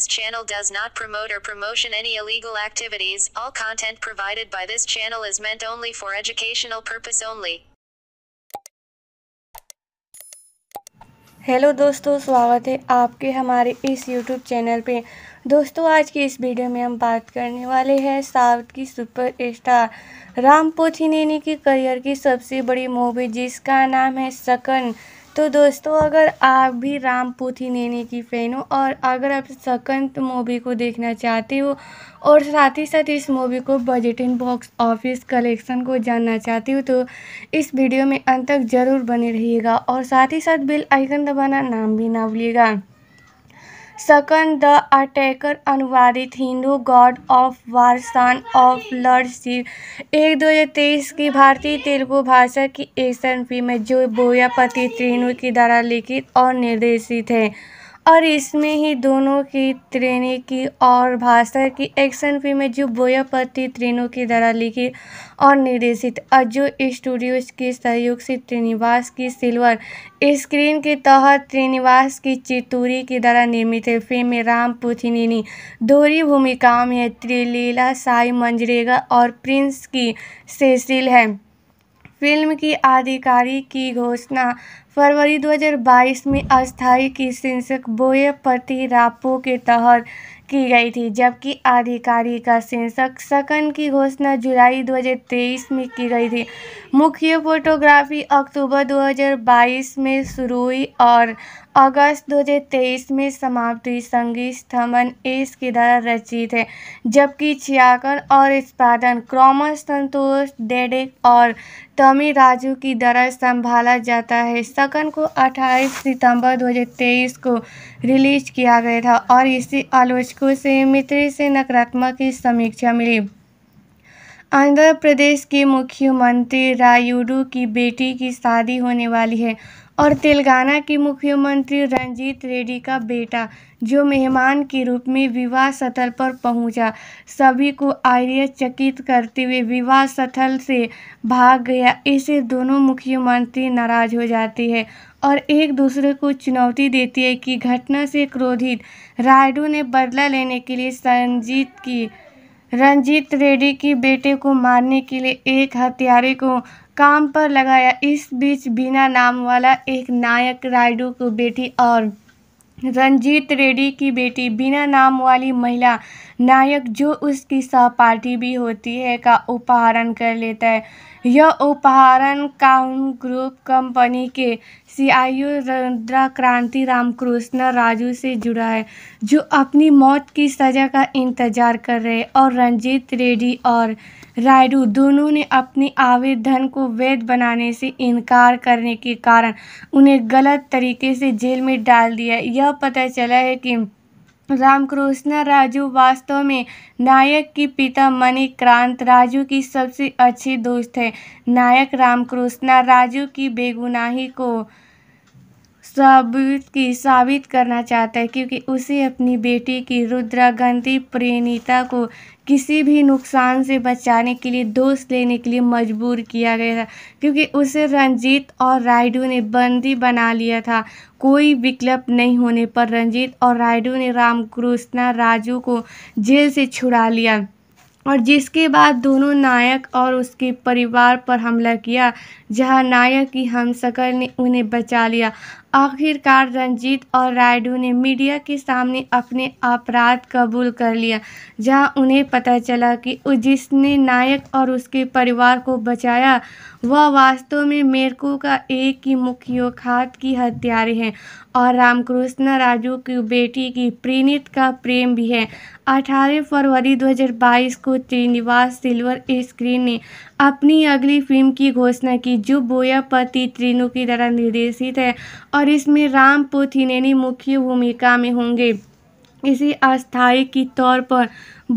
This channel does not promote or promotion any illegal activities. All content provided by this channel is meant only for educational purpose only. Hello दोस्तों स्वागत है आपके हमारे इस YouTube channel पे दोस्तों आज की इस वीडियो में हम बात करने वाले हैं साउथ की सुपर स्टार राम पोथिनेनी की करियर की सबसे बड़ी मूवी जिसका नाम है सकन तो दोस्तों अगर आप भी राम पोथी नैनी की फ़ैन हो और अगर आप सकंत मूवी को देखना चाहते हो और साथ ही साथ इस मूवी को बजट इन बॉक्स ऑफिस कलेक्शन को जानना चाहती हो तो इस वीडियो में अंत तक ज़रूर बने रहिएगा और साथ ही साथ बेल आइकन दबाना नाम भी ना भूलिएगा सकन द अटैकर अनुवादित Hindu god of war son of Lord Shiva एक दो हज़ार तेईस की भारतीय तेलुगु भाषा की एक्शन फिल्म है जो बोयापति त्रिनु की द्वारा लिखित और निर्देशित है और इसमें ही दोनों की त्रेणी की और भाषा की एक्शन फिल्म जो बोयापति त्रेनों की तरह लिखी और निर्देशित और जो स्टूडियोज के सहयोग से त्रिनिवास की सिल्वर स्क्रीन के तहत त्रिनिवास की चितूरी की तरह निर्मित है फिल्म में राम पुथिनिनी दोहरी भूमिकाओं में त्रिलीला साई मंजरेगा और प्रिंस की सेसिल है फिल्म की आधिकारिक की घोषणा फरवरी 2022 में अस्थाई की शीर्षक बोए पति रापो के तहत की गई थी जबकि अधिकारी का शीर्षक सकन की घोषणा जुलाई 2023 में की गई थी मुख्य फोटोग्राफी अक्टूबर 2022 में शुरू हुई और अगस्त 2023 में समाप्ति संगीत स्थमन एस के द्वारा रचित है जबकि छियाकर और इस्पादन क्रॉमर संतोष डेडिक और तमी राजू की द्वारा संभाला जाता है सकन को 28 सितंबर 2023 को रिलीज किया गया था और इसी आलोचकों से मित्र से नकारात्मक की समीक्षा मिली आंध्र प्रदेश के मुख्यमंत्री रायुडू की बेटी की शादी होने वाली है और तेलंगाना के मुख्यमंत्री रंजीत रेड्डी का बेटा जो मेहमान के रूप में विवाह स्थल पर पहुंचा सभी को चकित करते हुए विवाह स्थल से भाग गया इसे दोनों मुख्यमंत्री नाराज हो जाते हैं और एक दूसरे को चुनौती देती है कि घटना से क्रोधित रायडू ने बदला लेने के लिए संजीत की रंजीत रेड्डी के बेटे को मारने के लिए एक हत्यारे को काम पर लगाया इस बीच बिना नाम वाला एक नायक रायडू को बेटी और रंजीत रेड्डी की बेटी बिना नाम वाली महिला नायक जो उसकी सहपाठी भी होती है का उपहारण कर लेता है यह उपहरण काउन ग्रुप कंपनी के सीआईओ रुद्रा क्रांति रामकृष्ण राजू से जुड़ा है जो अपनी मौत की सज़ा का इंतजार कर रहे और रंजीत रेड्डी और रायडू दोनों ने अपने आवेदन को वैध बनाने से इनकार करने के कारण उन्हें गलत तरीके से जेल में डाल दिया यह पता चला है कि रामकृष्ण राजू वास्तव में नायक के पिता मणिक्रांत राजू की सबसे अच्छी दोस्त है नायक रामकृष्ण राजू की बेगुनाही को साबित की साबित करना चाहता है क्योंकि उसे अपनी बेटी की रुद्रागंधी प्रेणिता को किसी भी नुकसान से बचाने के लिए दोष लेने के लिए मजबूर किया गया था क्योंकि उसे रंजीत और रायडू ने बंदी बना लिया था कोई विकल्प नहीं होने पर रंजीत और रायडू ने रामकृष्णा राजू को जेल से छुड़ा लिया और जिसके बाद दोनों नायक और उसके परिवार पर हमला किया जहां नायक की हमसकर ने उन्हें बचा लिया आखिरकार रंजीत और रायडू ने मीडिया के सामने अपने अपराध कबूल कर लिया जहां उन्हें पता चला कि जिसने नायक और उसके परिवार को बचाया वह वास्तव में मेरको का एक ही मुख्योखात की हत्यारे हैं और रामकृष्ण राजू की बेटी की प्रीनीत का प्रेम भी है 18 फरवरी 2022 को श्रीनिवास सिल्वर स्क्रीन ने अपनी अगली फिल्म की घोषणा की जो बोयापति त्रिनु की द्वारा निर्देशित है और इसमें राम पोथिनेनी मुख्य भूमिका में होंगे इसे अस्थायी के तौर पर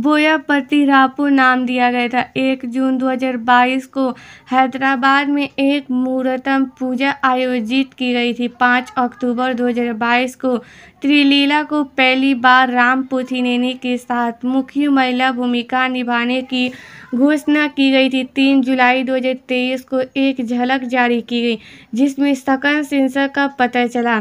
बोया रापू नाम दिया गया था एक जून 2022 को हैदराबाद में एक मूर्तम पूजा आयोजित की गई थी पाँच अक्टूबर 2022 को त्रिलीला को पहली बार राम पुथिनेनी के साथ मुख्य महिला भूमिका निभाने की घोषणा की गई थी तीन जुलाई 2023 को एक झलक जारी की गई जिसमें सकन सिंसर का पता चला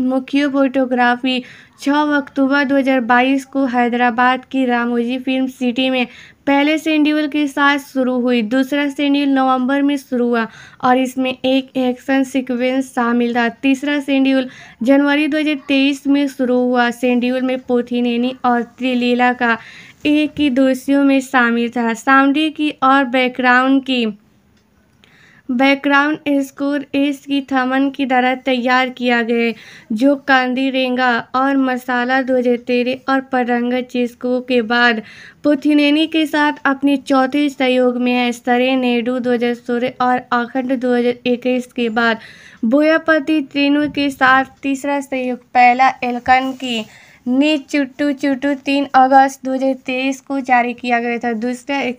मुख्य फोटोग्राफी 6 अक्टूबर 2022 को हैदराबाद की रामोजी फिल्म सिटी में पहले शेड्यूल के साथ शुरू हुई दूसरा शेड्यूल नवंबर में शुरू हुआ और इसमें एक एक्शन सीक्वेंस शामिल था तीसरा शेड्यूल जनवरी 2023 में शुरू हुआ शेड्यूल में नैनी और त्रिलीला का एक ही दोषियों में शामिल था सामने की और बैकग्राउंड की बैकग्राउंड स्कोर एस की थमन की तरह तैयार किया गया जो कांदी रेंगा और मसाला दो और पडंगा चिस्को के बाद पुथिनेनी के साथ अपने चौथे सहयोग में है सरे नेडू दो और अखंड 2021 के बाद बोयापति त्रिनु के साथ तीसरा सहयोग पहला एलकन की नी चुट्टू चुट्टू तीन अगस्त 2023 को जारी किया गया था दूसरा एक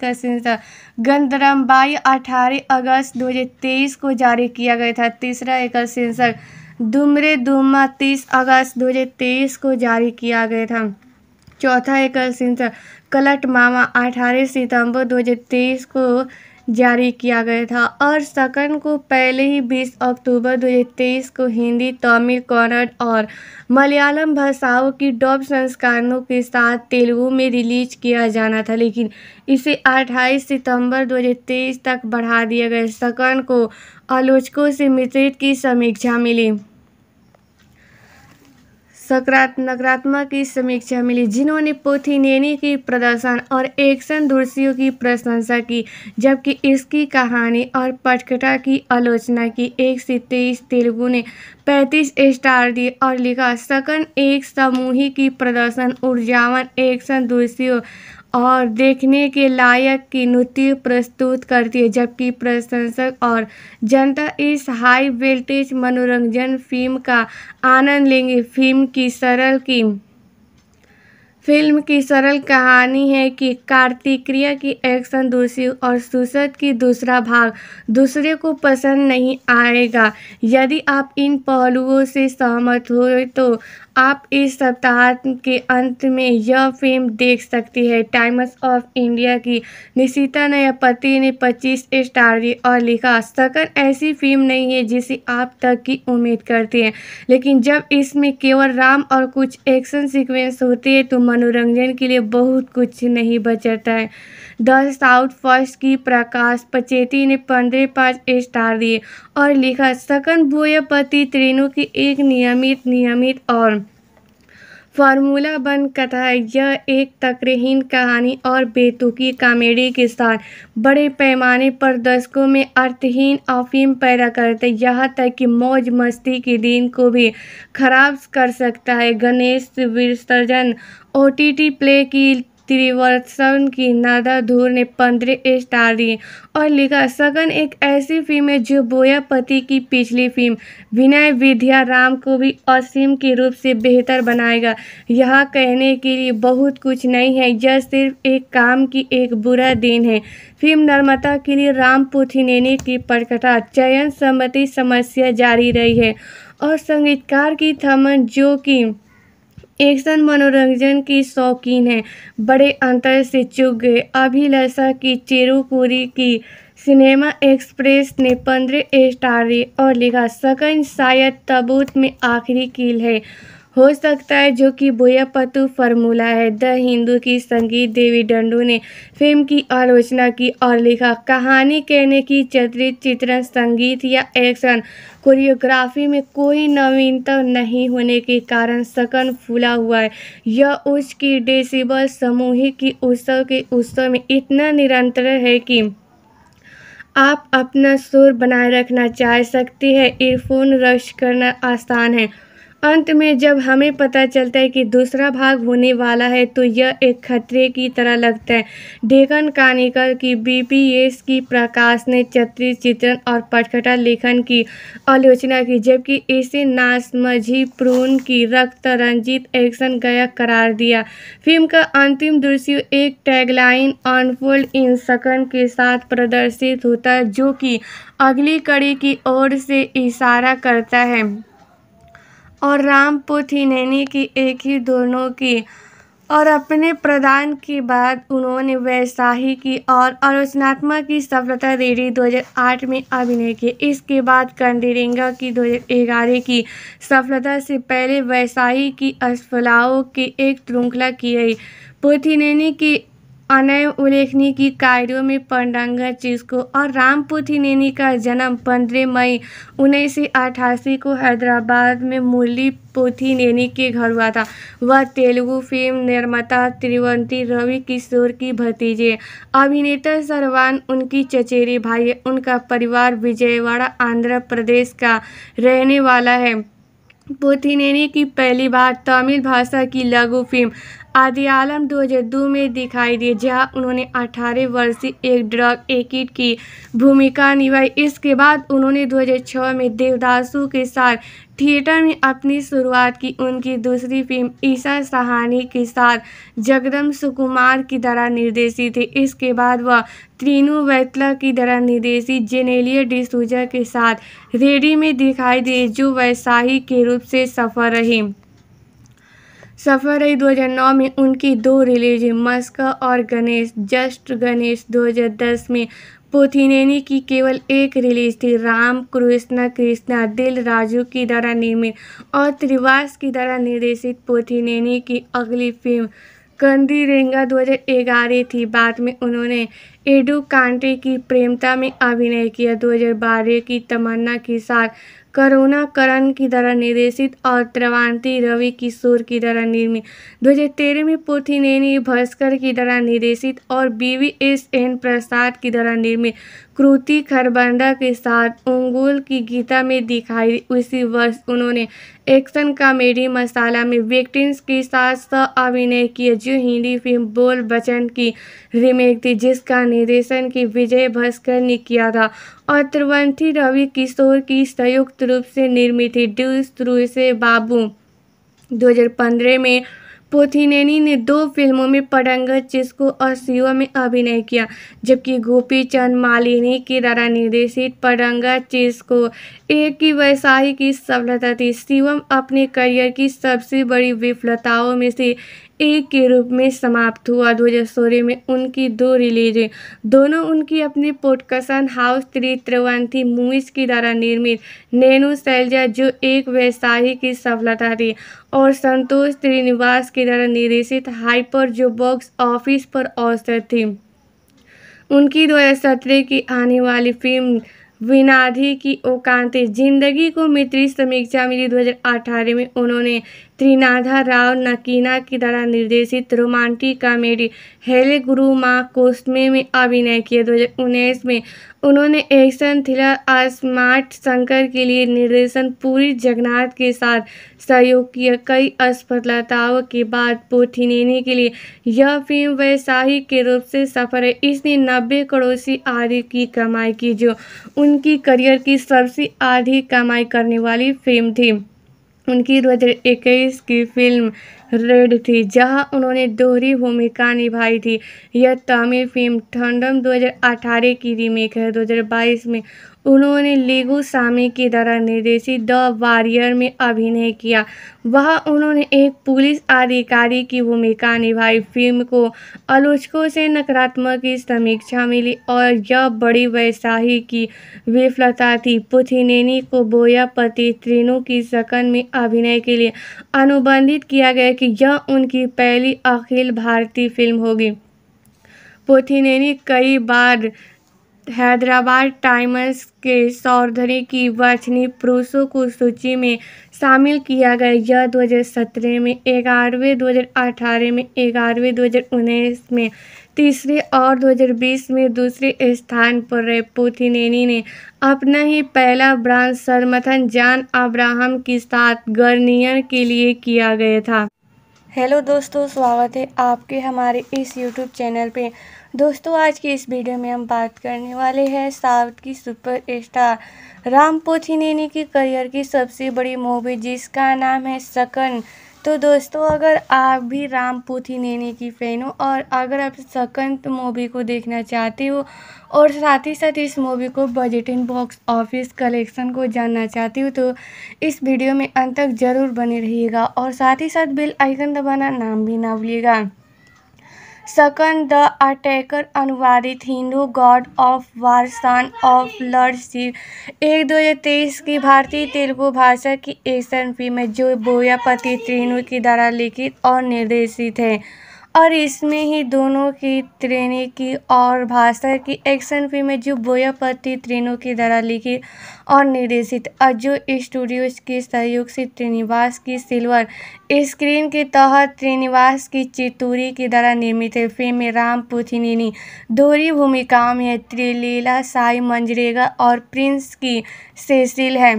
गंदरम बाई अठारह अगस्त 2023 को जारी किया गया था तीसरा एक शीर्षक दुमरे दुमा तीस अगस्त 2023 को जारी किया गया था चौथा एकल शीर्षक कलट मामा अठारह सितंबर 2023 को जारी किया गया था और सकन को पहले ही 20 अक्टूबर 2023 को हिंदी तमिल कन्नड़ और मलयालम भाषाओं की डॉब संस्करणों के साथ तेलुगु में रिलीज किया जाना था लेकिन इसे 28 सितंबर 2023 तक बढ़ा दिया गया सकन को आलोचकों से मिश्रित की समीक्षा मिली सकारात नकारात्मक की समीक्षा मिली जिन्होंने पोथी नैनी की प्रदर्शन और एक्शन दोषियों की प्रशंसा की जबकि इसकी कहानी और पटकथा की आलोचना की एक से तेईस तेलुगु ने पैंतीस स्टार दिए और लिखा सकन एक समूही की प्रदर्शन ऊर्जावन एक्शन दोषियों और देखने के लायक की नृत्य प्रस्तुत करती है जबकि प्रशंसक और जनता इस हाई वेल्टेज मनोरंजन फिल्म का आनंद लेंगे फिल्म की सरल की फिल्म की सरल कहानी है कि कार्तिक्रिया की एक्शन दूसरी और सुसद की दूसरा भाग दूसरे को पसंद नहीं आएगा यदि आप इन पहलुओं से सहमत हो तो आप इस सप्ताह के अंत में यह फिल्म देख सकती है टाइम्स ऑफ इंडिया की निशिता नयापति ने 25 स्टार दी और लिखा सकन ऐसी फिल्म नहीं है जिसे आप तक की उम्मीद करते हैं लेकिन जब इसमें केवल राम और कुछ एक्शन सीक्वेंस होते हैं तो मनोरंजन के लिए बहुत कुछ नहीं बचता है द साउथ फर्स्ट की प्रकाश पचेती ने पंद्रह पाँच स्टार दिए और लिखा सकन भूयपति ट्रेनों की एक नियमित नियमित और फार्मूला बन कथा यह एक तकरीहीन कहानी और बेतुकी कॉमेडी के साथ बड़े पैमाने पर दर्शकों में अर्थहीन अफीम पैदा करते यहाँ तक कि मौज मस्ती के दिन को भी खराब कर सकता है गणेश विसर्जन ओ टी टी प्ले की त्रिवर्थसन की नादा धूर ने पंद्रह स्टार दिए और लिखा सगन एक ऐसी फिल्म है जो बोयापति की पिछली फिल्म विनय विद्या राम को भी असीम के रूप से बेहतर बनाएगा यह कहने के लिए बहुत कुछ नहीं है यह सिर्फ एक काम की एक बुरा दिन है फिल्म नर्मदा के लिए राम पुथिनेनी की प्रकटा चयन सम्मति समस्या जारी रही है और संगीतकार की थमन जो कि एक्शन मनोरंजन की शौकीन हैं बड़े अंतर से चुग गए अभिलाषा की चेरुपुरी की सिनेमा एक्सप्रेस ने पंद्रह स्टारे और लिखा सकन शायद तबूत में आखिरी कील है हो सकता है जो कि बोयापतु फार्मूला है द हिंदू की संगीत देवी डंडू ने फिल्म की आलोचना की और लिखा कहानी कहने की चित्रित चित्रण संगीत या एक्शन कोरियोग्राफी में कोई नवीनता नहीं होने के कारण सकन फूला हुआ है यह उसकी डेसिबल समूह की उत्सव के उत्सव में इतना निरंतर है कि आप अपना सुर बनाए रखना चाह सकती है ईयरफोन रश करना आसान है अंत में जब हमें पता चलता है कि दूसरा भाग होने वाला है तो यह एक खतरे की तरह लगता है डेकन कानिकर की बीपीएस की प्रकाश ने चतरी चित्रण और पटखटा लेखन की आलोचना की जबकि इसे नासमझी प्रून की रक्त रंजित एक्शन गायक करार दिया फिल्म का अंतिम दृश्य एक टैगलाइन अनफोल्ड इन सकन के साथ प्रदर्शित होता है जो कि अगली कड़ी की ओर से इशारा करता है और राम पोथी नैनी की एक ही दोनों की और अपने प्रदान के बाद उन्होंने वैसाही की और आलोचनात्मक की सफलता रेडी 2008 में अभिनय किए इसके बाद कंदीरेंगा की 2011 की सफलता से पहले वैसाही की असफलाओं की एक श्रृंखला की गई पोथीनैनी की अन्य उल्लेखनीय की कार्यों में पंडांगा चिस्को और रामपुथिनेनी का जन्म 15 मई उन्नीस को हैदराबाद में मुरली पोथिनेनी के घर हुआ था वह तेलुगु फिल्म निर्माता त्रिवंती रवि किशोर की भतीजे अभिनेता सरवान उनकी चचेरी भाई उनका परिवार विजयवाड़ा आंध्र प्रदेश का रहने वाला है पोथिनेनी की पहली बार तमिल भाषा की लघु फिल्म आदि आलम 2002 में दिखाई दिए जहां उन्होंने 18 वर्षीय एक ड्रग एकिट की भूमिका निभाई इसके बाद उन्होंने 2006 में देवदासु के साथ थिएटर में अपनी शुरुआत की उनकी दूसरी फिल्म ईशा सहानी के साथ जगदम सुकुमार की तरह निर्देशी थी इसके बाद वह त्रिनु वैतला की तरह निर्देशी जेनेलिया डिसूजा के साथ रेडी में दिखाई दिए जो वैसाही के रूप से सफल रही सफर दो हज़ार नौ में उनकी दो रिलीज मस्का और गणेश जस्ट गणेश 2010 में पोथिनेनी की केवल एक रिलीज थी राम कृष्णा कृष्णा दिल राजू की द्वारा निर्मित और त्रिवास की द्वारा निर्देशित पोथिनेनी की अगली फिल्म कंदी रेंगा 2011 थी बाद में उन्होंने एडू कांटे की प्रेमता में अभिनय किया 2012 की तमन्ना के साथ करुणाकरण की द्वारा निर्देशित और त्रवांती रवि किशोर की द्वारा निर्मित तेरह में पोथीनेनी भास्कर की द्वारा निर्देशित और बी एस एन प्रसाद की द्वारा निर्मित कृति खरबंदा के साथ उंगुल की गीता में दिखाई उसी वर्ष उन्होंने एक्शन कॉमेडी मसाला में विक्टिम्स के साथ सह अभिनय किया जो हिंदी फिल्म बोल बचन की रीमेक थी जिसका निर्देशन की विजय भास्कर ने किया था और त्रिवंथी रवि किशोर की संयुक्त रूप से निर्मित थी ड्यूस थ्रू से बाबू 2015 में पोथिनेनी ने दो फिल्मों में पडंगत चिस्को और शिवा में अभिनय किया जबकि गोपी चंद मालिनी के द्वारा निर्देशित पडंगत चिस्को एक ही वैसाही की सफलता थी शिवम अपने करियर की सबसे बड़ी विफलताओं में से एक के रूप में समाप्त हुआ 2016 में उनकी दो रिलीजें दोनों उनकी अपनी पोटकसन हाउस थ्री त्रिवंथी मूवीज़ की द्वारा निर्मित नैनू सैलजा जो एक व्यवसायी की सफलता थी और संतोष श्रीनिवास की द्वारा निर्देशित हाइपर जो बॉक्स ऑफिस पर औसत थी उनकी 2017 की आने वाली फिल्म विनाधी की ओकांति जिंदगी को मित्री समीक्षा मिली 2018 में उन्होंने त्रिनाधा राव नकीना की द्वारा निर्देशित रोमांटिक कॉमेडी हेले गुरु माँ कोस्मे में अभिनय किया दो में उन्होंने एक्शन थ्रिलर और स्मार्ट शंकर के लिए निर्देशन पूरी जगन्नाथ के साथ सहयोग किया कई असफलताओं के बाद पोथिनेनी के लिए यह फिल्म वैसाही के रूप से सफल है इसने नब्बे करोड़ से आधी की कमाई की जो उनकी करियर की सबसे आधी कमाई करने वाली फिल्म थी उनकी 2021 की फिल्म रेड थी जहां उन्होंने दोहरी भूमिका निभाई थी यह तमिल फिल्म ठंडम 2018 की रीमेक है 2022 में उन्होंने सामी की तरह निर्देशित द वॉरियर में अभिनय किया वह उन्होंने एक पुलिस अधिकारी की भूमिका निभाई फिल्म को आलोचकों से नकारात्मक समीक्षा मिली और यह बड़ी वैसाही की विफलता थी पुथिनेनी को बोया पति त्रिनु की शकन में अभिनय के लिए अनुबंधित किया गया कि यह उनकी पहली अखिल भारतीय फिल्म होगी पोथिनेनी कई बार हैदराबाद टाइम्स के चौधरी की वर्षनी पुरुषों को सूची में शामिल किया गया यह 2017 में ग्यारहवें 2018 में ग्यारहवें 2019 में तीसरे और 2020 में दूसरे स्थान पर रहे पुथिनेनी ने अपना ही पहला ब्रांड समर्थन जान अब्राहम के साथ गर्नियर के लिए किया गया था हेलो दोस्तों स्वागत है आपके हमारे इस यूट्यूब चैनल पे दोस्तों आज की इस वीडियो में हम बात करने वाले हैं साउथ की सुपर स्टार राम पोथिनेनी की करियर की सबसे बड़ी मूवी जिसका नाम है सकन तो दोस्तों अगर आप भी राम पोथी नैनी की फ़ैन हो और अगर आप सकंत मूवी को देखना चाहते हो और साथ ही साथ इस मूवी को बजट इन बॉक्स ऑफिस कलेक्शन को जानना चाहती हो तो इस वीडियो में अंत तक ज़रूर बने रहिएगा और साथ ही साथ बिल आइकन दबाना नाम भी ना भूलिएगा Second, द अटैकर अनुवादित Hindu god of war son of lord Shiva एक दो हज़ार तेईस की भारतीय तेलुगु भाषा की एक्शन फिल्म है जो बोयापति त्रिनु की द्वारा लिखित और निर्देशित है और इसमें ही दोनों की त्रेणी की और भाषा की एक्शन फिल्म है जो बोयापति त्रिनू की द्वारा लिखी और निर्देशित अजो स्टूडियोज के सहयोग से त्रिनिवास की सिल्वर स्क्रीन के तहत त्रिनिवास की चितूरी के द्वारा निर्मित है फिल्म में राम पुथिनिनी दोहरी भूमिकाओं में त्रिलीला साई मंजरेगा और प्रिंस की सेसिल है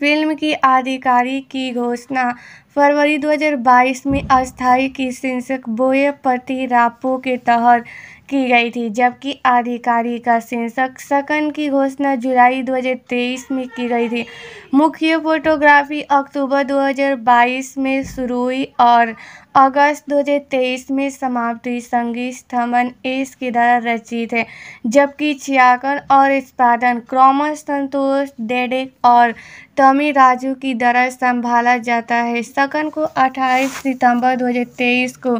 फिल्म की आधिकारिक की घोषणा फरवरी 2022 में अस्थाई की शीर्षक बोए प्रति रापो के तहत की गई थी जबकि आधिकारी का शीर्षक सकन की घोषणा जुलाई 2023 में की गई थी मुख्य फोटोग्राफी अक्टूबर 2022 में शुरू हुई और अगस्त 2023 में समाप्त हुई संगीत स्थमन एस के द्वारा रचित है जबकि छियाकन और इस्पादन क्रॉमस संतोष डेडिक और तमी राजू की द्वारा संभाला जाता है सकन को 28 सितंबर 2023 को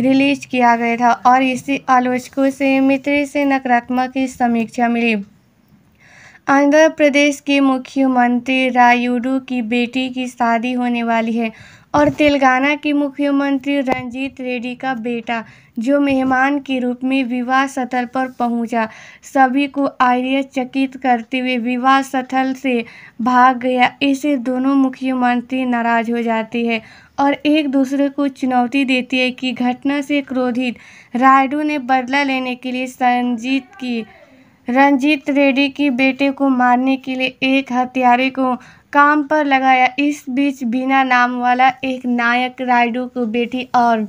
रिलीज किया गया था और इसी आलोचकों से मित्र से नकारात्मक की समीक्षा मिली आंध्र प्रदेश के मुख्यमंत्री रायुडू की बेटी की शादी होने वाली है और तेलंगाना के मुख्यमंत्री रंजीत रेड्डी का बेटा जो मेहमान के रूप में विवाह स्थल पर पहुंचा सभी को चकित करते हुए विवाह स्थल से भाग गया इसे दोनों मुख्यमंत्री नाराज हो जाते हैं और एक दूसरे को चुनौती देती है कि घटना से क्रोधित रायडू ने बदला लेने के लिए संजीत की रंजीत रेड्डी के बेटे को मारने के लिए एक हत्यारे को काम पर लगाया इस बीच बिना नाम वाला एक नायक रायडू की बेटी और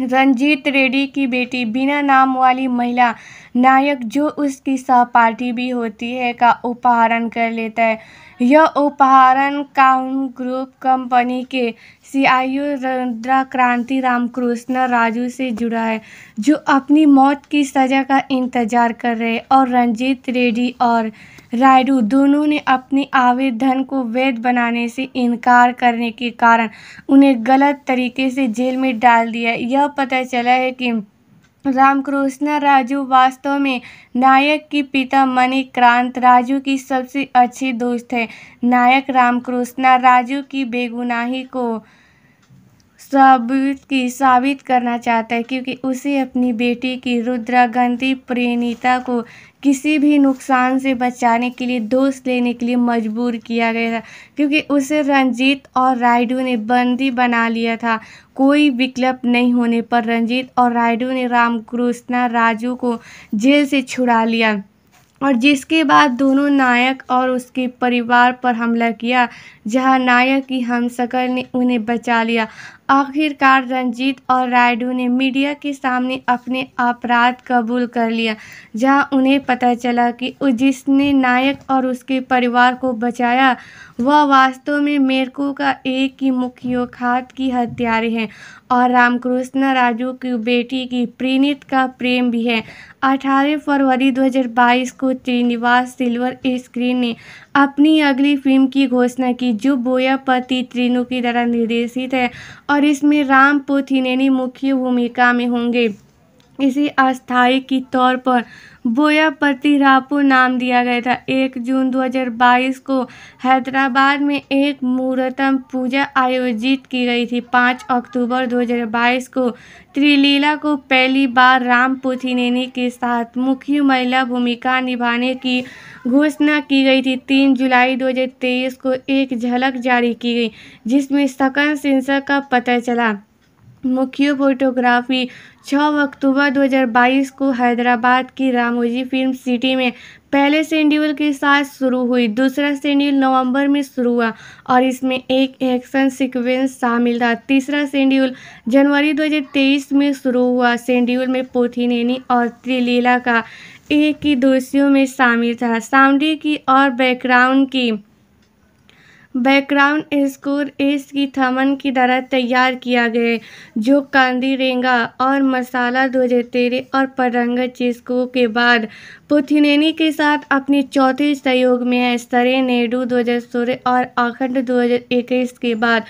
रंजीत रेड्डी की बेटी बिना नाम वाली महिला नायक जो उसकी सहपाठी भी होती है का उपहारण कर लेता है यह उपहरण काउन ग्रुप कंपनी के सीआईओ रंद्रा क्रांति रामकृष्ण राजू से जुड़ा है जो अपनी मौत की सज़ा का इंतजार कर रहे और रंजीत रेड्डी और रायडू दोनों ने अपने आवेदन को वैध बनाने से इनकार करने के कारण उन्हें गलत तरीके से जेल में डाल दिया यह पता चला है कि रामकृष्ण राजू वास्तव में नायक के पिता मणिक्रांत राजू की सबसे अच्छी दोस्त है नायक रामकृष्ण राजू की बेगुनाही को साबित की साबित करना चाहता है क्योंकि उसे अपनी बेटी की रुद्रागंधी प्रेणिता को किसी भी नुकसान से बचाने के लिए दोष लेने के लिए मजबूर किया गया था क्योंकि उसे रंजीत और रायडू ने बंदी बना लिया था कोई विकल्प नहीं होने पर रंजीत और रायडू ने रामकृष्णा राजू को जेल से छुड़ा लिया और जिसके बाद दोनों नायक और उसके परिवार पर हमला किया जहां नायक की हमसकर ने उन्हें बचा लिया आखिरकार रंजीत और रायडू ने मीडिया के सामने अपने अपराध कबूल कर लिया जहां उन्हें पता चला कि जिसने नायक और उसके परिवार को बचाया वह वास्तव में मेरको का एक ही खाद की हत्यारे हैं और रामकृष्ण राजू की बेटी की प्रीणित का प्रेम भी है 18 फरवरी 2022 को श्रीनिवास सिल्वर स्क्रीन ने अपनी अगली फिल्म की घोषणा की जो बोयापति त्रिनू की द्वारा निर्देशित है और इसमें राम पोथिनेनी मुख्य भूमिका में होंगे इसे अस्थायी के तौर पर बोया रापू नाम दिया गया था एक जून 2022 को हैदराबाद में एक मुहूर्तम पूजा आयोजित की गई थी पाँच अक्टूबर 2022 को त्रिलीला को पहली बार राम पोथिनेनी के साथ मुख्य महिला भूमिका निभाने की घोषणा की गई थी तीन जुलाई 2023 को एक झलक जारी की गई जिसमें सकन सिंसर का पता चला मुख्य फोटोग्राफी 6 अक्टूबर 2022 को हैदराबाद की रामोजी फिल्म सिटी में पहले शेड्यूल के साथ शुरू हुई दूसरा शेड्यूल नवंबर में शुरू हुआ और इसमें एक एक्शन सीक्वेंस शामिल था तीसरा शेड्यूल जनवरी 2023 में शुरू हुआ शेड्यूल में पोथी नैनी और त्रिलीला का एक ही दोषियों में शामिल था साउंडी की और बैकग्राउंड की बैकग्राउंड स्कोर एस की थमन की तरह तैयार किया गया जो कांदी रेंगा और मसाला दो तेरे और परंगा चिस्को के बाद पुथिनेनी के साथ अपने चौथे सहयोग में है सरे नेडू दो हज़ार सोलह और अखंड दो हज़ार इक्कीस के बाद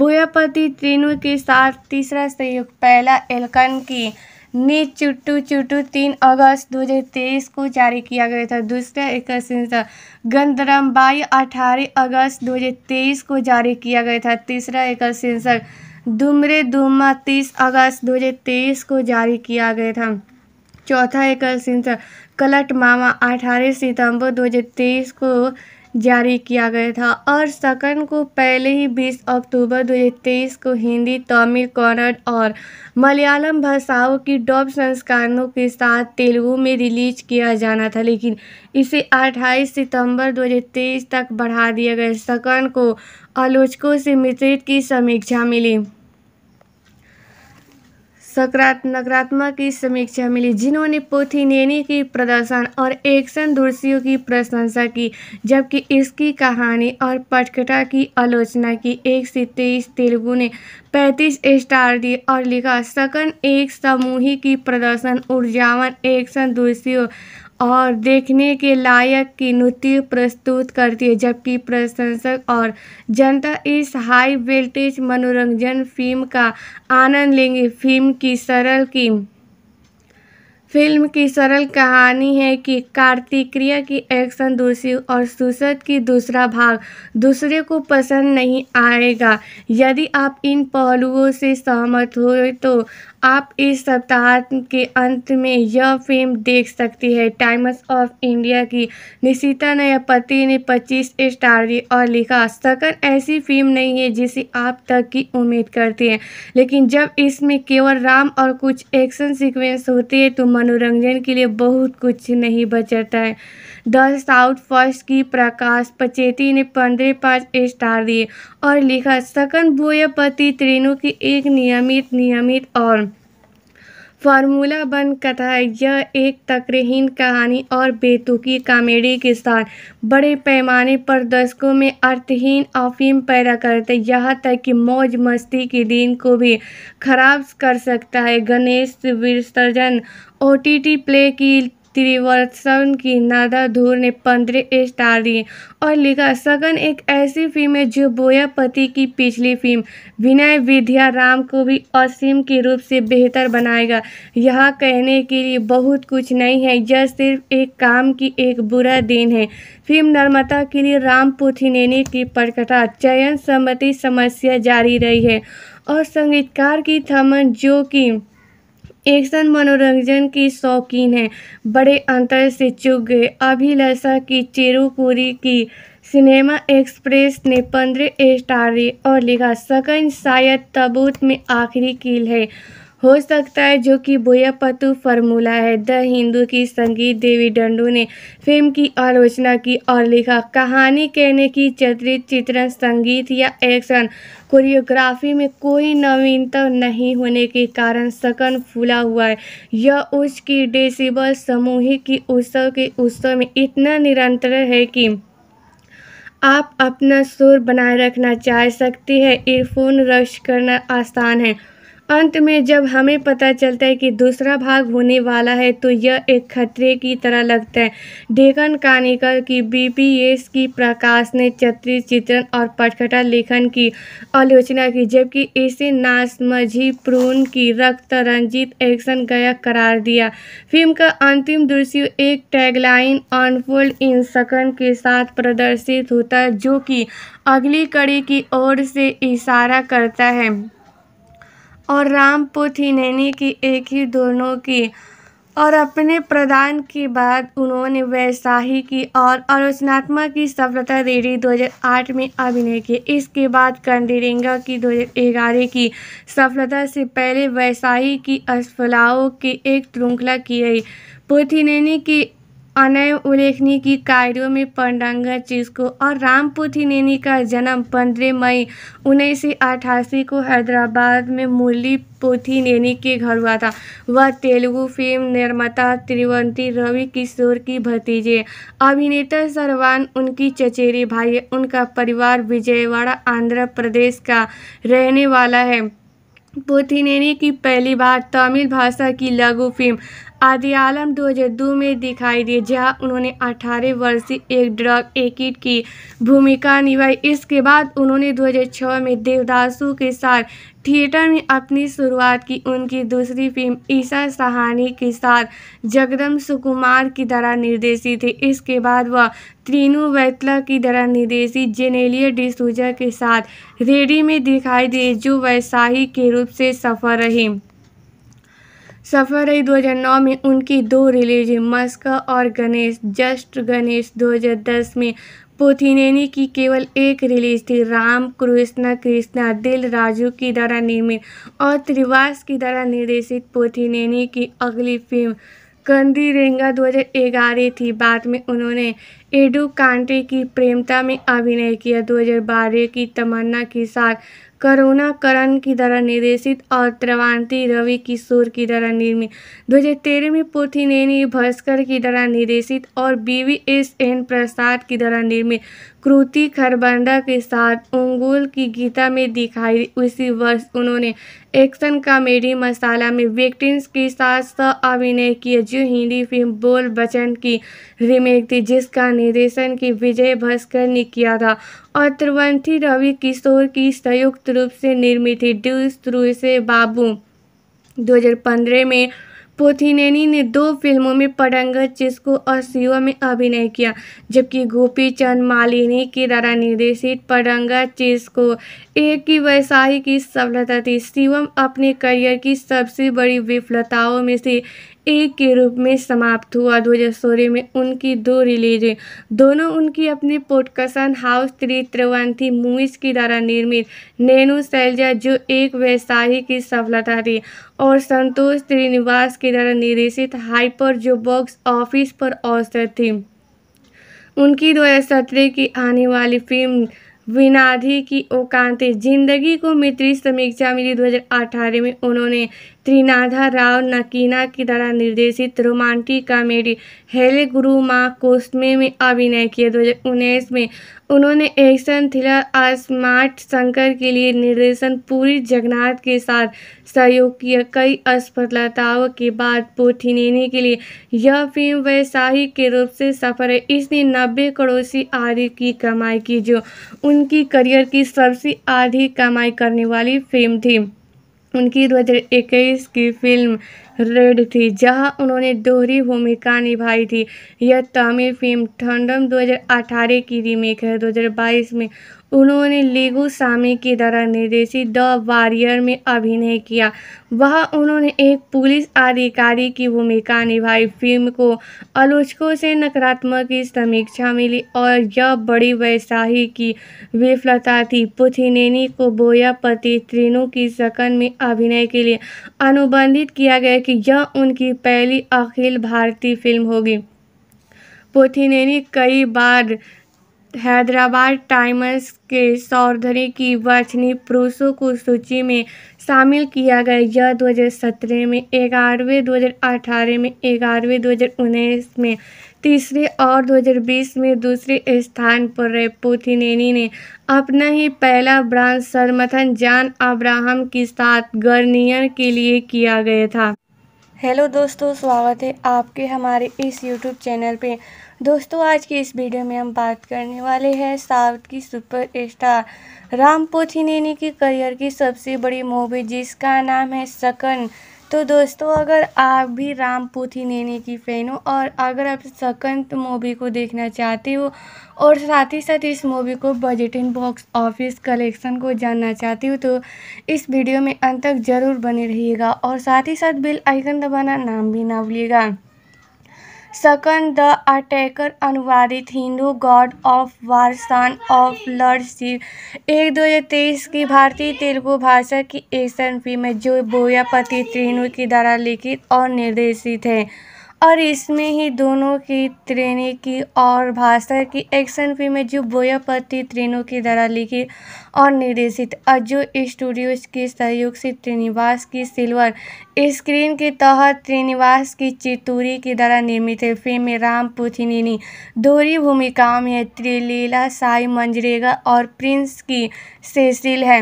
बोयापति तीनों के साथ तीसरा सहयोग पहला एलकन की ने चुट्टू चुटू तीन अगस्त 2023 को जारी किया गया था दूसरा एक गंदरम बाई अठारह अगस्त 2023 को जारी किया गया था तीसरा एक शीर्षक दुमरे दुमा तीस अगस्त 2023 को जारी किया गया था चौथा एक शीर्षक कलट मामा अठारह सितंबर 2023 को जारी किया गया था और सकन को पहले ही 20 अक्टूबर 2023 को हिंदी तमिल कन्नड़ और मलयालम भाषाओं की डॉब संस्करणों के साथ तेलुगु में रिलीज किया जाना था लेकिन इसे 28 सितंबर 2023 तक बढ़ा दिया गया सकन को आलोचकों से मिश्रित की समीक्षा मिली नकारात्मक की समीक्षा मिली जिन्होंने पोथीनेनी की प्रदर्शन और एक्शन दोषियों की प्रशंसा की जबकि इसकी कहानी और पटकथा की आलोचना की एक से तेईस तेलुगु ने पैंतीस स्टार दिए और लिखा सकन एक समूही की प्रदर्शन ऊर्जावन एक्शन दोषियों और देखने के लायक की नृत्य प्रस्तुत करती है जबकि प्रशंसक और जनता इस हाई वेल्टेज मनोरंजन फिल्म का आनंद लेंगे फिल्म की सरल की फिल्म की सरल कहानी है कि कार्तिक्रिया की एक्शन दूसरी और सुसद की दूसरा भाग दूसरे को पसंद नहीं आएगा यदि आप इन पहलुओं से सहमत हो तो आप इस सप्ताह के अंत में यह फिल्म देख सकती है टाइम्स ऑफ इंडिया की निशिता नयापति ने 25 स्टार दी और लिखा सकन ऐसी फिल्म नहीं है जिसे आप तक की उम्मीद करती हैं लेकिन जब इसमें केवल राम और कुछ एक्शन सीक्वेंस होते हैं तो मनोरंजन के लिए बहुत कुछ नहीं बचता है द साउथ फर्स्ट की प्रकाश पचेती ने पंद्रह पाँच स्टार दिए और लिखा सकन भूयपति तीनों की एक नियमित नियमित और फार्मूला बन कथा है यह एक तकरीहीन कहानी और बेतुकी कॉमेडी के साथ बड़े पैमाने पर दर्शकों में अर्थहीन अफीम पैदा करते यहाँ तक कि मौज मस्ती के दिन को भी खराब कर सकता है गणेश विसर्जन ओ टी टी प्ले की त्रिवर्थसन की नादा धूर ने पंद्रह स्टार दिए और लिखा सगन एक ऐसी फिल्म है जो बोयापति की पिछली फिल्म विनय विद्या राम को भी असीम के रूप से बेहतर बनाएगा यह कहने के लिए बहुत कुछ नहीं है यह सिर्फ एक काम की एक बुरा दिन है फिल्म नर्मता के लिए राम पोथिनेने की प्रकटा चयन सम्मति समस्या जारी रही है और संगीतकार की थमन जो कि एक्शन मनोरंजन की शौकीन है बड़े अंतर से चुग गए अभिलाषा की चेरुपुरी की सिनेमा एक्सप्रेस ने पंद्रह स्टारे और लिखा सकन शायद तबूत में आखिरी कील है हो सकता है जो कि बोयापतु फार्मूला है द हिंदू की संगीत देवी डंडू ने फिल्म की आलोचना की और लिखा कहानी कहने की चित्रित चित्रण संगीत या एक्शन कोरियोग्राफी में कोई नवीनता नहीं होने के कारण सकन फूला हुआ है यह उसकी डेसिबल समूह की उत्सव के उत्सव में इतना निरंतर है कि आप अपना सुर बनाए रखना चाह सकती है ईयरफोन रश करना आसान है अंत में जब हमें पता चलता है कि दूसरा भाग होने वाला है तो यह एक खतरे की तरह लगता है डेकन कानिकल की बीपीएस की प्रकाश ने चतरी चित्रण और पटखटा लेखन की आलोचना की जबकि इसे नासमझी प्रून की रक्त रंजित एक्शन गया करार दिया फिल्म का अंतिम दृश्य एक टैगलाइन अनफोल्ड इन सकन के साथ प्रदर्शित होता है जो कि अगली कड़ी की ओर से इशारा करता है और राम पुथी नैनी की एक ही दोनों की और अपने प्रदान के बाद उन्होंने वैसाही की और आलोचनात्मा की सफलता रेडी 2008 में अभिनय किए इसके बाद कंदीरेंगा की 2011 की सफलता से पहले वैसाही की असफलाओं की एक श्रृंखला की गई पोथीनेनी की अनय उल्लेखनीय की कार्यों में चीज चिस्को और रामपुथिनेनी का जन्म 15 मई उन्नीस को हैदराबाद में मुरली पोथी नैनी के घर हुआ था वह तेलुगु फिल्म निर्माता त्रिवंती रवि किशोर की भतीजे अभिनेता सरवान उनकी चचेरी भाई उनका परिवार विजयवाड़ा आंध्र प्रदेश का रहने वाला है पोथीनेनी की पहली बार तमिल भाषा की लघु फिल्म आदियालम 2002 में दिखाई दी जहां उन्होंने 18 वर्षीय एक ड्रग एकिट की भूमिका निभाई इसके बाद उन्होंने 2006 में देवदासु के साथ थिएटर में अपनी शुरुआत की उनकी दूसरी फिल्म ईशा सहानी के साथ जगदम सुकुमार की तरह निर्देशी थी इसके बाद वह त्रीनु वैतला की तरह निर्देशी जेनेलिया डिसूजा के साथ रेडी में दिखाई दिए जो वैसाही के रूप से सफल रही सफर रही 2009 में उनकी दो रिलीज मस्का और गणेश जस्ट गणेश 2010 में पोथिनेनी की केवल एक रिलीज थी राम कृष्णा कृष्णा दिल राजू की द्वारा निर्मित और त्रिवास की द्वारा निर्देशित पोथिनेनी की अगली फिल्म कंदी रेंगा 2011 थी बाद में उन्होंने एडू कांटे की प्रेमता में अभिनय किया 2012 की तमन्ना के साथ करण की द्वारा निर्देशित और त्रवांती रवि किशोर की द्वारा निर्मित तेरह में नैनी भास्कर की द्वारा निर्देशित और B V S N Prasad की द्वारा निर्मित कृति खरबंदा के साथ उंगुल की गीता में दिखाई उसी वर्ष उन्होंने एक्शन कॉमेडी मसाला में विक्टिम्स के साथ सह अभिनय किया जो हिंदी फिल्म बोल बच्चन की रीमेक थी जिसका निर्देशन की विजय भास्कर ने किया था और त्रिवंथी रवि किशोर की संयुक्त रूप से निर्मित थी ड्यूस थ्रू से बाबू 2015 में पोथीनेनी ने दो फिल्मों में पडंगत चिस्को और सियो में अभिनय किया जबकि गोपी चंद मालिनी के द्वारा निर्देशित पडंगत चिस्को एक की वैसाही की सफलता थी शिवम अपने करियर की सबसे बड़ी विफलताओं में से एक के रूप में समाप्त हुआ 2016 में उनकी दो रिलीजें दोनों उनकी अपनी पोटकसन हाउस थ्री त्रिवंथी मूवीज की द्वारा निर्मित नैनू सैलजा जो एक व्यवसायी की सफलता थी और संतोष श्रीनिवास की द्वारा निर्देशित हाइपर जो बॉक्स ऑफिस पर औसत थी उनकी दो की आने वाली फिल्म विनाधी की ओकांते जिंदगी को मित्री समीक्षा मिली 2018 में उन्होंने त्रिनाधा राव नकीना की द्वारा निर्देशित रोमांटिक कॉमेडी हेले गुरु माँ कोस्मे में अभिनय किया दो हज़ार उन्नीस में उन्होंने एक्शन थ्रिलर और स्मार्ट शंकर के लिए निर्देशन पूरी जगन्नाथ के साथ सहयोग किया कई असफलताओं के बाद पोथिनेनी के लिए यह फिल्म वैसाही के रूप से सफल है इसने नब्बे करोड़ से आधी की कमाई की जो उनकी करियर की सबसे आधी कमाई करने वाली फिल्म थी उनकी दो हज़ार इक्कीस की फिल्म रेड थी जहां उन्होंने दोहरी भूमिका निभाई थी यह तमिल फिल्म ठंडम 2018 की रीमेक है 2022 में उन्होंने लेगो सामी की तरह निर्देशित द वॉरियर में अभिनय किया वह उन्होंने एक पुलिस अधिकारी की भूमिका निभाई फिल्म को आलोचकों से नकारात्मक समीक्षा मिली और यह बड़ी वैसाही की विफलता थी पुथिनेनी को बोया पति त्रिनु की शकन में अभिनय के लिए अनुबंधित किया गया कि यह उनकी पहली अखिल भारतीय फिल्म होगी पोथिनेनी कई बार हैदराबाद टाइम्स के चौधरी की वचनी पुरुषों को सूची में शामिल किया गया यह 2017 में ग्यारहवें 2018 में ग्यारहवें 2019 में तीसरे और 2020 में दूसरे स्थान पर रहे पोथिनेनी ने अपना ही पहला ब्रांड सरमथन जान अब्राहम के साथ गर्नियर के लिए किया गया था हेलो दोस्तों स्वागत है आपके हमारे इस यूट्यूब चैनल पे दोस्तों आज की इस वीडियो में हम बात करने वाले हैं साउथ की सुपर स्टार राम पोथिनेनी की करियर की सबसे बड़ी मूवी जिसका नाम है सकन तो दोस्तों अगर आप भी राम पोथिनेनी की फ़ैन हो और अगर आप सकन मूवी को देखना चाहते हो और साथ ही साथ इस मूवी को बजट इन बॉक्स ऑफिस कलेक्शन को जानना चाहती हो तो इस वीडियो में अंत तक ज़रूर बने रहिएगा और साथ ही साथ बिल आइकन दबाना नाम भी ना भूलिएगा सकन द अटैकर अनुवादित Hindu god of war son of Lord Shiva एक दो हज़ार तेईस की भारतीय तेलुगु भाषा की एक्शन फिल्म है जो बोयापति पति त्रिनु के द्वारा लिखित और निर्देशित है और इसमें ही दोनों की त्रेणी की और भाषा की एक्शन फिल्म है जो बोयापति त्रेनों की द्वारा लिखी और निर्देशित अजो स्टूडियोज के सहयोग से त्रिनिवास की सिल्वर स्क्रीन के तहत त्रिनिवास की चितूरी की द्वारा निर्मित है फिल्म में राम पुथिनिनी दोहरी भूमिकाओं में त्रिलीला साई मंजरेगा और प्रिंस की सेसिल है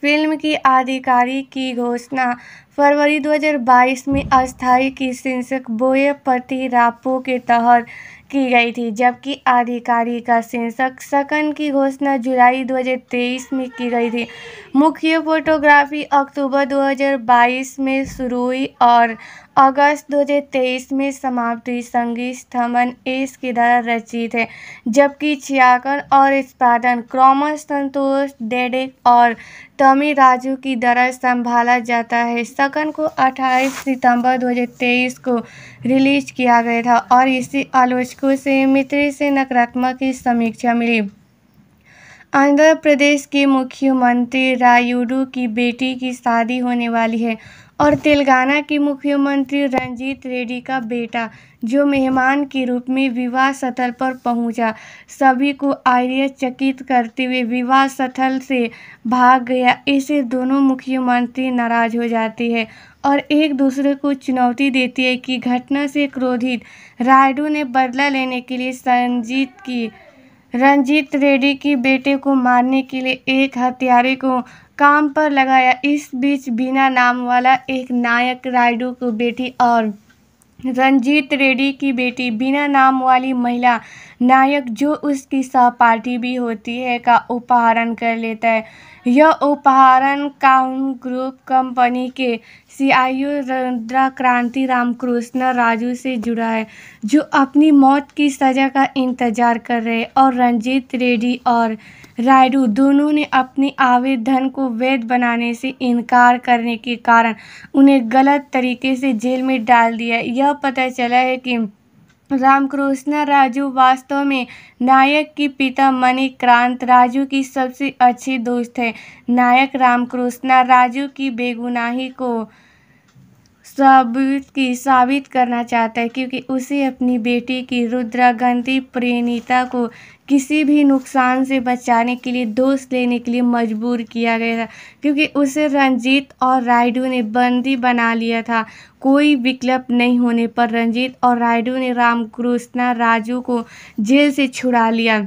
फिल्म की आधिकारिक की घोषणा फरवरी 2022 में अस्थाई की शीर्षक बोयपति रापो के तहत की गई थी जबकि आधिकारी का शीर्षक सकन की घोषणा जुलाई 2023 में की गई थी मुख्य फोटोग्राफी अक्टूबर 2022 में शुरू हुई और अगस्त 2023 में समाप्त हुई संगीत स्थमन एस के द्वारा रचित है जबकि छियाकन और स्पादन क्रॉमस संतोष डेडिक और तमी राजू की द्वारा संभाला जाता है सकन को 28 सितंबर 2023 को रिलीज किया गया था और इसी आलोचकों से मित्र से नकारात्मक की समीक्षा मिली आंध्र प्रदेश के मुख्यमंत्री रायुडू की बेटी की शादी होने वाली है और तेलंगाना के मुख्यमंत्री रंजीत रेड्डी का बेटा जो मेहमान के रूप में विवाह स्थल पर पहुंचा सभी को चकित करते हुए विवाह स्थल से भाग गया इसे दोनों मुख्यमंत्री नाराज हो जाती है और एक दूसरे को चुनौती देती है कि घटना से क्रोधित रायडू ने बदला लेने के लिए संजीत की रंजीत रेड्डी के बेटे को मारने के लिए एक हत्यारे को काम पर लगाया इस बीच बिना नाम वाला एक नायक रायडू को बेटी और रंजीत रेड्डी की बेटी बिना नाम वाली महिला नायक जो उसकी सहपाठी भी होती है का उपहारण कर लेता है यह उपहारण काउन ग्रुप कंपनी के सीआईओ रंद्रा क्रांति रामकृष्ण राजू से जुड़ा है जो अपनी मौत की सज़ा का इंतजार कर रहे और रंजीत रेड्डी और रायडू दोनों ने अपने आवेदन को वैध बनाने से इनकार करने के कारण उन्हें गलत तरीके से जेल में डाल दिया यह पता चला है कि रामकृष्ण राजू वास्तव में नायक के पिता मणिक्रांत राजू की सबसे अच्छे दोस्त है नायक रामकृष्ण राजू की बेगुनाही को साबित की साबित करना चाहता है क्योंकि उसे अपनी बेटी की रुद्रागंधी प्रेणिता को किसी भी नुकसान से बचाने के लिए दोष लेने के लिए मजबूर किया गया था क्योंकि उसे रंजीत और रायडू ने बंदी बना लिया था कोई विकल्प नहीं होने पर रंजीत और रायडू ने रामकृष्णा राजू को जेल से छुड़ा लिया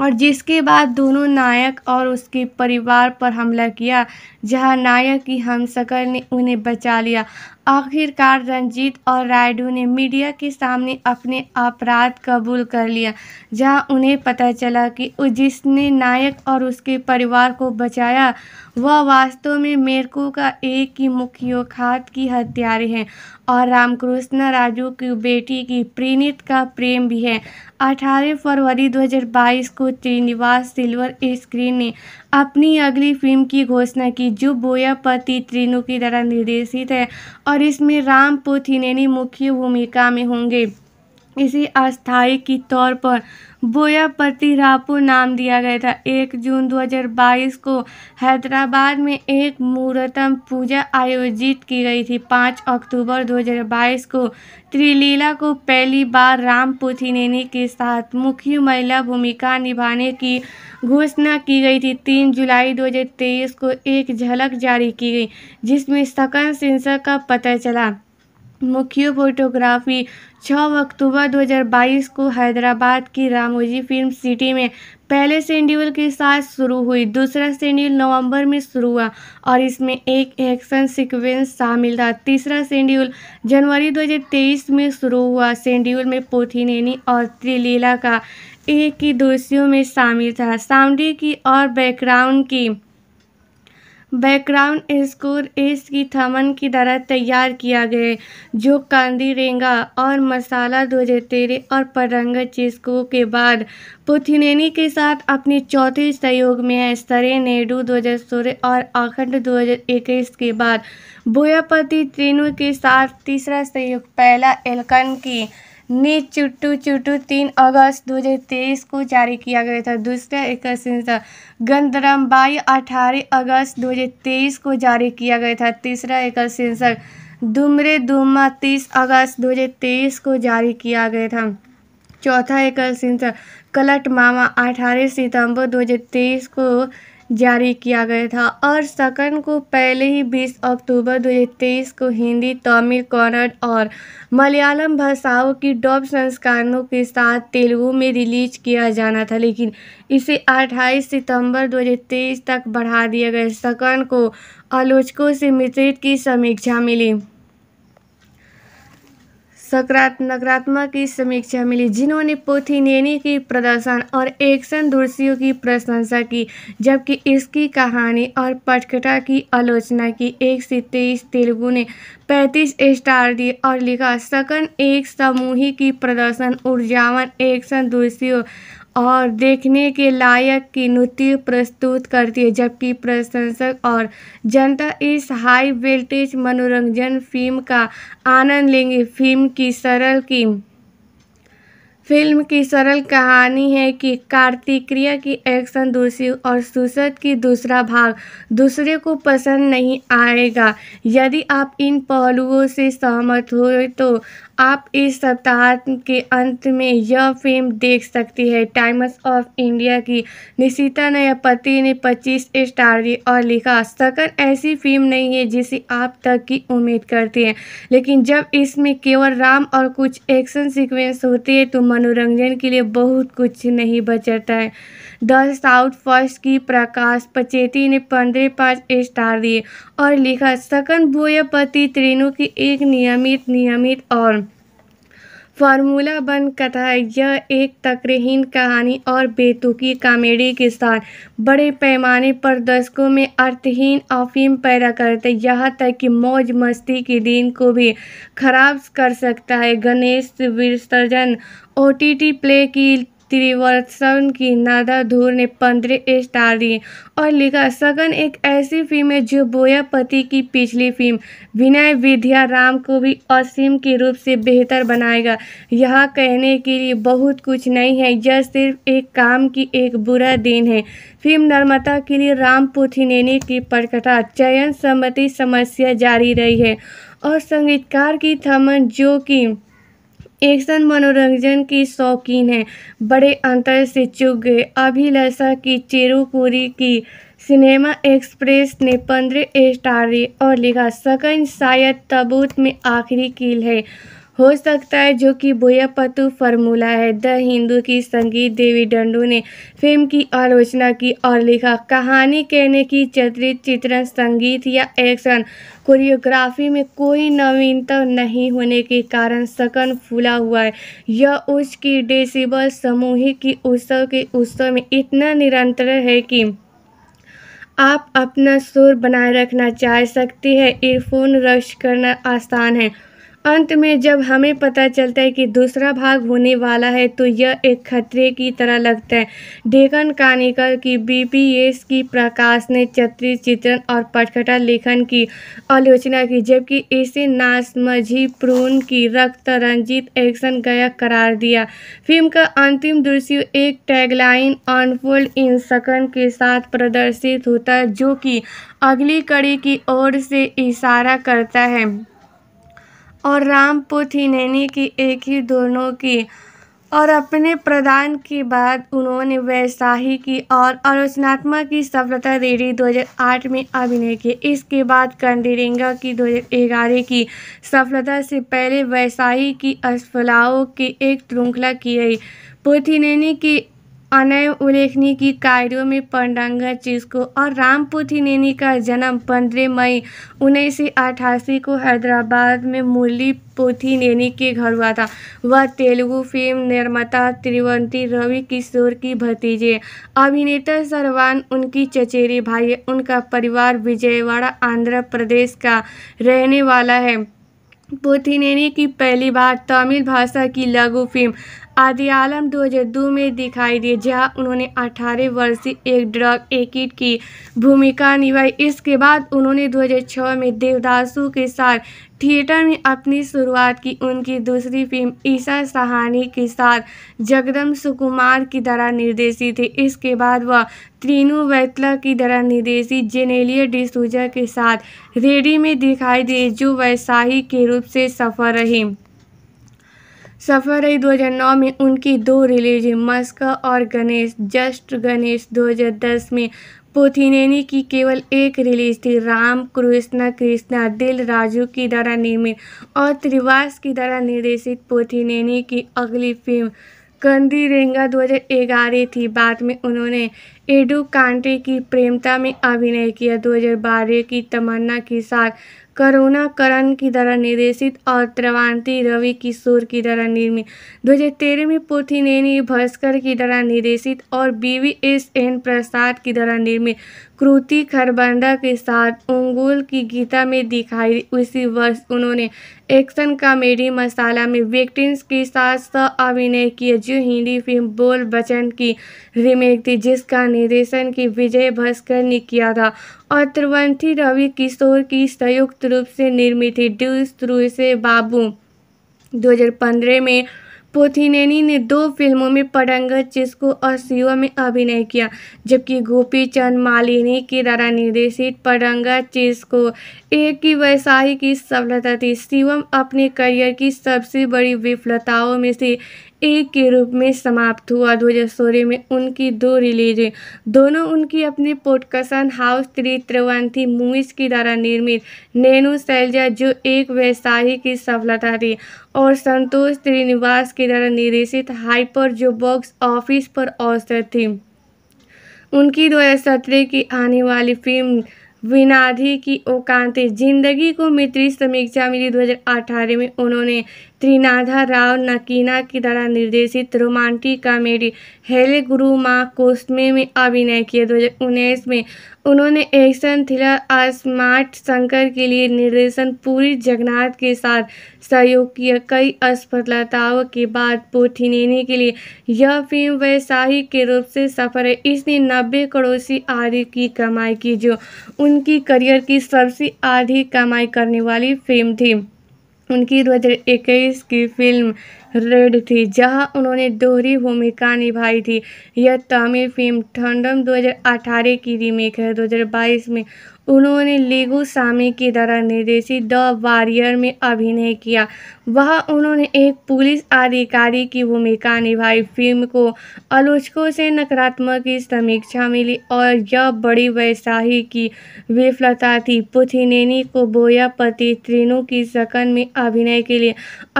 और जिसके बाद दोनों नायक और उसके परिवार पर हमला किया जहां नायक की हमसकर ने उन्हें बचा लिया आखिरकार रंजीत और रायडू ने मीडिया के सामने अपने अपराध कबूल कर लिया जहां उन्हें पता चला कि जिसने नायक और उसके परिवार को बचाया वह वास्तव में मेरको का एक ही खाद की हत्यारे हैं और रामकृष्ण राजू की बेटी की प्रीणित का प्रेम भी है 18 फरवरी 2022 को श्रीनिवास सिल्वर स्क्रीन ने अपनी अगली फिल्म की घोषणा की जो बोयापति त्रिनु की द्वारा निर्देशित है और इसमें राम पोथिनेनी मुख्य भूमिका में होंगे इसे अस्थायी के तौर पर बोयापति रापू नाम दिया गया था एक जून 2022 को हैदराबाद में एक मूर्तम पूजा आयोजित की गई थी पाँच अक्टूबर 2022 को त्रिलीला को पहली बार राम पोथिनेनी के साथ मुख्य महिला भूमिका निभाने की घोषणा की गई थी तीन जुलाई 2023 को एक झलक जारी की गई जिसमें सकन सिंसर का पता चला मुख्य फोटोग्राफी 6 अक्टूबर 2022 को हैदराबाद की रामोजी फिल्म सिटी में पहले शेड्यूल के साथ शुरू हुई दूसरा शेड्यूल नवंबर में शुरू हुआ और इसमें एक एक्शन सीक्वेंस शामिल था तीसरा शेड्यूल जनवरी 2023 में शुरू हुआ शेड्यूल में पोथीनेनी और त्रिलीला का एक ही दोषियों में शामिल था साउंडी की और बैकग्राउंड की बैकग्राउंड स्कोर एस की थमन की तरह तैयार किया गया जो कांदी रेंगा और मसाला दो तेरे और परंगा चिस्को के बाद पुथिनेनी के साथ अपने चौथे सहयोग में है सरे नेडू दो हज़ार सोलह और अखंड दो हज़ार इक्कीस के बाद बोयापति तीनों के साथ तीसरा सहयोग पहला एलकन की ने चुट्टू चुट्टू तीन अगस्त 2023 को जारी किया गया था दूसरा एक गंदरम बाई अठारह अगस्त 2023 को जारी किया गया था तीसरा एक शीर्षक दुमरे दुमा तीस अगस्त 2023 को जारी किया गया था चौथा एक शीर्षक कलट मामा अठारह सितंबर 2023 को जारी किया गया था और सकन को पहले ही 20 अक्टूबर 2023 को हिंदी तमिल कन्नड़ और मलयालम भाषाओं की डॉप संस्करणों के साथ तेलुगु में रिलीज किया जाना था लेकिन इसे 28 सितंबर 2023 तक बढ़ा दिया गया सकन को आलोचकों से मिश्रित की समीक्षा मिली સકારાત્મક नकारात्मक की समीक्षा मिली जिन्होंने पोथीनेनी की प्रदर्शन और एक्शन दृश्यों की प्रशंसा की जबकि इसकी कहानी और पटकथा की आलोचना की एक से तेईस तेलुगु ने पैंतीस स्टार दिए और लिखा सकन एक समूही की प्रदर्शन ऊर्जावन एक्शन दृश्यों और देखने के लायक की नृत्य प्रस्तुत करती है जबकि प्रशंसक और जनता इस हाई वेल्टेज मनोरंजन फिल्म का आनंद लेंगे फिल्म की सरल की फिल्म की सरल कहानी है कि कार्तिक्रिया की एक्शन दूसरी और सुसद की दूसरा भाग दूसरे को पसंद नहीं आएगा यदि आप इन पहलुओं से सहमत हो तो आप इस सप्ताह के अंत में यह फिल्म देख सकती है टाइम्स ऑफ इंडिया की निशिता नयापति ने 25 स्टार दी और लिखा सकन ऐसी फिल्म नहीं है जिसे आप तक की उम्मीद करती हैं लेकिन जब इसमें केवल राम और कुछ एक्शन सीक्वेंस होते हैं तो मनोरंजन के लिए बहुत कुछ नहीं बचता है द साउथ फर्स्ट की प्रकाश पचेती ने पंद्रह पाँच स्टार दिए और लिखा सकन भूयपति ट्रेनों की एक नियमित नियमित और फार्मूला बन कथा यह एक तकरीन कहानी और बेतुकी कॉमेडी के साथ बड़े पैमाने पर दर्शकों में अर्थहीन अफीम पैदा करते यहाँ तक कि मौज मस्ती के दिन को भी खराब कर सकता है गणेश विसर्जन ओ टी टी प्ले की त्रिवर्थसन की नादा धूर ने पंद्रह स्टार दिए और लिखा सगन एक ऐसी फिल्म है जो बोयापति की पिछली फिल्म विनय विद्या राम को भी असीम के रूप से बेहतर बनाएगा यह कहने के लिए बहुत कुछ नहीं है यह सिर्फ एक काम की एक बुरा दिन है फिल्म नर्मदा के लिए राम पोथिनेनी की प्रकटा चयन संबंधी समस्या जारी रही है और संगीतकार की थमन जो कि एक्शन मनोरंजन की शौकीन है बड़े अंतर से चुग गए अभिलाषा की चेरुपुरी की सिनेमा एक्सप्रेस ने पंद्रह स्टार और लिखा सकन शायद तबूत में आखिरी कील है हो सकता है जो कि बोयापतु फार्मूला है द हिंदू की संगीत देवी डंडू ने फिल्म की आलोचना की और लिखा कहानी कहने की चित्रित चित्रण संगीत या एक्शन कोरियोग्राफी में कोई नवीनता तो नहीं होने के कारण सकन फूला हुआ है यह उसकी डेसिबल समूह की उत्सव के उत्सव में इतना निरंतर है कि आप अपना सुर बनाए रखना चाह सकते हैं ईयरफोन रश करना आसान है अंत में जब हमें पता चलता है कि दूसरा भाग होने वाला है तो यह एक खतरे की तरह लगता है डेकन कानिकर की बीपीएस की प्रकाश ने चत्री चित्रण और पटखटा लेखन की आलोचना की जबकि इसे नासमझी प्रून की रक्त रंजित एक्शन गायक करार दिया फिल्म का अंतिम दृश्य एक टैगलाइन अनफोल्ड इन सकन के साथ प्रदर्शित होता है जो कि अगली कड़ी की ओर से इशारा करता है और राम पुथी नैनी की एक ही दोनों की और अपने प्रदान के बाद उन्होंने वैसाही की और आलोचनात्मा की सफलता रेडी 2008 में अभिनय की इसके बाद कंदीरेंगा की 2011 की सफलता से पहले वैसाही की असफलाओं की एक श्रृंखला की गई पोथिनेनी की अनय उल्लेखनीय की कार्यों में पंडांगा चिस्को और नेनी का जन्म 15 मई उन्नीस को हैदराबाद में मुरली पोथी नेनी के घर हुआ था वह तेलुगु फिल्म निर्माता त्रिवंती रवि किशोर की भतीजे अभिनेता सरवान उनकी चचेरी भाई उनका परिवार विजयवाड़ा आंध्र प्रदेश का रहने वाला है पोथीनेनी की पहली बार तमिल भाषा की लघु फिल्म आदियालम 2002 में दिखाई दी जहां उन्होंने 18 वर्षीय एक ड्रग एकिट की भूमिका निभाई इसके बाद उन्होंने 2006 में देवदासु के साथ थिएटर में अपनी शुरुआत की उनकी दूसरी फिल्म ईशा सहानी के साथ जगदम सुकुमार की तरह निर्देशी थी इसके बाद वह त्रीनु वैतला की तरह निर्देशी जेनेलिया डिसूजा के साथ रेडी में दिखाई दिए जो वैसाही के रूप से सफल रही सफर रही 2009 में उनकी दो रिलीज मस्का और गणेश जस्ट गणेश 2010 में पोथीनेनी की केवल एक रिलीज थी राम कृष्णा कृष्णा दिल राजू की द्वारा निर्मित और त्रिवास की द्वारा निर्देशित पोथीनेनी की अगली फिल्म कंदी रेंगा 2011 थी बाद में उन्होंने एडू कांटे की प्रेमता में अभिनय किया 2012 की तमन्ना के साथ करुणा करण की द्वारा निर्देशित और त्रवांती रवि किशोर की द्वारा निर्मित तेरह में पोथीनेनी भास्कर की द्वारा निर्देशित और B V S N Prasad की द्वारा निर्मित कृति खरबंदा के साथ ओंगुल की गीता में दिखाई उसी वर्ष उन्होंने एक्शन कॉमेडी मसाला में विक्टिम्स के साथ सह अभिनय किया जो हिंदी फिल्म बोल बचन की रीमेक थी जिसका निर्देशन की विजय भास्कर ने किया था और त्रिवंथी रवि किशोर की संयुक्त रूप से निर्मित थी ड्यूज थ्रू से बाबू 2015 में पोथीनेनी ने दो फिल्मों में पडंगा चिस्को और शिवा में अभिनय किया जबकि गोपी चंद मालिनी के द्वारा निर्देशित पडंगा चिस्को एक ही वैसाही की सफलता थी शिवम अपने करियर की सबसे बड़ी विफलताओं में से एक के रूप में समाप्त हुआ दो सोलह में उनकी दो रिलीजें दोनों उनकी अपनी पोटकसन हाउस त्रित्रवन थी मूवीज़ के द्वारा निर्मित नैनू सैलजा जो एक व्यवसायी की सफलता थी और संतोष श्रीनिवास के द्वारा निर्देशित हाइपर जो बॉक्स ऑफिस पर औसत थी उनकी सत्रह की आने वाली फिल्म विनाधी की ओकांति जिंदगी को मित्री समीक्षा मिली 2018 में उन्होंने त्रिनाधा राव नकीना की द्वारा निर्देशित रोमांटिक कॉमेडी हेले गुरु माँ कोस्मे में अभिनय किया दो में उन्होंने एक्शन थ्रिलर स्मार्ट शंकर के लिए निर्देशन पूरी जगन्नाथ के साथ सहयोग किया कई असफलताओं के बाद पोथिनेनी के लिए यह फिल्म वैसाही के रूप से सफल है इसने नब्बे करोड़ से आधी की कमाई की जो उनकी करियर की सबसे आधी कमाई करने वाली फिल्म थी उनकी दो हज़ार इक्कीस की फ़िल्म रेड थी जहां उन्होंने दोहरी भूमिका निभाई थी यह तमिल फ़िल्म ठंडम 2018 की रीमेक है 2022 में उन्होंने लेगो लेगुसामे की तरह निर्देशित द वॉरियर में अभिनय किया वह उन्होंने एक पुलिस अधिकारी की भूमिका निभाई फिल्म को आलोचकों से नकारात्मक समीक्षा मिली और यह बड़ी वैसाही की विफलता थी पुथिनेनी को बोया पति त्रिनों की शकन में अभिनय के लिए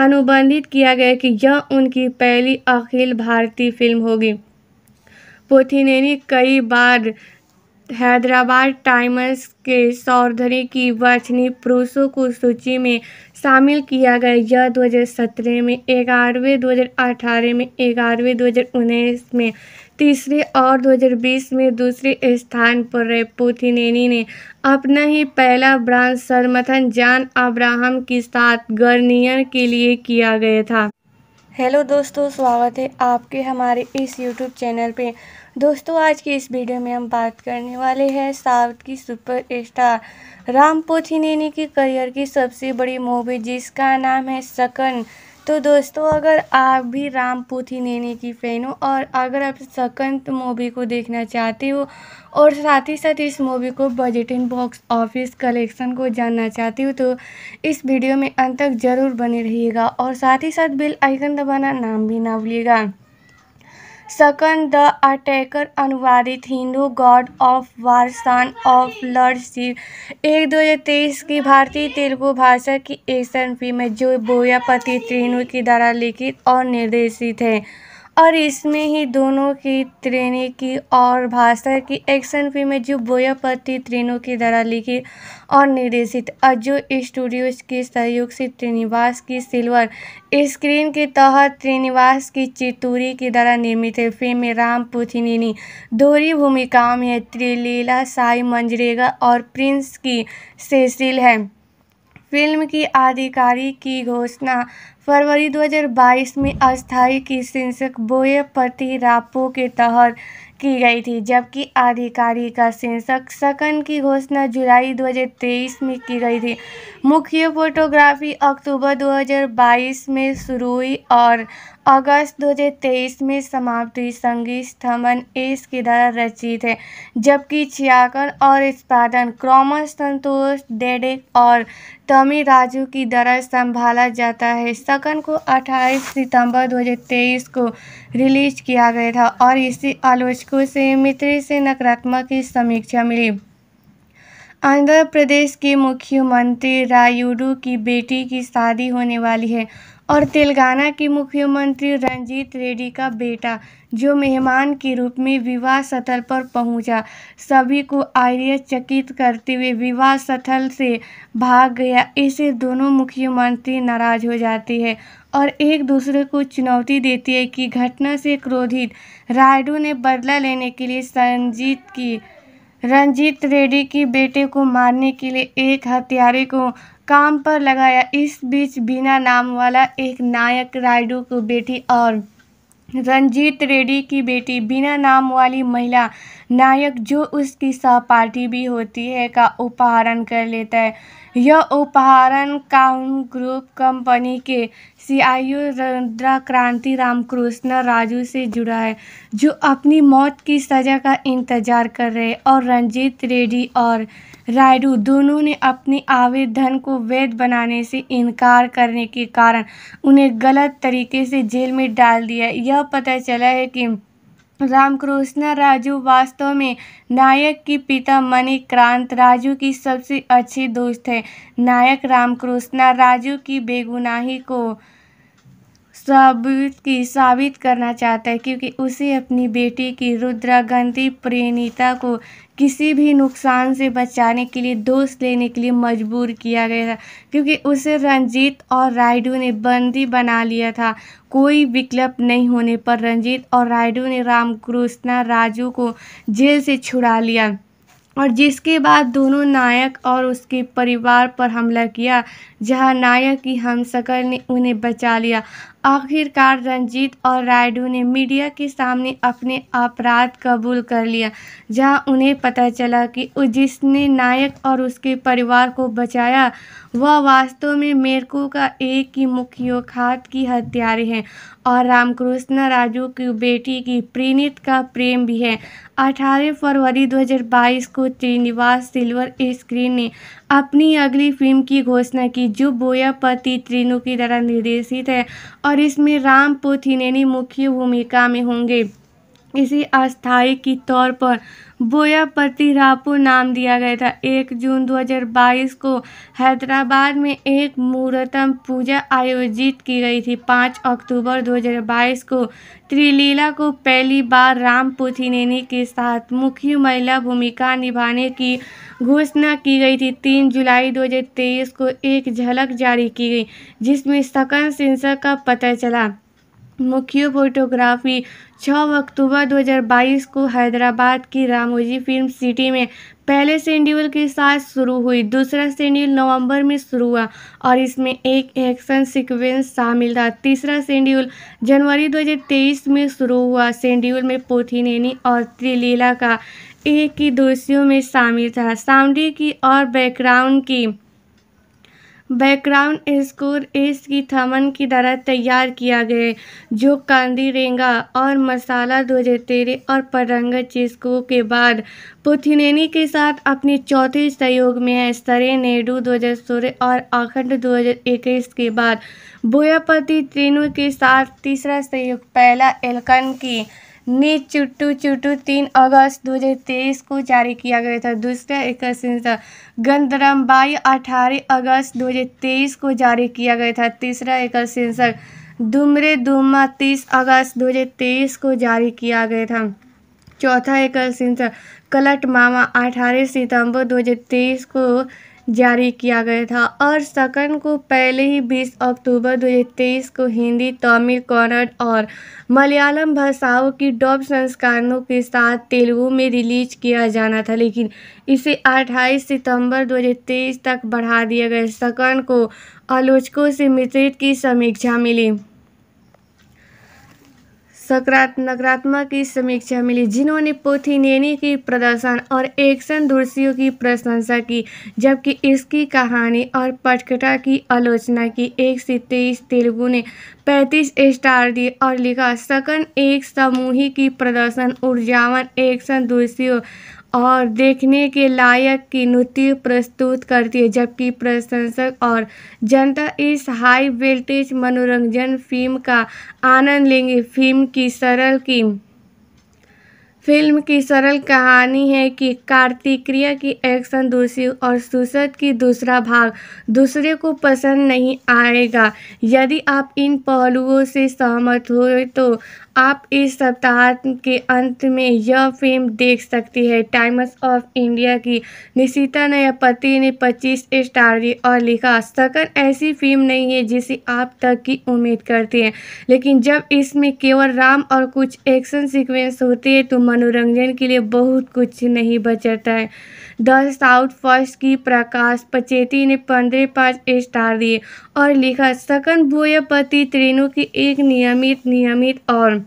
अनुबंधित किया गया कि यह उनकी पहली अखिल भारतीय फिल्म होगी पोथिनेनी कई बार हैदराबाद टाइम्स के चौधरी की वचनी पुरुषों को सूची में शामिल किया गया यह 2017 में ग्यारहवें 2018 में ग्यारहवें 2019 में तीसरे और 2020 में दूसरे स्थान पर रहे पोथिनेनी ने अपना ही पहला ब्रांड समर्थन जान अब्राहम के साथ गर्नियर के लिए किया गया था हेलो दोस्तों स्वागत है आपके हमारे इस यूट्यूब चैनल पे दोस्तों आज की इस वीडियो में हम बात करने वाले हैं साउथ की सुपर स्टार राम पोथिनेनी की करियर की सबसे बड़ी मूवी जिसका नाम है सकन तो दोस्तों अगर आप भी राम पोथिनेनी की फ़ैन हो और अगर आप सकन मूवी को देखना चाहते हो और साथ ही साथ इस मूवी को बजट इन बॉक्स ऑफिस कलेक्शन को जानना चाहते हो तो इस वीडियो में अंत तक ज़रूर बने रहिएगा और साथ ही साथ बिल आइकन दबाना नाम भी ना भूलिएगा सकन द अटैकर अनुवादित Hindu god of war son of Lord Shiva एक दो हज़ार तेईस की भारतीय तेलुगु भाषा की एक्शन फिल्म है जो बोयापति त्रिनु की द्वारा लिखित और निर्देशित है और इसमें ही दोनों की त्रेणी की और भाषा की एक्शन फिल्में जो बोयापति त्रेनों की द्वारा लिखी और निर्देशित और जो स्टूडियोज के सहयोग से त्रिनिवास की सिल्वर स्क्रीन के तहत त्रिनिवास की चितूरी की द्वारा निर्मित है फिल्म में राम पुथिनिनी दोहरी भूमिकाओं में त्रिलीला साई मंजरेगा और प्रिंस की सेसिल है फिल्म की आधिकारिक की घोषणा फरवरी 2022 में अस्थायी की शीर्षक बोयपति रापो के तहत की गई थी जबकि आधिकारी का शीर्षक सकन की घोषणा जुलाई 2023 में की गई थी मुख्य फोटोग्राफी अक्टूबर 2022 में शुरू हुई और अगस्त 2023 में समाप्त हुई संगीत स्थमन एस के द्वारा रचित है जबकि छियाकर और स्पादन क्रॉमन संतोष डेडिक और तमी राजू की द्वारा संभाला जाता है सकन को 28 सितंबर 2023 को रिलीज किया गया था और इसी आलोचकों से मित्र से नकारात्मक की समीक्षा मिली आंध्र प्रदेश के मुख्यमंत्री रायुडू की बेटी की शादी होने वाली है और तेलंगाना के मुख्यमंत्री रंजीत रेड्डी का बेटा जो मेहमान के रूप में विवाह स्थल पर पहुंचा सभी को चकित करते हुए विवाह स्थल से भाग गया इससे दोनों मुख्यमंत्री नाराज हो जाते हैं और एक दूसरे को चुनौती देती है कि घटना से क्रोधित रायडू ने बदला लेने के लिए संजीत की रंजीत रेड्डी के बेटे को मारने के लिए एक हत्यारे को काम पर लगाया इस बीच बिना नाम वाला एक नायक रायडू को बेटी और रंजीत रेड्डी की बेटी बिना नाम वाली महिला नायक जो उसकी सहपाठी भी होती है का उपहारण कर लेता है यह उपहारण काउन ग्रुप कंपनी के सीआईओ रंद्रा क्रांति रामकृष्ण राजू से जुड़ा है जो अपनी मौत की सज़ा का इंतजार कर रहे और रंजीत रेड्डी और रायडू दोनों ने अपने आवेदन को वैध बनाने से इनकार करने के कारण उन्हें गलत तरीके से जेल में डाल दिया यह पता चला है कि रामकृष्ण राजू वास्तव में नायक के पिता मणिक्रांत राजू की सबसे अच्छी दोस्त है नायक रामकृष्ण राजू की बेगुनाही को साबित की साबित करना चाहता है क्योंकि उसे अपनी बेटी की रुद्रागंधी प्रेणिता को किसी भी नुकसान से बचाने के लिए दोष लेने के लिए मजबूर किया गया था क्योंकि उसे रंजीत और रायडू ने बंदी बना लिया था कोई विकल्प नहीं होने पर रंजीत और रायडू ने रामकृष्णा राजू को जेल से छुड़ा लिया और जिसके बाद दोनों नायक और उसके परिवार पर हमला किया जहां नायक की हमशक्ल ने उन्हें बचा लिया आखिरकार रंजीत और रायडू ने मीडिया के सामने अपने अपराध कबूल कर लिया जहां उन्हें पता चला कि जिसने नायक और उसके परिवार को बचाया वह वास्तव में मेरको का एक ही खाद की हत्यारे हैं और रामकृष्ण राजू की बेटी की प्रीणित का प्रेम भी है 18 फरवरी 2022 को श्रीनिवास सिल्वर स्क्रीन ने अपनी अगली फिल्म की घोषणा की जो बोयापति त्रिनु की द्वारा निर्देशित है और इसमें राम पोथिनेनी मुख्य भूमिका में होंगे इसे अस्थायी के तौर पर बोयापति रापू नाम दिया गया था एक जून 2022 को हैदराबाद में एक मूर्तम पूजा आयोजित की गई थी पाँच अक्टूबर 2022 को त्रिलीला को पहली बार राम पुथिनेनी के साथ मुख्य महिला भूमिका निभाने की घोषणा की गई थी तीन जुलाई 2023 को एक झलक जारी की गई जिसमें सकन सिंसर का पता चला मुख्य फोटोग्राफी छः अक्टूबर 2022 को हैदराबाद की रामोजी फिल्म सिटी में पहले शेड्यूल के साथ शुरू हुई दूसरा शेड्यूल नवंबर में शुरू हुआ और इसमें एक एक्शन सीक्वेंस शामिल था तीसरा शेड्यूल जनवरी 2023 में शुरू हुआ शेड्यूल में पोथीनेनी और त्रिलीला का एक ही दोषियों में शामिल था साउंडी की और बैकग्राउंड की बैकग्राउंड स्कोर इस की थमन की तरह तैयार किया गया जो कांदी रेंगा और मसाला दो तेरह और परंग चेस्को के बाद पुथिनेनी के साथ अपने चौथे सहयोग में है सरे नेडू दो हज़ार सोलह और अखंड दो हज़ार इक्कीस के बाद बोयापति तीनों के साथ तीसरा सहयोग पहला एलकन की नी चुट्टू चुट्टू तीन अगस्त 2023 को जारी किया गया था दूसरा एक गंदरम बाई अठारह अगस्त 2023 को जारी किया गया था तीसरा एक शीर्षक दुमरे दुमा तीस अगस्त 2023 को जारी किया गया था चौथा एक शीर्षक कलट मामा अठारह सितंबर 2023 को जारी किया गया था और सकन को पहले ही 20 अक्टूबर 2023 को हिंदी तमिल कन्नड़ और मलयालम भाषाओं की डॉब संस्करणों के साथ तेलुगु में रिलीज किया जाना था लेकिन इसे 28 सितंबर 2023 तक बढ़ा दिया गया सकन को आलोचकों से मिश्रित की समीक्षा मिली सकारात्मक नकारात्मक की समीक्षा मिली जिन्होंने पोथिनेनी की प्रदर्शन और एक्शन दोषियों की प्रशंसा की जबकि इसकी कहानी और पटकथा की आलोचना की एक से तेईस तेलुगु ने पैंतीस स्टार दिए और लिखा सकन एक समूही की प्रदर्शन ऊर्जावन एक्शन दोषियों और देखने के लायक की नृत्य प्रस्तुत करती है जबकि प्रशंसक और जनता इस हाई वोल्टेज मनोरंजन फिल्म का आनंद लेंगे फिल्म की सरल की फिल्म की सरल कहानी है कि कार्तिक्रिया की एक्शन दूसरी और सुसद की दूसरा भाग दूसरे को पसंद नहीं आएगा यदि आप इन पहलुओं से सहमत हो तो आप इस सप्ताह के अंत में यह फिल्म देख सकती है टाइम्स ऑफ इंडिया की निशिता नयापति ने 25 स्टार दी और लिखा सकन ऐसी फिल्म नहीं है जिसे आप तक की उम्मीद करते हैं लेकिन जब इसमें केवल राम और कुछ एक्शन सीक्वेंस होते हैं तो मनोरंजन के लिए बहुत कुछ नहीं बचता है द साउथ फर्स्ट की प्रकाश पचेती ने पंद्रह पाँच स्टार दिए और लिखा सकन भूयपति ट्रेनों की एक नियमित नियमित और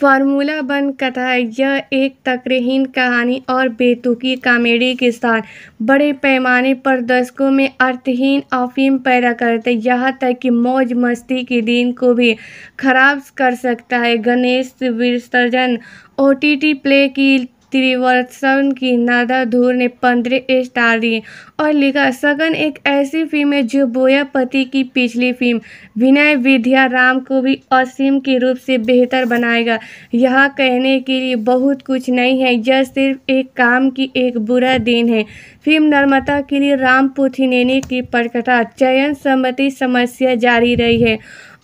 फार्मूला बन कथा है यह एक तकरेहीन कहानी और बेतुकी कॉमेडी के साथ बड़े पैमाने पर दर्शकों में अर्थहीन अफीम पैदा करते यहाँ तक कि मौज मस्ती के दिन को भी खराब कर सकता है गणेश विसर्जन ओ टी टी प्ले की त्रिवरसन की नादा धूर ने पंद्रह स्टार दिए और लिखा सगन एक ऐसी फिल्म है जो बोयापति की पिछली फिल्म विनय विद्या राम को भी असीम के रूप से बेहतर बनाएगा यह कहने के लिए बहुत कुछ नहीं है यह सिर्फ एक काम की एक बुरा दिन है फिल्म नर्मदा के लिए राम पुथिनेनी की प्रकटा चयन सम्मति समस्या जारी रही है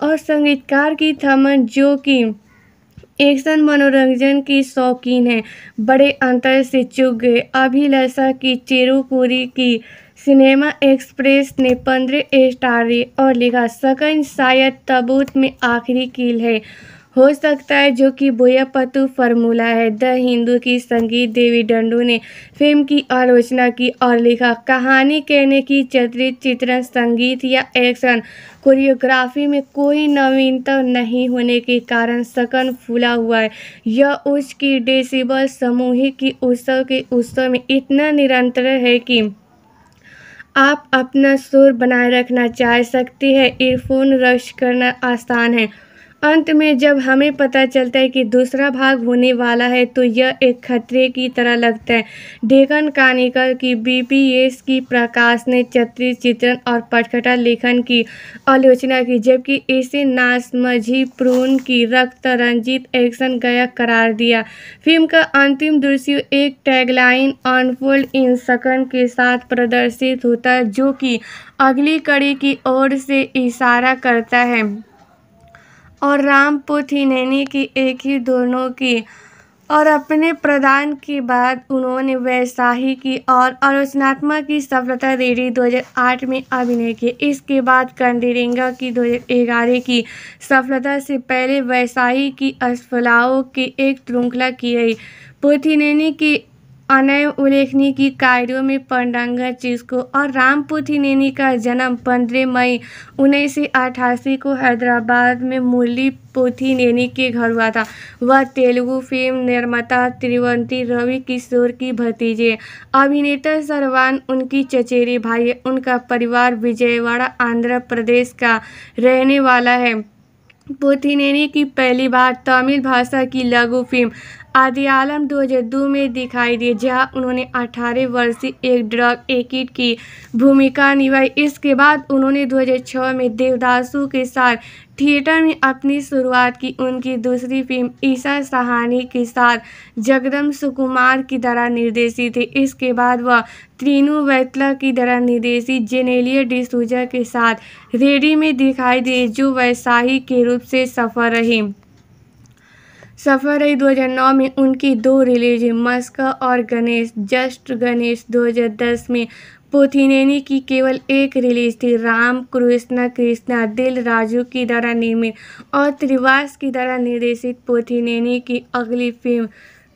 और संगीतकार की थमन जो कि एक्शन मनोरंजन की शौकीन हैं बड़े अंतर से चुग गए अभिलाषा की चेरुपुरी की सिनेमा एक्सप्रेस ने पंद्रह स्टार और लिखा सकन शायद तबूत में आखिरी कील है हो सकता है जो कि बोयापतु फार्मूला है द हिंदू की संगीत देवी डंडू ने फिल्म की आलोचना की और लिखा कहानी कहने की चित्रित चित्रण संगीत या एक्शन कोरियोग्राफी में कोई नवीनता नहीं होने के कारण सकन फूला हुआ है यह उसकी डेसिबल समूह की उत्सव के उत्सव में इतना निरंतर है कि आप अपना सुर बनाए रखना चाह सकती है ईयरफोन रश करना आसान है अंत में जब हमें पता चलता है कि दूसरा भाग होने वाला है तो यह एक खतरे की तरह लगता है डेकन कानिका की बीपीएस की प्रकाश ने चतरी चित्रण और पटखटा लेखन की आलोचना की जबकि इसे नासमझी प्रून की रक्त रंजित एक्शन गायक करार दिया फिल्म का अंतिम दृश्य एक टैगलाइन अनफोल्ड इन सकन के साथ प्रदर्शित होता है जो कि अगली कड़ी की ओर से इशारा करता है और राम थी नैनी की एक ही दोनों की और अपने प्रदान के बाद उन्होंने वैसाही की और आलोचनात्मक की सफलता रेडी 2008 में अभिनय की इसके बाद कंडीरेंगा की 2011 की सफलता से पहले वैसाही की असफलाओं की एक श्रृंखला की गई पोथीनैनी की अनय उल्लेखनीय की कार्यों में पंडांगा चिस्को और नेनी का जन्म 15 मई उन्नीस को हैदराबाद में मुरली नेनी के घर हुआ था वह तेलुगु फिल्म निर्माता त्रिवंती रवि किशोर की भतीजे अभिनेता सरवान उनकी चचेरी भाई उनका परिवार विजयवाड़ा आंध्र प्रदेश का रहने वाला है पोथिनेनी की पहली बार तमिल भाषा की लघु फिल्म आदि आलम 2002 में दिखाई दिए जहां उन्होंने 18 वर्षीय एक ड्रग एकिट की भूमिका निभाई इसके बाद उन्होंने 2006 में देवदासु के साथ थिएटर में अपनी शुरुआत की उनकी दूसरी फिल्म ईशा सहानी के साथ जगदम सुकुमार की तरह निर्देशित थी इसके बाद वह त्रीनु वैतला की तरह निर्देशित जेनेलिया डिसूजा के साथ रेडी में दिखाई दिए जो वैसाही के रूप से सफल रही सफर 2009 में उनकी दो रिलीज मस्का और गणेश जस्ट गणेश 2010 में पोथिनेनी की केवल एक रिलीज थी राम कृष्णा कृष्णा दिल राजू की द्वारा निर्मित और त्रिवास की द्वारा निर्देशित पोथिनेनी की अगली फिल्म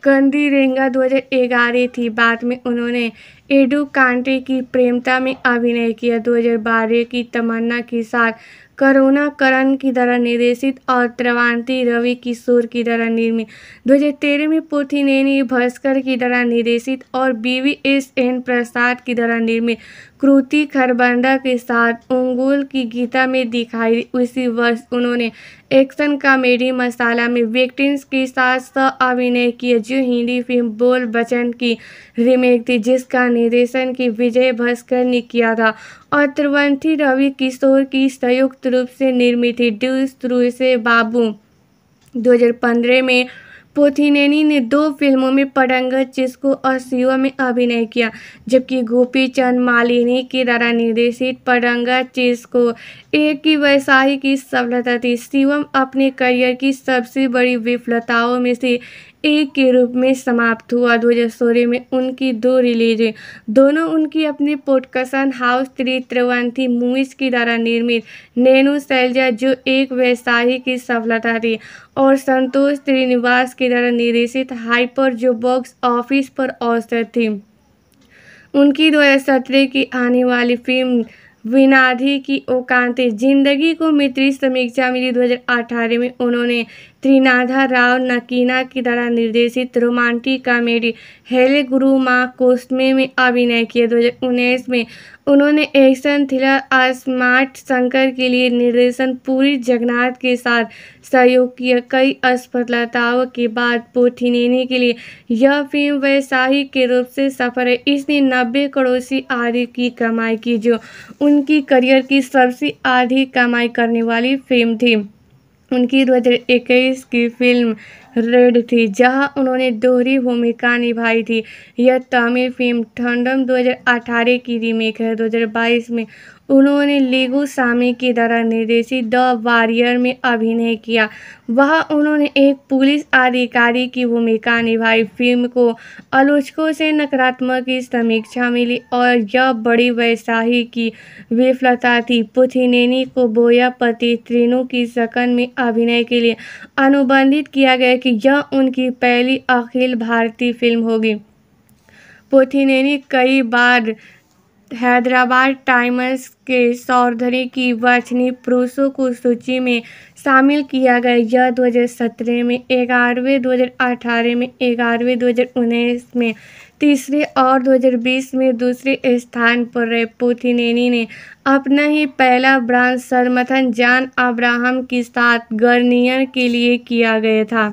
कंदी रेंगा ग्यारह थी बाद में उन्होंने एडू कांटे की प्रेमता में अभिनय किया 2012 की तमन्ना के साथ करुणा करण की तरह निर्देशित और त्रवांती रवि किशोर की तरह निर्मित 2013 में नैनी भास्कर की तरह निर्देशित और बीवी एस एन प्रसाद की तरह निर्मित कृति खरबंदा के साथ उंगुल की गीता में दिखाई उसी वर्ष उन्होंने एक्शन कॉमेडी मसाला में विक्टिम्स के साथ सह अभिनय किया जो हिंदी फिल्म बोल बचन की रीमेक थी जिसका निर्देशन की विजय भास्कर ने किया था और त्रिवंथी रवि किशोर की संयुक्त रूप से निर्मित थी ड्यूस थ्रू से बाबू 2015 में पोथिनेनी ने दो फिल्मों में पडंगत चिस्को और सियो में अभिनय किया जबकि गोपी चंद मालिनी के द्वारा निर्देशित पडंगत चिस्को एक ही वैसाही की सफलता थी शिवम अपने करियर की सबसे बड़ी विफलताओं में से एक के रूप में समाप्त हुआ दो हज़ार में उनकी दो रिलीजें दोनों उनकी अपनी पोटकसन हाउस थ्री मूवीज़ की द्वारा निर्मित नैनू सैलजा जो एक व्यवसायी की सफलता थी और संतोष श्रीनिवास के द्वारा निर्देशित हाइपर जो बॉक्स ऑफिस पर औसत थी उनकी 2017 की आने वाली फिल्म विनाधी की ओकांते जिंदगी को मित्री समीक्षा मिली 2018 में उन्होंने त्रिनाधा राव नकीना की द्वारा निर्देशित रोमांटिक कॉमेडी हेले गुरु माँ कोस्मे में अभिनय किया दो हज़ार उन्नीस में उन्होंने एक्शन थ्रिलर स्मार्ट शंकर के लिए निर्देशन पूरी जगन्नाथ के साथ सहयोग किया कई असफलताओं के बाद पोथिनेनी के लिए यह फिल्म वैसाही के रूप से सफल है इसने नब्बे करोड़ से आधी की कमाई की जो उनकी करियर की सबसे आधी कमाई करने वाली फिल्म थी उनकी दो हज़ार इक्कीस की फिल्म रेड थी जहां उन्होंने दोहरी भूमिका निभाई थी यह तमिल फिल्म ठंडम 2018 की रीमेक है 2022 में उन्होंने लेगो लेगुसामी की द्वारा निर्देशित द वॉरियर में अभिनय किया वह उन्होंने एक पुलिस अधिकारी की भूमिका निभाई फिल्म को आलोचकों से नकारात्मक समीक्षा मिली और यह बड़ी वैसाही की विफलता थी पुथिनेनी को बोया पति त्रिनु की शकन में अभिनय के लिए अनुबंधित किया गया कि यह उनकी पहली अखिल भारतीय फिल्म होगी पोथिनेनी कई बार हैदराबाद टाइम्स के चौधरी की वर्चनी पुरुषों को सूची में शामिल किया गया यह 2017 में ग्यारहवें 2018 में ग्यारहवें 2019 में तीसरे और 2020 में दूसरे स्थान पर रहे पोथिनेनी ने अपना ही पहला ब्रांड सरमथन जान अब्राहम के साथ गर्नियर के लिए किया गया था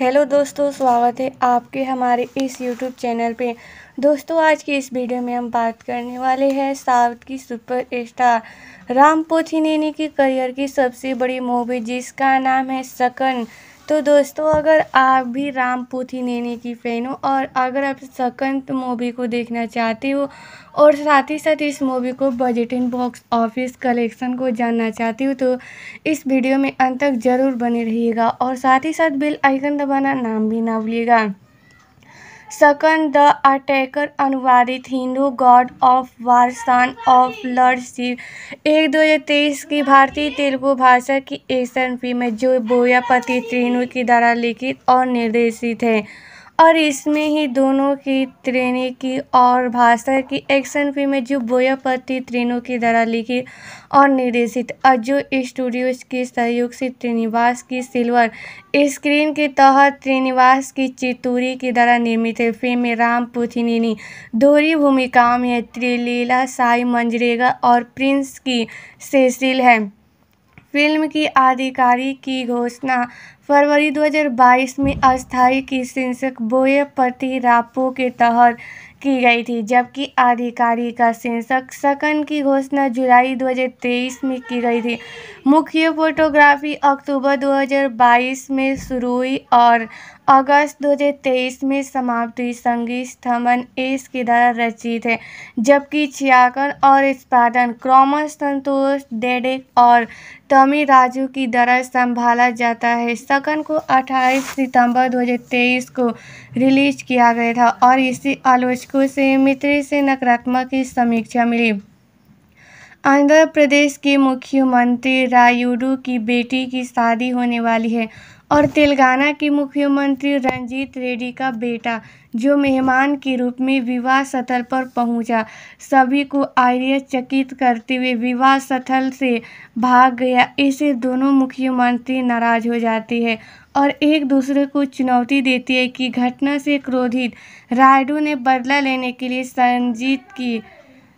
हेलो दोस्तों स्वागत है आपके हमारे इस यूट्यूब चैनल पे दोस्तों आज की इस वीडियो में हम बात करने वाले हैं साउथ की सुपर स्टार राम पोथिनेनी की करियर की सबसे बड़ी मूवी जिसका नाम है सकन तो दोस्तों अगर आप भी राम पोथिनेनी की फ़ैन हो और अगर आप सकंत मूवी को देखना चाहते हो और साथ ही साथ इस मूवी को बजट इन बॉक्स ऑफिस कलेक्शन को जानना चाहती हो तो इस वीडियो में अंत तक ज़रूर बने रहिएगा और साथ ही साथ बिल आइकन दबाना नाम भी ना भूलिएगा सकन द अटैकर अनुवादित Hindu god of war son of Lord Shiva एक दो हज़ार तेईस की भारतीय तेलुगु भाषा की एक्शन फिल्म है जो बोयापति त्रिनू की द्वारा लिखित और निर्देशित है और इसमें ही दोनों की त्रेणी की और भाषा की एक्शन फिल्म जो बोयापति ट्रेनों की तरह लिखी और निर्देशित और जो स्टूडियोज के सहयोग से त्रिनिवास की सिल्वर स्क्रीन के तहत त्रिनिवास की चितूरी की तरह निर्मित है फिल्म में राम पुथिनिनी दोहरी भूमिकाओं में त्रिलीला साई मंजरेगा और प्रिंस की सेसिल है फिल्म की आधिकारिक की घोषणा फरवरी 2022 में अस्थाई की शीर्षक बोए पति रापो के तहत की गई थी जबकि अधिकारी का शीर्षक सकन की घोषणा जुलाई 2023 में की गई थी मुख्य फोटोग्राफी अक्टूबर 2022 में शुरू हुई और अगस्त 2023 में समाप्ति संगीत स्थमन एस के द्वारा रचित है जबकि छियाकर और स्पादन क्रॉमन संतोष डेडिक और टमी राजू की द्वारा संभाला जाता है सकन को 28 सितंबर 2023 को रिलीज किया गया था और इसी आलोचकों से मित्र से नकारात्मक की समीक्षा मिली आंध्र प्रदेश के मुख्यमंत्री रायुडू की बेटी की शादी होने वाली है और तेलंगाना के मुख्यमंत्री रंजीत रेड्डी का बेटा जो मेहमान के रूप में विवाह स्थल पर पहुंचा सभी को चकित करते हुए विवाह स्थल से भाग गया इसे दोनों मुख्यमंत्री नाराज हो जाती है और एक दूसरे को चुनौती देती है कि घटना से क्रोधित रायडू ने बदला लेने के लिए संजीत की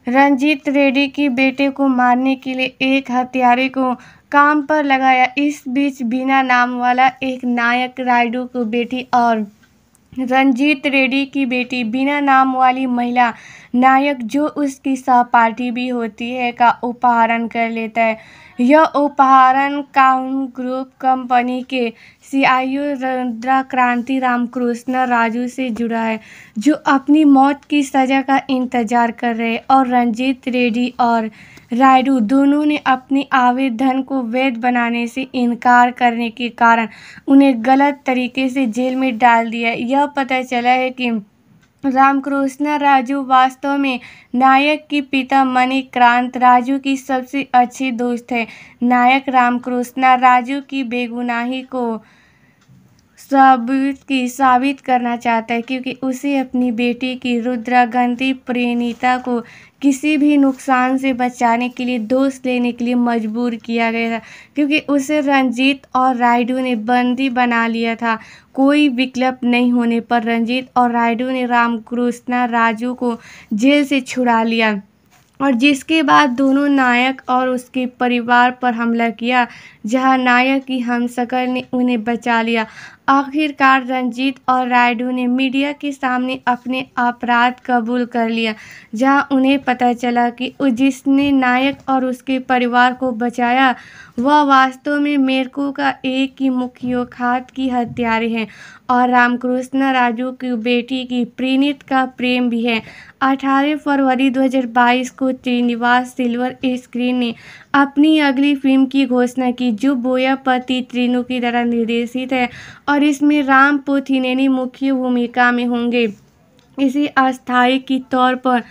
रंजीत रेड्डी के बेटे को मारने के लिए एक हत्यारे को काम पर लगाया इस बीच बिना नाम वाला एक नायक रायडू को बेटी और रंजीत रेड्डी की बेटी बिना नाम वाली महिला नायक जो उसकी सहपाठी भी होती है का उपहरण कर लेता है यह उपहारण काउन ग्रुप कंपनी के सीआईओ रुद्रा क्रांति रामकृष्ण राजू से जुड़ा है जो अपनी मौत की सज़ा का इंतजार कर रहे और रंजीत रेड्डी और रायडू दोनों ने अपने आवेदन को वैध बनाने से इनकार करने के कारण उन्हें गलत तरीके से जेल में डाल दिया यह पता चला है कि रामकृष्ण राजू वास्तव में नायक के पिता मणिक्रांत राजू की सबसे अच्छी दोस्त है नायक रामकृष्ण राजू की बेगुनाही को साबित की साबित करना चाहता है क्योंकि उसे अपनी बेटी की रुद्रागंती प्रेणिता को किसी भी नुकसान से बचाने के लिए दोष लेने के लिए मजबूर किया गया था क्योंकि उसे रंजीत और रायडू ने बंदी बना लिया था कोई विकल्प नहीं होने पर रंजीत और रायडू ने रामकृष्णा राजू को जेल से छुड़ा लिया और जिसके बाद दोनों नायक और उसके परिवार पर हमला किया जहां नायक की हमशक्ल ने उन्हें बचा लिया आखिरकार रंजीत और रायडू ने मीडिया के सामने अपने अपराध कबूल कर लिया जहां उन्हें पता चला कि जिसने नायक और उसके परिवार को बचाया वह वास्तव में मेरको का एक ही मुख्योखात की हत्यारे हैं और रामकृष्ण राजू की बेटी की प्रीणित का प्रेम भी है 18 फरवरी 2022 को श्रीनिवास सिल्वर स्क्रीन ने अपनी अगली फिल्म की घोषणा की जो बोयापति त्रिनु की द्वारा निर्देशित है और इसमें राम पोथिनेनी मुख्य भूमिका में होंगे इसे अस्थाई के तौर पर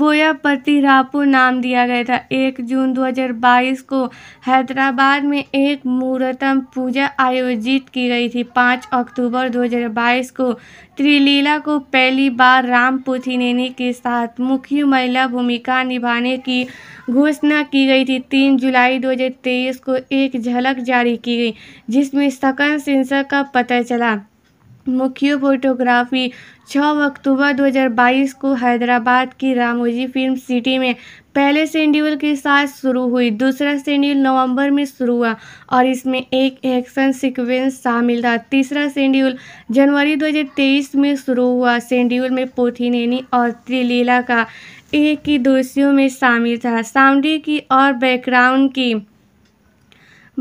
बोयापति रापू नाम दिया गया था एक जून 2022 को हैदराबाद में एक मुहूर्तम पूजा आयोजित की गई थी पाँच अक्टूबर 2022 को त्रिलीला को पहली बार राम पोथिनेनी के साथ मुख्य महिला भूमिका निभाने की घोषणा की गई थी तीन जुलाई 2023 को एक झलक जारी की गई जिसमें सकन सेंसर का पता चला मुख्य फोटोग्राफी 6 अक्टूबर 2022 को हैदराबाद की रामोजी फिल्म सिटी में पहले शेड्यूल के साथ शुरू हुई दूसरा शेड्यूल नवंबर में शुरू हुआ और इसमें एक एक्शन सीक्वेंस शामिल था तीसरा शेड्यूल जनवरी 2023 में शुरू हुआ शेड्यूल में नैनी और त्रिलीला का ए की दोषियों में शामिल था सामरी की और बैकग्राउंड की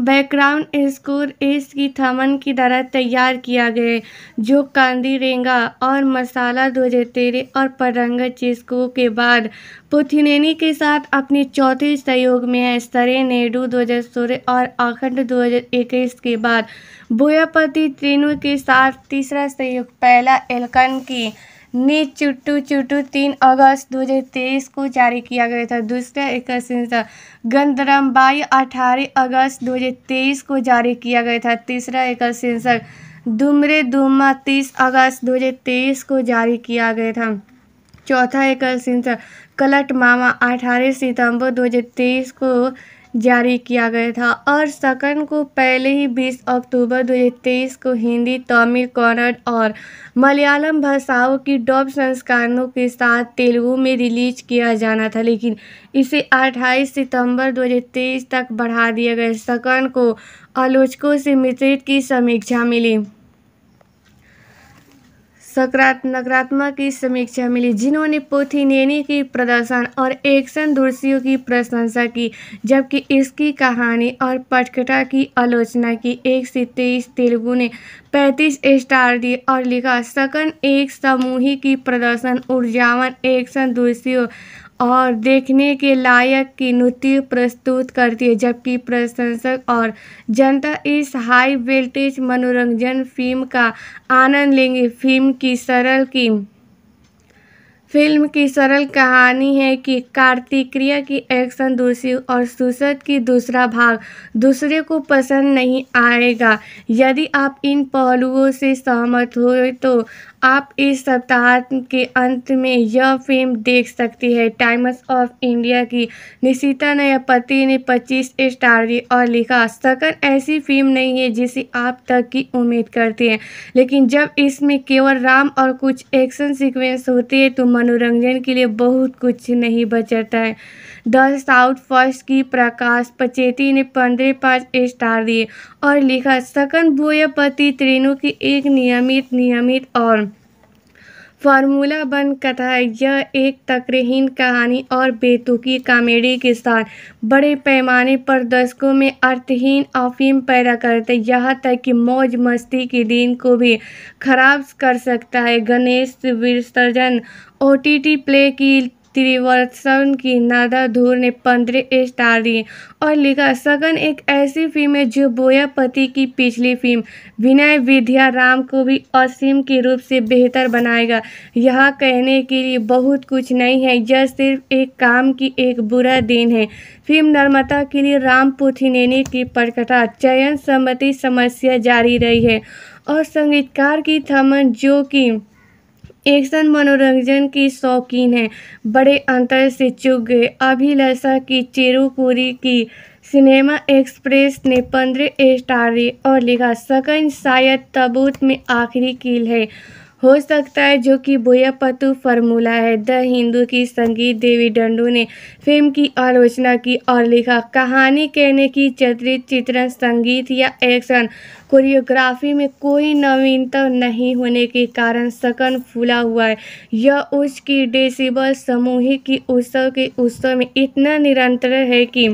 बैकग्राउंड स्कोर एस की थमन की तरह तैयार किया गया जो कांदी रेंगा और मसाला दो तेरह और पडंगा चिस्को के बाद पुथिनेनी के साथ अपने चौथे सहयोग में है सरे नेडू दो हज़ार सोलह और अखंड दो हज़ार इक्कीस के बाद बोयापति त्रिनु के साथ तीसरा सहयोग पहला एलकन की नी चुट्टू चुटू तीन अगस्त 2023 को जारी किया गया था दूसरा एक गंदरम बाई अठारह अगस्त 2023 को जारी किया गया था तीसरा एक शीर्षक दुमरे दुमा तीस अगस्त 2023 को जारी किया गया था चौथा एक शीर्षक कलट मामा अठारह सितंबर 2023 को जारी किया गया था और सकन को पहले ही 20 अक्टूबर 2023 को हिंदी तमिल कन्नड़ और मलयालम भाषाओं की डॉब संस्करणों के साथ तेलुगु में रिलीज किया जाना था लेकिन इसे 28 सितंबर 2023 तक बढ़ा दिया गया सकन को आलोचकों से मिश्रित की समीक्षा मिली सकारात नकारात्मक की समीक्षा मिली जिन्होंने पोथीनेनी की प्रदर्शन और एक्शन दोषियों की प्रशंसा की जबकि इसकी कहानी और पटकथा की आलोचना की एक से तेईस तेलुगु ने पैंतीस स्टार दिए और लिखा सकन एक समूही की प्रदर्शन ऊर्जावन एक्शन दोषियों और देखने के लायक की नृत्य प्रस्तुत करती है जबकि प्रशंसक और जनता इस हाई वेल्टेज मनोरंजन फिल्म का आनंद लेंगे फिल्म की सरल की फिल्म की सरल कहानी है कि कार्तिक्रिया की एक्शन दूसरी और सुसद की दूसरा भाग दूसरे को पसंद नहीं आएगा यदि आप इन पहलुओं से सहमत हो तो आप इस सप्ताह के अंत में यह फिल्म देख सकती है टाइम्स ऑफ इंडिया की निशिता नयापति ने 25 स्टार दी और लिखा सकन ऐसी फिल्म नहीं है जिसे आप तक की उम्मीद करते हैं लेकिन जब इसमें केवल राम और कुछ एक्शन सीक्वेंस होते हैं तो मनोरंजन के लिए बहुत कुछ नहीं बचता है द साउथ फर्स्ट की प्रकाश पचेती ने पंद्रह पाँच स्टार दिए और लिखा सकन भूयपति ट्रेनों की एक नियमित नियमित और फार्मूला बन कथा यह एक तकरीहन कहानी और बेतुकी कामेडी के साथ बड़े पैमाने पर दर्शकों में अर्थहीन अफीम पैदा करते यहाँ तक कि मौज मस्ती के दिन को भी खराब कर सकता है गणेश विसर्जन ओ टी टी प्ले की त्रिवर्सन की नादा धूर ने पंद्रह स्टार दिए और लिखा सगन एक ऐसी फिल्म है जो बोयापति की पिछली फिल्म विनय विद्या राम को भी असीम के रूप से बेहतर बनाएगा यह कहने के लिए बहुत कुछ नहीं है यह सिर्फ एक काम की एक बुरा दिन है फिल्म नर्मदा के लिए राम पुथिनेनी की प्रकटा चयन सम्मति समस्या जारी रही है और संगीतकार की थमन जो कि एक्शन मनोरंजन के शौकीन हैं बड़े अंतर से चुग गए अभिलाषा की चेरुपुरी की सिनेमा एक्सप्रेस ने पंद्रह स्टार और लिखा सकन शायद तबूत में आखिरी कील है हो सकता है जो कि बोयापतु फार्मूला है द हिंदू की संगीत देवी डंडू ने फिल्म की आलोचना की और लिखा कहानी कहने की चित्रित चित्रण संगीत या एक्शन कोरियोग्राफी में कोई नवीनतम नहीं होने के कारण सकन फूला हुआ है यह उसकी डेसिबल समूह की उत्सव के उत्सव में इतना निरंतर है कि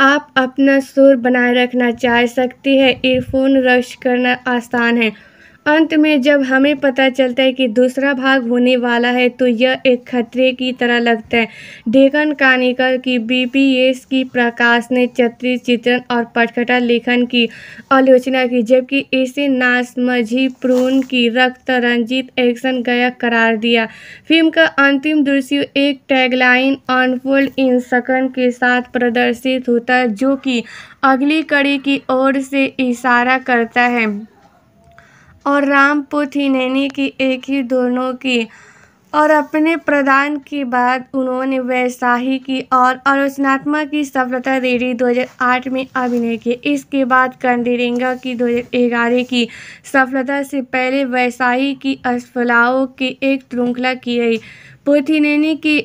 आप अपना सुर बनाए रखना चाह सकती है ईयरफोन रश करना आसान है अंत में जब हमें पता चलता है कि दूसरा भाग होने वाला है तो यह एक खतरे की तरह लगता है ढेकन कानिकर की बीपीएस की प्रकाश ने चतरी चित्रण और पटखटा लेखन की आलोचना की जबकि इसे नासमझी प्रून की रक्त रंजित एक्शन गायक करार दिया फिल्म का अंतिम दृश्य एक टैगलाइन अनफोल्ड इन सकन के साथ प्रदर्शित होता है जो कि अगली कड़ी की ओर से इशारा करता है और राम पोथी नैनी की एक ही दोनों की और अपने प्रदान के बाद उन्होंने वैशाही की और आलोचनात्मा की सफलता रेडी 2008 में अभिनय किए इसके बाद कंदीरेंगा की 2011 की सफलता से पहले वैशाही की असफलाओं की एक श्रृंखला की गई पोथीनैनी की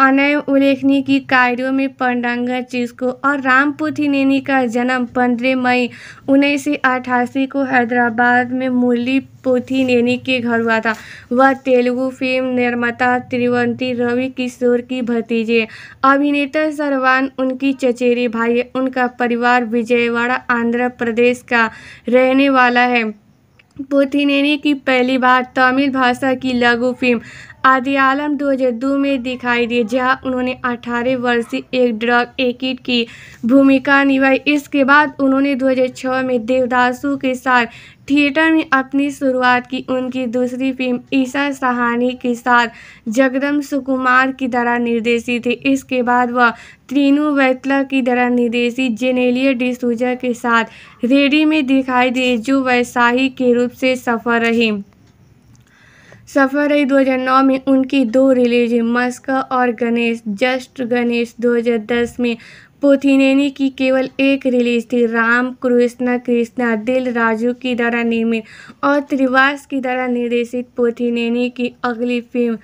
अनय उल्लेखनीय की कार्यों में पंडांगा चिस्को और रामपुथिनेनी का जन्म 15 मई उन्नीस को हैदराबाद में मुरली नेनी के घर हुआ था वह तेलुगु फिल्म निर्माता त्रिवंती रवि किशोर की भतीजे अभिनेता सरवान उनकी चचेरी भाई है उनका परिवार विजयवाड़ा आंध्र प्रदेश का रहने वाला है पोथिनेनी की पहली बार तमिल भाषा की लघु फिल्म आदि आलम 2002 में दिखाई दिए जहां उन्होंने 18 वर्षीय एक ड्रग एकिट की भूमिका निभाई इसके बाद उन्होंने 2006 में देवदासु के साथ थिएटर में अपनी शुरुआत की उनकी दूसरी फिल्म ईशा सहानी के साथ जगदम सुकुमार की तरह निर्देशी थी इसके बाद वह त्रिनु वैतला की तरह निर्देशी जेनेलिया डिसूजा के साथ रेडी में दिखाई दिए जो वैसाही के रूप से सफल रही सफर दो हज़ार नौ में उनकी दो रिलीज मस्का और गणेश जस्ट गणेश 2010 में पोथिनेनी की केवल एक रिलीज थी राम कृष्णा कृष्णा दिल राजू की द्वारा निर्मित और त्रिवास की द्वारा निर्देशित पोथिनेनी की अगली फिल्म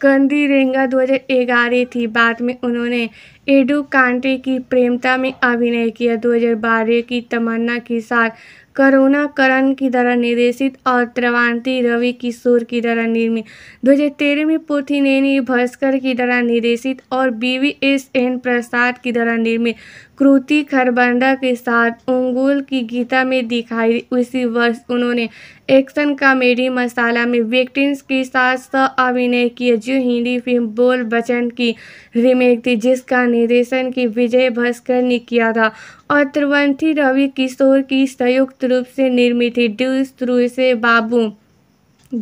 कंदी रेंगा 2011 थी बाद में उन्होंने एडू कांटे की प्रेमता में अभिनय किया 2012 की तमन्ना के साथ करुणाकरण की द्वारा निर्देशित और त्रावंती रवि किशोर की द्वारा निर्मित तेरह में पोथीनेनी भास्कर की द्वारा निर्देशित और बी एस एन प्रसाद की द्वारा निर्मित कृति खरबंदा के साथ ओंगुल की गीता में दिखाई उसी वर्ष उन्होंने एक्शन कॉमेडी मसाला में विक्टिम्स के साथ सह अभिनय किया जो हिंदी फिल्म बोल बचन की रीमेक थी जिसका निर्देशन की विजय भास्कर ने किया था और त्रिवंथी रवि किशोर की संयुक्त रूप से निर्मित थी ड्यूस थ्रू से बाबू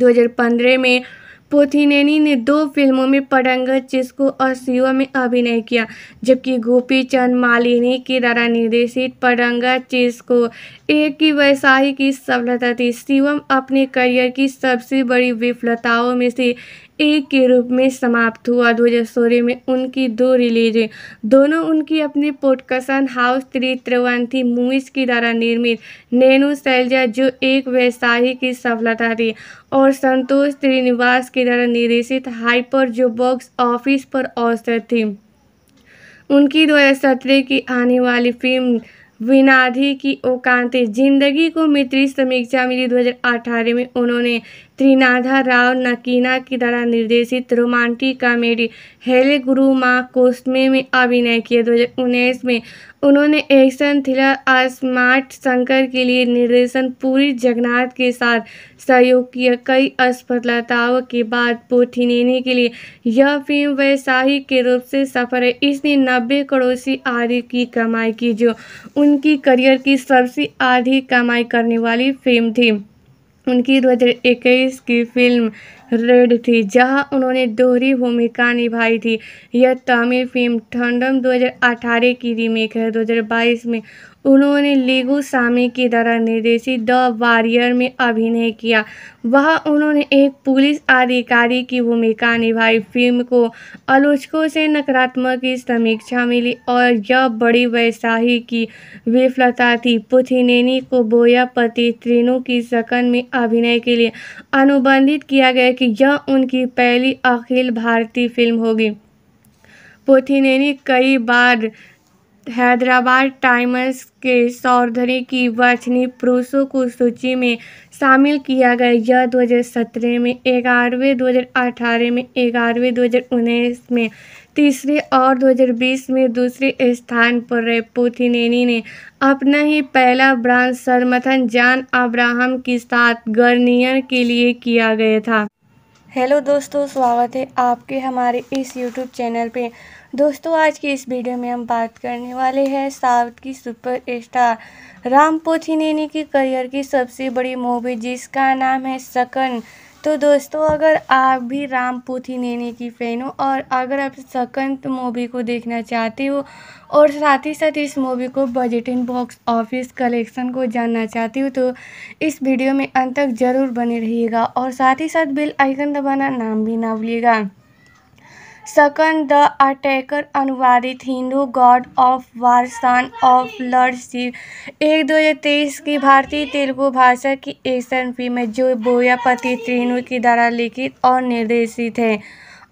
2015 में पोथीनेनी ने दो फिल्मों में पडंगत चिस्को और शिवा में अभिनय किया जबकि गोपी चंद मालिनी के द्वारा निर्देशित पडंगत चिस्को एक की वैसाही की सफलता थी शिवम अपने करियर की सबसे बड़ी विफलताओं में से एक के रूप में समाप्त हुआ 2016 में उनकी दो रिलीजें दोनों उनकी अपनी पोटकसन हाउस थ्री त्रिवंथी मूवीज़ की द्वारा निर्मित नैनू सैलजा जो एक व्यवसायी की सफलता थी और संतोष श्रीनिवास की द्वारा निर्देशित हाइपर जो बॉक्स ऑफिस पर औसत थी उनकी 2017 की आने वाली फिल्म विनाधी की ओकांते जिंदगी को मित्री समीक्षा मिली 2018 में उन्होंने त्रिनाधा राव नकीना की द्वारा निर्देशित रोमांटिक कॉमेडी हेले गुरु माँ कोस्मे में अभिनय किया दो में उन्होंने एक्शन थ्रिलर और स्मार्ट शंकर के लिए निर्देशन पूरी जगन्नाथ के साथ सहयोग किया कई असफलताओं के बाद पोथिनेनी के लिए यह फिल्म वैसाही के रूप से सफल है इसने नब्बे करोड़ से आधी की कमाई की जो उनकी करियर की सबसे आधी कमाई करने वाली फिल्म थी उनकी 2021 की फिल्म रेड थी जहां उन्होंने दोहरी भूमिका निभाई थी यह तमिल फिल्म ठंडम 2018 की रीमेक है 2022 में उन्होंने लेगो लेगुसामे की तरह निर्देशित द वॉरियर में अभिनय किया वह उन्होंने एक पुलिस अधिकारी की भूमिका निभाई फिल्म को आलोचकों से नकारात्मक समीक्षा मिली और यह बड़ी वैसाही की विफलता थी पुथिनेनी को बोया पति त्रिनु की शकन में अभिनय के लिए अनुबंधित किया गया कि यह उनकी पहली अखिल भारतीय फिल्म होगी पोथिनेनी कई बार हैदराबाद टाइम्स के चौधरी की वांछनीय पुरुषों को सूची में शामिल किया गया यह 2017 में ग्यारहवें 2018 में ग्यारहवें 2019 में तीसरे और 2020 में दूसरे स्थान पर रहे पुथिनेनी ने अपना ही पहला ब्रांड समर्थन जान अब्राहम के साथ गर्नियर के लिए किया गया था हेलो दोस्तों स्वागत है आपके हमारे इस यूट्यूब चैनल पे दोस्तों आज की इस वीडियो में हम बात करने वाले हैं साउथ की सुपर स्टार राम पोथिनेनी की करियर की सबसे बड़ी मूवी जिसका नाम है सकन तो दोस्तों अगर आप भी राम पोथिनेनी की फ़ैन हो और अगर आप सकन मूवी को देखना चाहते हो और साथ ही साथ इस मूवी को बजट इन बॉक्स ऑफिस कलेक्शन को जानना चाहती हो तो इस वीडियो में अंत तक ज़रूर बने रहिएगा और साथ ही साथ बेल आइकन दबाना नाम भी ना भूलिएगा सकन द अटैकर अनुवादित Hindu god of war son of Lord Shiva एक दो हज़ार तेईस की भारतीय तेलुगु भाषा की एक्शन फिल्म है जो बोयापति पति की द्वारा लिखित और निर्देशित है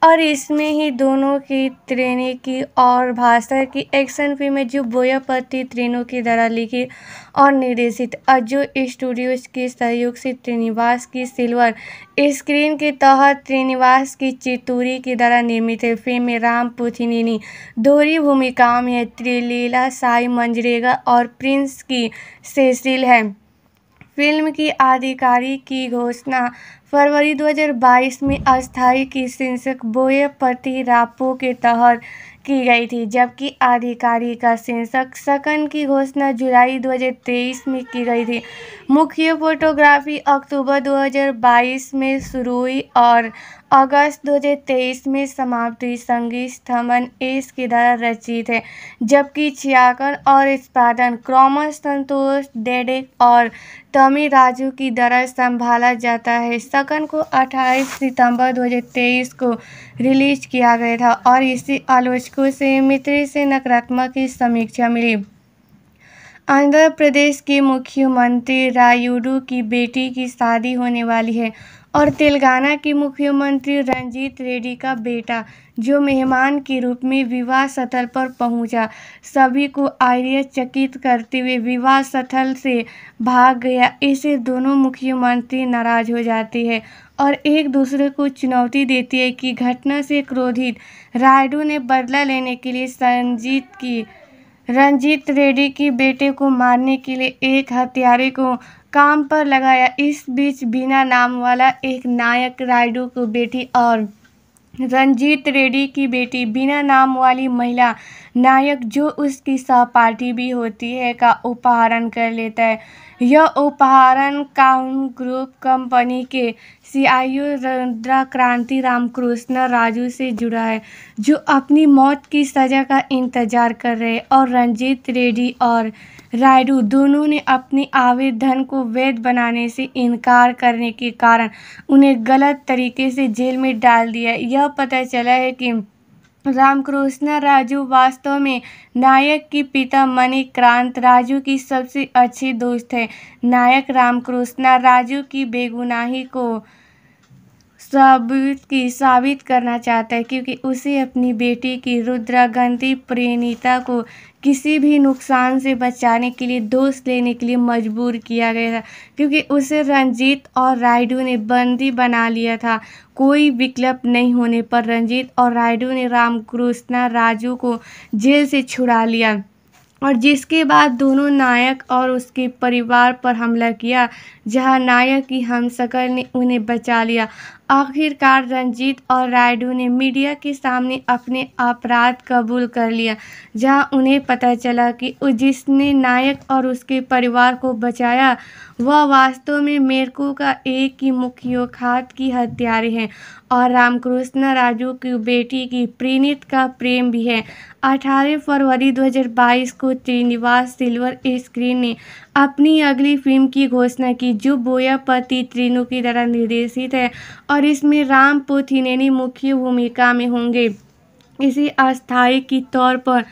और इसमें ही दोनों की ट्रेनें की और भाषा की एक्शन है जो बोयापति ट्रेनों की द्वारा लिखी और निर्देशित अजो स्टूडियोज के सहयोग से त्रिनिवास की सिल्वर स्क्रीन के तहत त्रिनिवास की चितूरी की द्वारा निर्मित है फिल्म में राम पुथिनिनी दोहरी भूमिकाओं में त्रिलीला साई मंजरेगा और प्रिंस की सेसिल है फिल्म की आधिकारिक की घोषणा फरवरी 2022 में अस्थाई की शीर्षक बोए प्रति रापो के तहत की गई थी जबकि आधिकारिक का शीर्षक सकन की घोषणा जुलाई 2023 में की गई थी मुख्य फोटोग्राफी अक्टूबर 2022 में शुरू हुई और अगस्त 2023 में समाप्ति संगीत स्थमन एस के द्वारा रचित है जबकि छियाकन और इस्पादन क्रॉमर संतोष डेडिक और राजू की द्वारा संभाला जाता है सकन को 28 सितंबर 2023 को रिलीज किया गया था और इसी आलोचकों से मित्र से नकारात्मक की समीक्षा मिली आंध्र प्रदेश के मुख्यमंत्री रायुडू की बेटी की शादी होने वाली है और तेलंगाना के मुख्यमंत्री रंजीत रेड्डी का बेटा जो मेहमान के रूप में विवाह स्थल पर पहुंचा सभी को चकित करते हुए विवाह स्थल से भाग गया इसे दोनों मुख्यमंत्री नाराज हो जाते हैं और एक दूसरे को चुनौती देती है कि घटना से क्रोधित रायडू ने बदला लेने के लिए संजीत की रंजीत रेड्डी के बेटे को मारने के लिए एक हत्यारे को काम पर लगाया इस बीच बिना नाम वाला एक नायक रायडू को बेटी और रंजीत रेड्डी की बेटी बिना नाम वाली महिला नायक जो उसकी सहपाठी भी होती है का उपहरण कर लेता है यह उपहरण काउन ग्रुप कंपनी के सी आई यू रुद्रा क्रांति रामकृष्ण राजू से जुड़ा है जो अपनी मौत की सज़ा का इंतजार कर रहे हैं और रंजीत रेड्डी और रायडू दोनों ने अपने आवेदन को वैध बनाने से इनकार करने के कारण उन्हें गलत तरीके से जेल में डाल दिया यह पता चला है कि रामकृष्ण राजू वास्तव में नायक के पिता मणिक्रांत राजू की सबसे अच्छी दोस्त है नायक रामकृष्ण राजू की बेगुनाही को साबित की साबित करना चाहता है क्योंकि उसे अपनी बेटी की रुद्रागंधी प्रेणिता को किसी भी नुकसान से बचाने के लिए दोष लेने के लिए मजबूर किया गया था क्योंकि उसे रंजीत और रायडू ने बंदी बना लिया था कोई विकल्प नहीं होने पर रंजीत और रायडू ने रामकृष्णा राजू को जेल से छुड़ा लिया और जिसके बाद दोनों नायक और उसके परिवार पर हमला किया जहां नायक की हमशक्ल ने उन्हें बचा लिया आखिरकार रंजीत और रायडू ने मीडिया के सामने अपने अपराध कबूल कर लिया जहां उन्हें पता चला कि जिसने नायक और उसके परिवार को बचाया वह वास्तव में मेरको का एक ही खाद की हत्यारे हैं और रामकृष्ण राजू की बेटी की प्रीणित का प्रेम भी है 18 फरवरी 2022 को त्रिनिवास सिल्वर स्क्रीन ने अपनी अगली फिल्म की घोषणा की जो बोयापति त्रिनू की द्वारा निर्देशित है और इसमें राम पोथिनेनी मुख्य भूमिका में होंगे इसे अस्थाई के तौर पर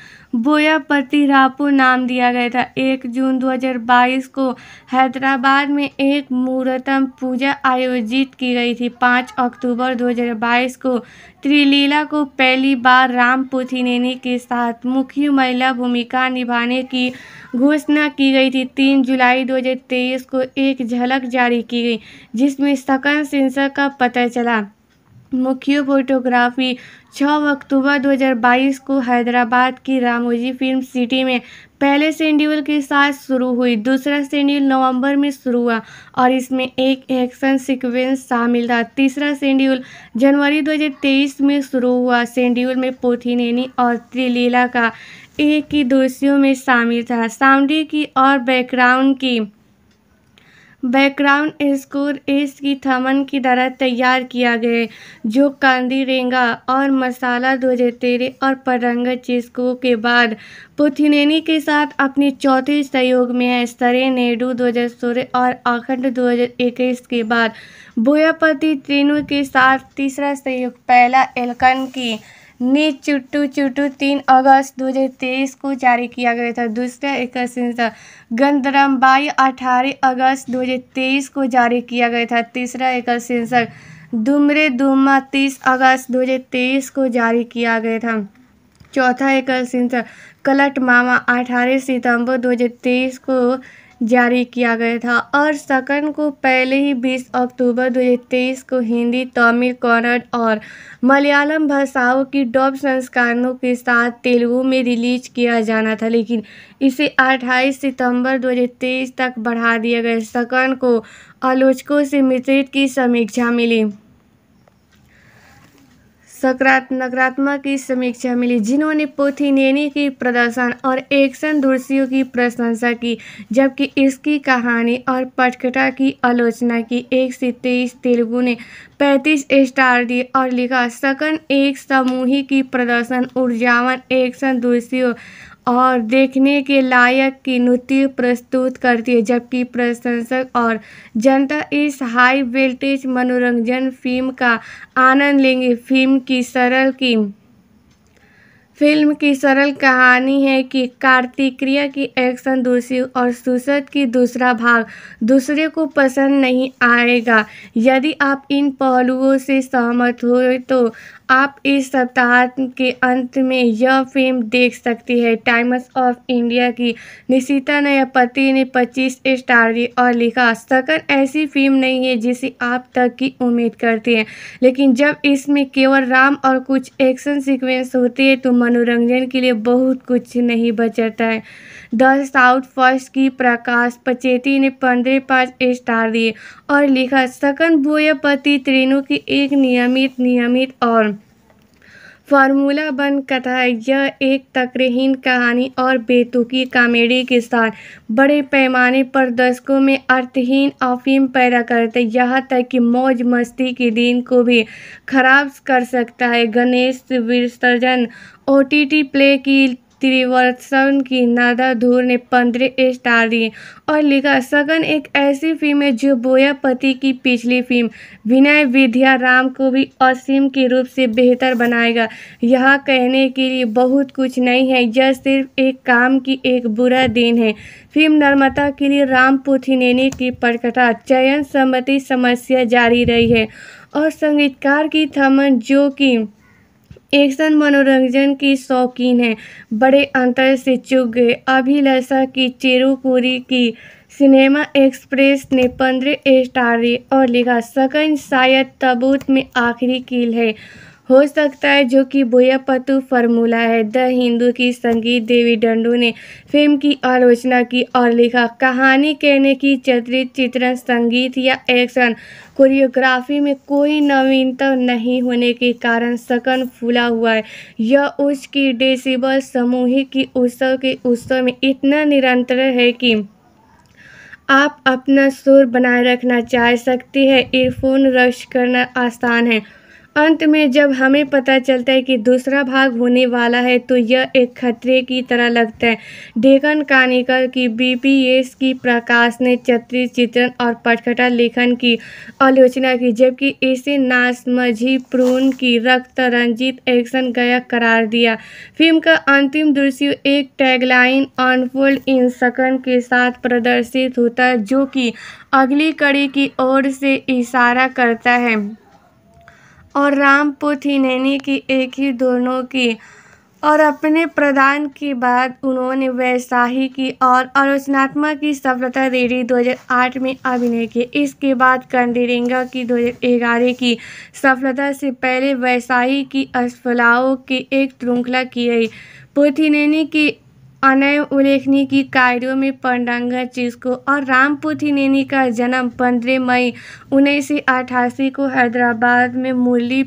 बोया रापू नाम दिया गया था एक जून 2022 को हैदराबाद में एक मूर्तम पूजा आयोजित की गई थी पाँच अक्टूबर 2022 को त्रिलीला को पहली बार राम पुथिनेनी के साथ मुख्य महिला भूमिका निभाने की घोषणा की गई थी तीन जुलाई 2023 को एक झलक जारी की गई जिसमें सकन सिंसर का पता चला मुख्य फोटोग्राफी 6 अक्टूबर 2022 को हैदराबाद की रामोजी फिल्म सिटी में पहले शेड्यूल के साथ शुरू हुई दूसरा शेड्यूल नवंबर में शुरू हुआ और इसमें एक एक्शन सीक्वेंस शामिल था तीसरा शेड्यूल जनवरी 2023 में शुरू हुआ शेड्यूल में पोथी नैनी और त्रिलीला का एक ही दोषियों में शामिल था साउंडी की और बैकग्राउंड की बैकग्राउंड स्कोर एस की थमन की तरह तैयार किया गया जो कांदी रेंगा और मसाला दो तेरे और परंगा चिस्को के बाद पुथिनेनी के साथ अपने चौथे सहयोग में है सरे नेडू दो हज़ार सोलह और अखंड दो हज़ार इक्कीस के बाद बोयापति त्रिनु के साथ तीसरा सहयोग पहला एलकन की नीच चुट्टू चुट्टू तीन अगस्त 2023 को जारी किया गया था दूसरा एक गंदरम बाई अठारह अगस्त 2023 को जारी किया गया था तीसरा एक शीर्षक दुमरे दुमा तीस अगस्त 2023 को जारी किया गया था चौथा एक शीर्षक कलट मामा अठारह सितंबर 2023 को जारी किया गया था और सकन को पहले ही 20 अक्टूबर 2023 को हिंदी तमिल कन्नड़ और मलयालम भाषाओं की डॉप संस्करणों के साथ तेलुगु में रिलीज किया जाना था लेकिन इसे 28 सितंबर 2023 तक बढ़ा दिया गया सकन को आलोचकों से मिश्रित की समीक्षा मिली सकारात्मक नकारात्मक की समीक्षा मिली जिन्होंने पोथीनेनी की प्रदर्शन और एक्शन दूरसियों की प्रशंसा की जबकि इसकी कहानी और पटकथा की आलोचना की एक से तेईस तेलुगु ने पैंतीस स्टार दिए और लिखा सकन एक समूही की प्रदर्शन ऊर्जावन एक्शन दूरसियों और देखने के लायक की नृत्य प्रस्तुत करती है जबकि प्रशंसक और जनता इस हाई वेल्टेज मनोरंजन फिल्म का आनंद लेंगे फिल्म की सरल की फिल्म की सरल कहानी है कि कार्तिक्रिया की एक्शन दूसरी और सुसद की दूसरा भाग दूसरे को पसंद नहीं आएगा यदि आप इन पहलुओं से सहमत हो तो आप इस सप्ताह के अंत में यह फिल्म देख सकती है टाइम्स ऑफ इंडिया की निशिता नयापति ने 25 स्टार दी और लिखा सकन ऐसी फिल्म नहीं है जिसे आप तक की उम्मीद करते हैं लेकिन जब इसमें केवल राम और कुछ एक्शन सीक्वेंस होते हैं तो मनोरंजन के लिए बहुत कुछ नहीं बचता है द साउथ फर्स्ट की प्रकाश पचेती ने पंद्रह पाँच स्टार दिए और लिखा सकन भूयपति तीनों की एक नियमित नियमित और फार्मूला बन कथा यह एक तकरहीन कहानी और बेतुकी कॉमेडी के साथ बड़े पैमाने पर दर्शकों में अर्थहीन अफीम पैदा करते यहाँ तक कि मौज मस्ती के दिन को भी खराब कर सकता है गणेश विसर्जन ओ टी टी प्ले की त्रिवर्सन की नादा धूर ने पंद्रह स्टार दिए और लिखा सगन एक ऐसी फिल्म है जो बोयापति की पिछली फिल्म विनय विद्या राम को भी असीम के रूप से बेहतर बनाएगा यह कहने के लिए बहुत कुछ नहीं है यह सिर्फ एक काम की एक बुरा दिन है फिल्म नर्मदा के लिए राम नेने की प्रकटा चयन सम्मति समस्या जारी रही है और संगीतकार की थमन जो कि एक्शन मनोरंजन की शौकीन है बड़े अंतर से चुग गए अभिलाषा की चेरुपुरी की सिनेमा एक्सप्रेस ने पंद्रह स्टार दिए और लिखा सकन शायद तबूत में आखिरी कील है हो सकता है जो कि बोयापतु फार्मूला है द हिंदू की संगीत देवी डंडू ने फिल्म की आलोचना की और लिखा कहानी कहने की चित्रित चित्रण संगीत या एक्शन कोरियोग्राफी में कोई नवीनता नहीं होने के कारण सकन फूला हुआ है यह उच्च की डेसिबल समूह की उत्सव के उत्सव में इतना निरंतर है कि आप अपना सुर बनाए रखना चाह सकती है ईयरफोन रश करना आसान है अंत में जब हमें पता चलता है कि दूसरा भाग होने वाला है तो यह एक खतरे की तरह लगता है डेकन कानिकल की बीपीएस की प्रकाश ने चतरी चित्रण और पटखटा लेखन की आलोचना की जबकि इसे नासमझी प्रून की रक्त रंजित एक्शन गायक करार दिया फिल्म का अंतिम दृश्य एक टैगलाइन अनफोल्ड इन सकन के साथ प्रदर्शित होता है जो कि अगली कड़ी की ओर से इशारा करता है और पुथी नैनी की एक ही दोनों की और अपने प्रदान के बाद उन्होंने वैसाही की और आलोचनात्मक की सफलता रेडी 2008 में अभिनय किए इसके बाद कंदीरेंगा की 2011 की सफलता से पहले वैसाही की असफलाओं की एक श्रृंखला की गई पोथीनैनी की अनय उल्लेखनीय की कार्यों में पंडांगा चिस्को और नेनी का जन्म 15 मई उन्नीस को हैदराबाद में मुरली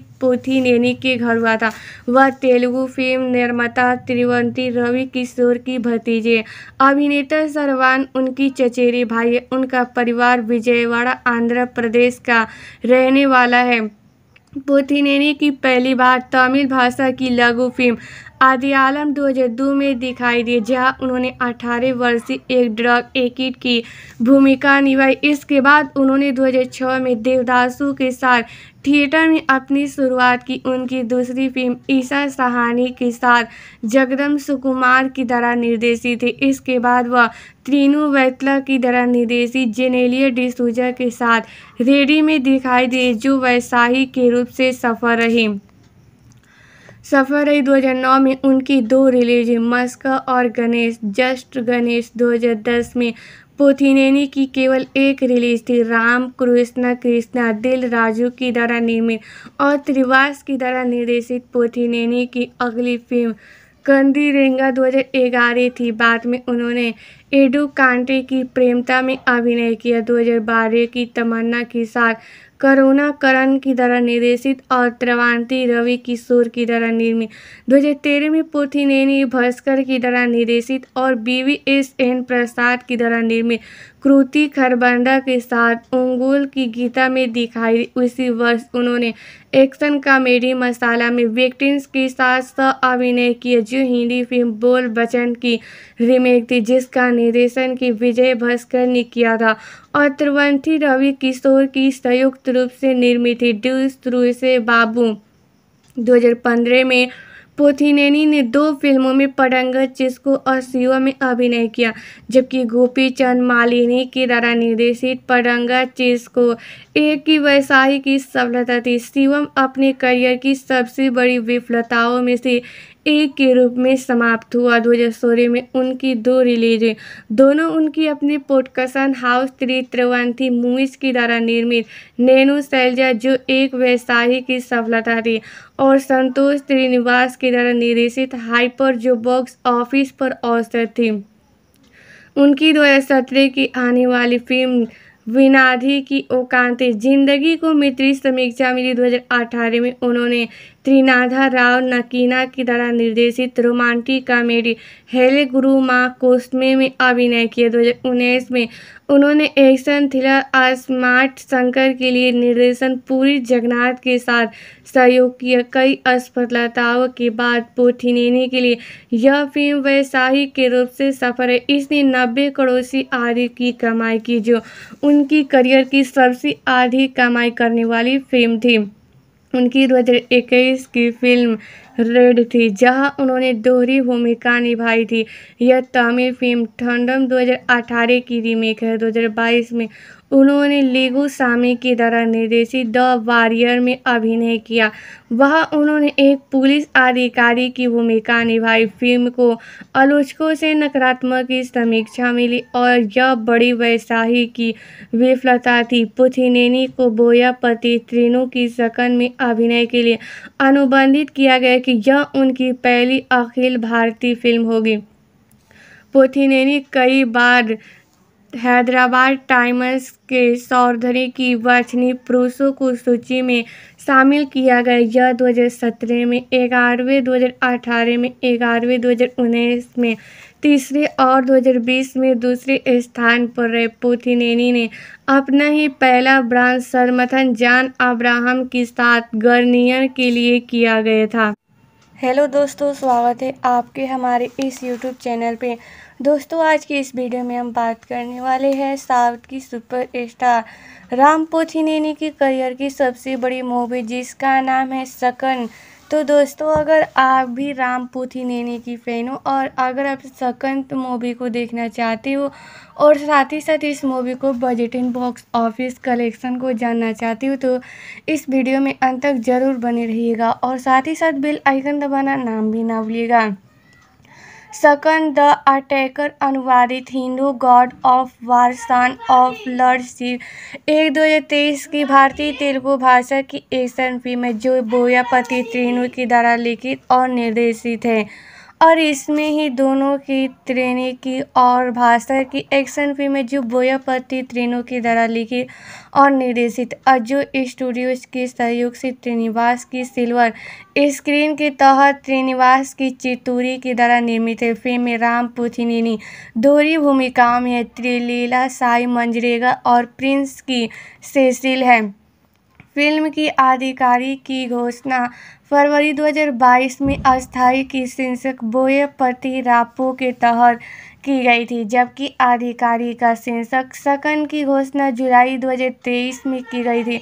नेनी के घर हुआ था वह तेलुगु फिल्म निर्माता त्रिवंती रवि किशोर की भतीजे अभिनेता सरवान उनकी चचेरी भाई उनका परिवार विजयवाड़ा आंध्र प्रदेश का रहने वाला है पोथिनेनी की पहली बार तमिल भाषा की लघु फिल्म आदि आलम 2002 में दिखाई दिए जहां उन्होंने 18 वर्षीय एक ड्रग एकिट की भूमिका निभाई इसके बाद उन्होंने 2006 में देवदासु के साथ थिएटर में अपनी शुरुआत की उनकी दूसरी फिल्म ईशा सहानी के साथ जगदम सुकुमार की तरह निर्देशी थी इसके बाद वह त्रीनु वैतला की तरह निर्देशी जेनेलिया डिसूजा के साथ रेडी में दिखाई दिए जो वैसाही के रूप से सफल रही हजार 2009 में उनकी दो रिलीज मस्का और गणेश जस्ट गणेश 2010 में पोथिनेनी की केवल एक रिलीज थी राम कृष्णा कृष्णा दिल राजू की द्वारा निर्मित और त्रिवास की द्वारा निर्देशित पोथिनेनी की अगली फिल्म कंदी रेंगा ग्यारह थी बाद में उन्होंने एडू कांटे की प्रेमता में अभिनय किया 2012 की तमन्ना के साथ करुणा करण की द्वारा निर्देशित और त्रवांती रवि किशोर की द्वारा निर्मित 2013 में पोथी नैनी भस्कर की द्वारा निर्देशित और बीवी एस एन प्रसाद की द्वारा निर्मित कृति खरबंदा के साथ उंगुल की गीता में दिखाई दी उसी वर्ष उन्होंने एक्शन कॉमेडी मसाला में विक्टिम्स के साथ सह अभिनय किया जो हिंदी फिल्म बोल बचन की रीमेक थी जिसका निर्देशन की विजय भास्कर ने किया था और त्रिवंथी रवि किशोर की संयुक्त रूप से निर्मित थी ड्यूस थ्रू से बाबू 2015 में पोथिनेनी ने दो फिल्मों में पडंगत चिस्को और सियो में अभिनय किया जबकि गोपी चंद मालिनी के द्वारा निर्देशित पडंगत चिस्को एक ही वैसाही की सफलता थी शिवम अपने करियर की सबसे बड़ी विफलताओं में से एक के रूप में समाप्त हुआ 2016 में उनकी दो रिलीजें दोनों उनकी अपनी पोटकसन हाउस थ्री त्रिवंथी मूवीज के द्वारा निर्मित नैनू सैलजा जो एक व्यवसायी की सफलता थी और संतोष श्रीनिवास के द्वारा निर्देशित हाइपर जो बॉक्स ऑफिस पर औसत थी उनकी दो की आने वाली फिल्म विनाधी की ओकांते जिंदगी को मित्री समीक्षा मिली 2018 में उन्होंने त्रिनाधा राव नकीना की द्वारा निर्देशित रोमांटिक कॉमेडी हेले गुरु माँ कोस्मे में अभिनय किया दो में उन्होंने एक्शन थ्रिलर और स्मार्ट शंकर के लिए निर्देशन पूरी जगन्नाथ के साथ सहयोग किया कई असफलताओं के बाद पोथिनेनी के लिए यह फिल्म वैसाही के रूप से सफल है इसने नब्बे करोड़ से आधी की कमाई की जो उनकी करियर की सबसे आधी कमाई करने वाली फिल्म थी उनकी दो हज़ार इक्कीस की फिल्म रेड थी जहां उन्होंने दोहरी भूमिका निभाई थी यह तमिल फिल्म ठंडम 2018 की रीमेक है 2022 में उन्होंने लेगो सामी की तरह निर्देशित द वॉरियर में अभिनय किया वह उन्होंने एक पुलिस अधिकारी की भूमिका निभाई फिल्म को आलोचकों से नकारात्मक समीक्षा मिली और यह बड़ी वैसाही की विफलता थी पुथिनेनी को बोया पति त्रिनु की शकन में अभिनय के लिए अनुबंधित किया गया कि यह उनकी पहली अखिल भारतीय फिल्म होगी पोथिनेनी कई बार हैदराबाद टाइम्स के चौधरी की वचनी पुरुषों को सूची में शामिल किया गया यह 2017 में ग्यारहवें 2018 में ग्यारहवें 2019 में तीसरे और 2020 में दूसरे स्थान पर रहे पोथिनेनी ने अपना ही पहला ब्रांड सरमथन जान अब्राहम के साथ गर्नियर के लिए किया गया था हेलो दोस्तों स्वागत है आपके हमारे इस यूट्यूब चैनल पे दोस्तों आज की इस वीडियो में हम बात करने वाले हैं साउथ की सुपर स्टार राम पोथिनेनी की करियर की सबसे बड़ी मूवी जिसका नाम है सकन तो दोस्तों अगर आप भी राम पोथिनेनी की फ़ैन हो और अगर आप सकन मूवी को देखना चाहते हो और साथ ही साथ इस मूवी को बजट इन बॉक्स ऑफिस कलेक्शन को जानना चाहती हो तो इस वीडियो में अंत तक ज़रूर बने रहिएगा और साथ ही साथ बिल आइकन दबाना नाम भी ना भूलिएगा सकन द अटैकर अनुवादित Hindu god of war son of Lord Shiva एक दो हज़ार तेईस की भारतीय तेलुगु भाषा की एक्शन फिल्म है जो बोयापति पति की के द्वारा लिखित और निर्देशित है और इसमें ही दोनों की त्रेणी की और भाषा की एक्शन फिल्म है जो बोयापति त्रेनों की द्वारा लिखी और निर्देशित अजो स्टूडियोज के सहयोग से त्रिनिवास की सिल्वर स्क्रीन के तहत त्रिनिवास की चितूरी की द्वारा निर्मित है फिल्म में राम पुथिनिनी दोहरी भूमिकाओं में त्रिलीला साई मंजरेगा और प्रिंस की सेसिल है फिल्म की आधिकारिक की घोषणा फरवरी 2022 में अस्थायी की शीर्षक बोयपति रापो के तहत की गई थी जबकि आधिकारी का शीर्षक सकन की घोषणा जुलाई 2023 में की गई थी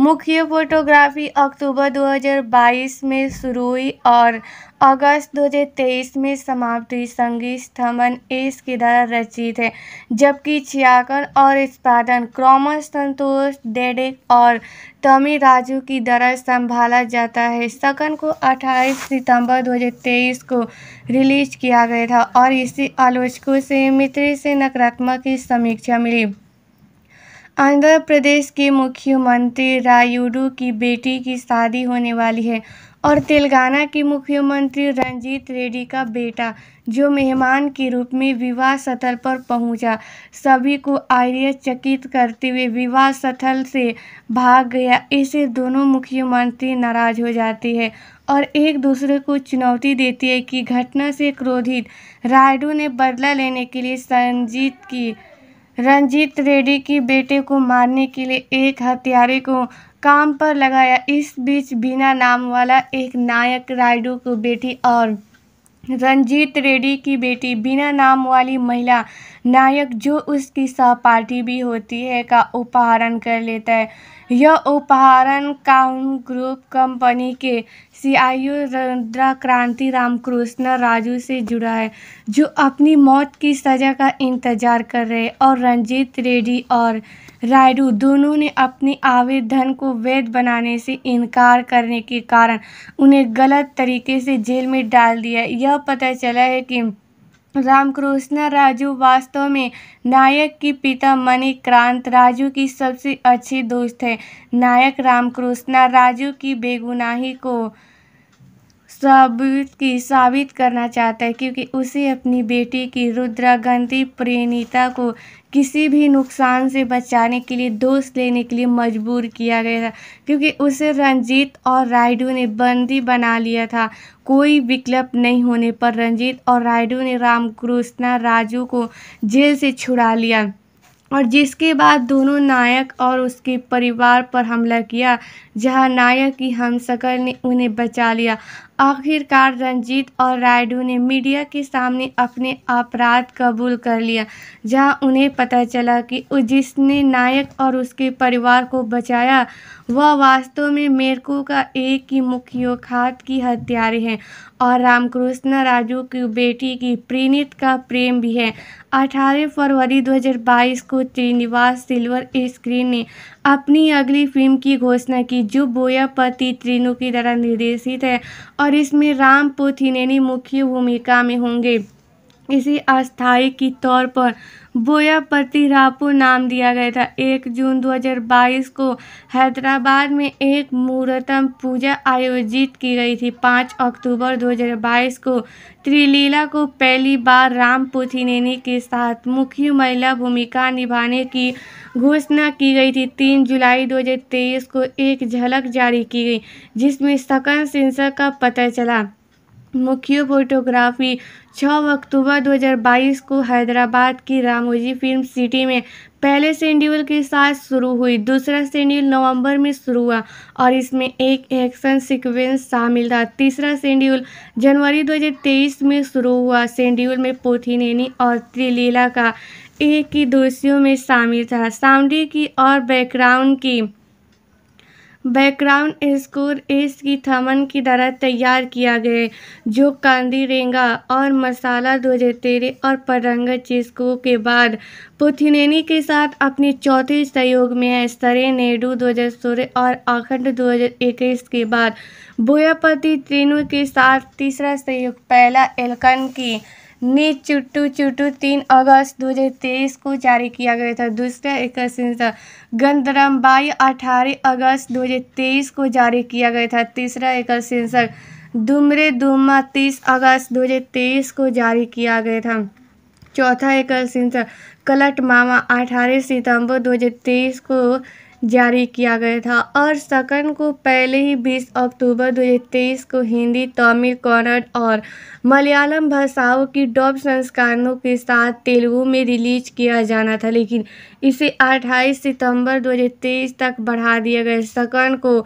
मुख्य फोटोग्राफी अक्टूबर 2022 में शुरू हुई और अगस्त 2023 में समाप्त हुई संगीत स्थमन एस के द्वारा रचित है जबकि छियाकन और स्पादन क्रॉमस संतोष डेडिक और तमी राजू की द्वारा संभाला जाता है सकन को 28 सितंबर 2023 को रिलीज किया गया था और इसी आलोचकों से मित्र से नकारात्मक की समीक्षा मिली आंध्र प्रदेश के मुख्यमंत्री रायुडू की बेटी की शादी होने वाली है और तेलंगाना के मुख्यमंत्री रंजीत रेड्डी का बेटा जो मेहमान के रूप में विवाह स्थल पर पहुंचा सभी को चकित करते हुए विवाह स्थल से भाग गया इसे दोनों मुख्यमंत्री नाराज हो जाती है और एक दूसरे को चुनौती देती है कि घटना से क्रोधित रायडू ने बदला लेने के लिए संजीत की रंजीत रेड्डी की बेटे को मारने के लिए एक हत्यारे को काम पर लगाया इस बीच बिना नाम वाला एक नायक रायडू को बेटी और रंजीत रेड्डी की बेटी बिना नाम वाली महिला नायक जो उसकी सहपाठी भी होती है का उपहारण कर लेता है यह उपहारण काउन ग्रुप कंपनी के सीआईओ रंद्रा क्रांति रामकृष्ण राजू से जुड़ा है जो अपनी मौत की सज़ा का इंतजार कर रहे और रंजीत रेड्डी और रायडू दोनों ने अपने आवेदन को वैध बनाने से इनकार करने के कारण उन्हें गलत तरीके से जेल में डाल दिया यह पता चला है कि रामकृष्ण राजू वास्तव में नायक के पिता मणिक्रांत राजू की सबसे अच्छी दोस्त है नायक रामकृष्ण राजू की बेगुनाही को साबित की साबित करना चाहता है क्योंकि उसे अपनी बेटी की रुद्रागंधी प्रेणिता को किसी भी नुकसान से बचाने के लिए दोष लेने के लिए मजबूर किया गया था क्योंकि उसे रंजीत और रायडू ने बंदी बना लिया था कोई विकल्प नहीं होने पर रंजीत और रायडू ने रामकृष्णा राजू को जेल से छुड़ा लिया और जिसके बाद दोनों नायक और उसके परिवार पर हमला किया जहां नायक की हमशक्ल ने उन्हें बचा लिया आखिरकार रंजीत और रायडू ने मीडिया के सामने अपने अपराध कबूल कर लिया जहां उन्हें पता चला कि जिसने नायक और उसके परिवार को बचाया वह वास्तव में मेरको का एक ही खाद की हत्यारे हैं और रामकृष्ण राजू की बेटी की प्रीणित का प्रेम भी है 18 फरवरी 2022 को श्रीनिवास सिल्वर स्क्रीन ने अपनी अगली फिल्म की घोषणा की जो बोयापति त्रिनु की द्वारा निर्देशित है और इसमें राम पोथिनेनी मुख्य भूमिका में होंगे इसे अस्थायी के तौर पर बोयापति रापू नाम दिया गया था एक जून 2022 को हैदराबाद में एक मूर्तम पूजा आयोजित की गई थी पाँच अक्टूबर 2022 को त्रिलीला को पहली बार राम पुथिनेनी के साथ मुख्य महिला भूमिका निभाने की घोषणा की गई थी तीन जुलाई 2023 को एक झलक जारी की गई जिसमें सकन सिंसर का पता चला मुख्य फोटोग्राफी छः अक्टूबर 2022 को हैदराबाद की रामोजी फिल्म सिटी में पहले शेड्यूल के साथ शुरू हुई दूसरा शेड्यूल नवंबर में शुरू हुआ और इसमें एक एक्शन सीक्वेंस शामिल था तीसरा शेड्यूल जनवरी 2023 में शुरू हुआ शेड्यूल में पोथीनेनी और त्रिलीला का एक ही दोषियों में शामिल था साउंडी की और बैकग्राउंड की बैकग्राउंड स्कोर एस की थमन की तरह तैयार किया गया जो कांदी रेंगा और मसाला दो तेरे और परंगा चिस्को के बाद पुथिनेनी के साथ अपने चौथे सहयोग में है सरे नेडू दो और अखंड दो के बाद बोयापति तीनों के साथ तीसरा सहयोग पहला एलकन की नी चुट्टू चुट्टू तीन अगस्त 2023 को जारी किया गया था दूसरा एक गंदरम बाई अठारह अगस्त 2023 को जारी किया गया था तीसरा एक शीर्षक दुमरे दुमा तीस अगस्त 2023 को जारी किया गया था चौथा एक शीर्षक कलट मामा अठारह सितंबर 2023 को जारी किया गया था और सकन को पहले ही 20 अक्टूबर 2023 को हिंदी तमिल कन्नड़ और मलयालम भाषाओं की डॉप संस्करणों के साथ तेलुगु में रिलीज किया जाना था लेकिन इसे 28 सितंबर 2023 तक बढ़ा दिया गया सकन को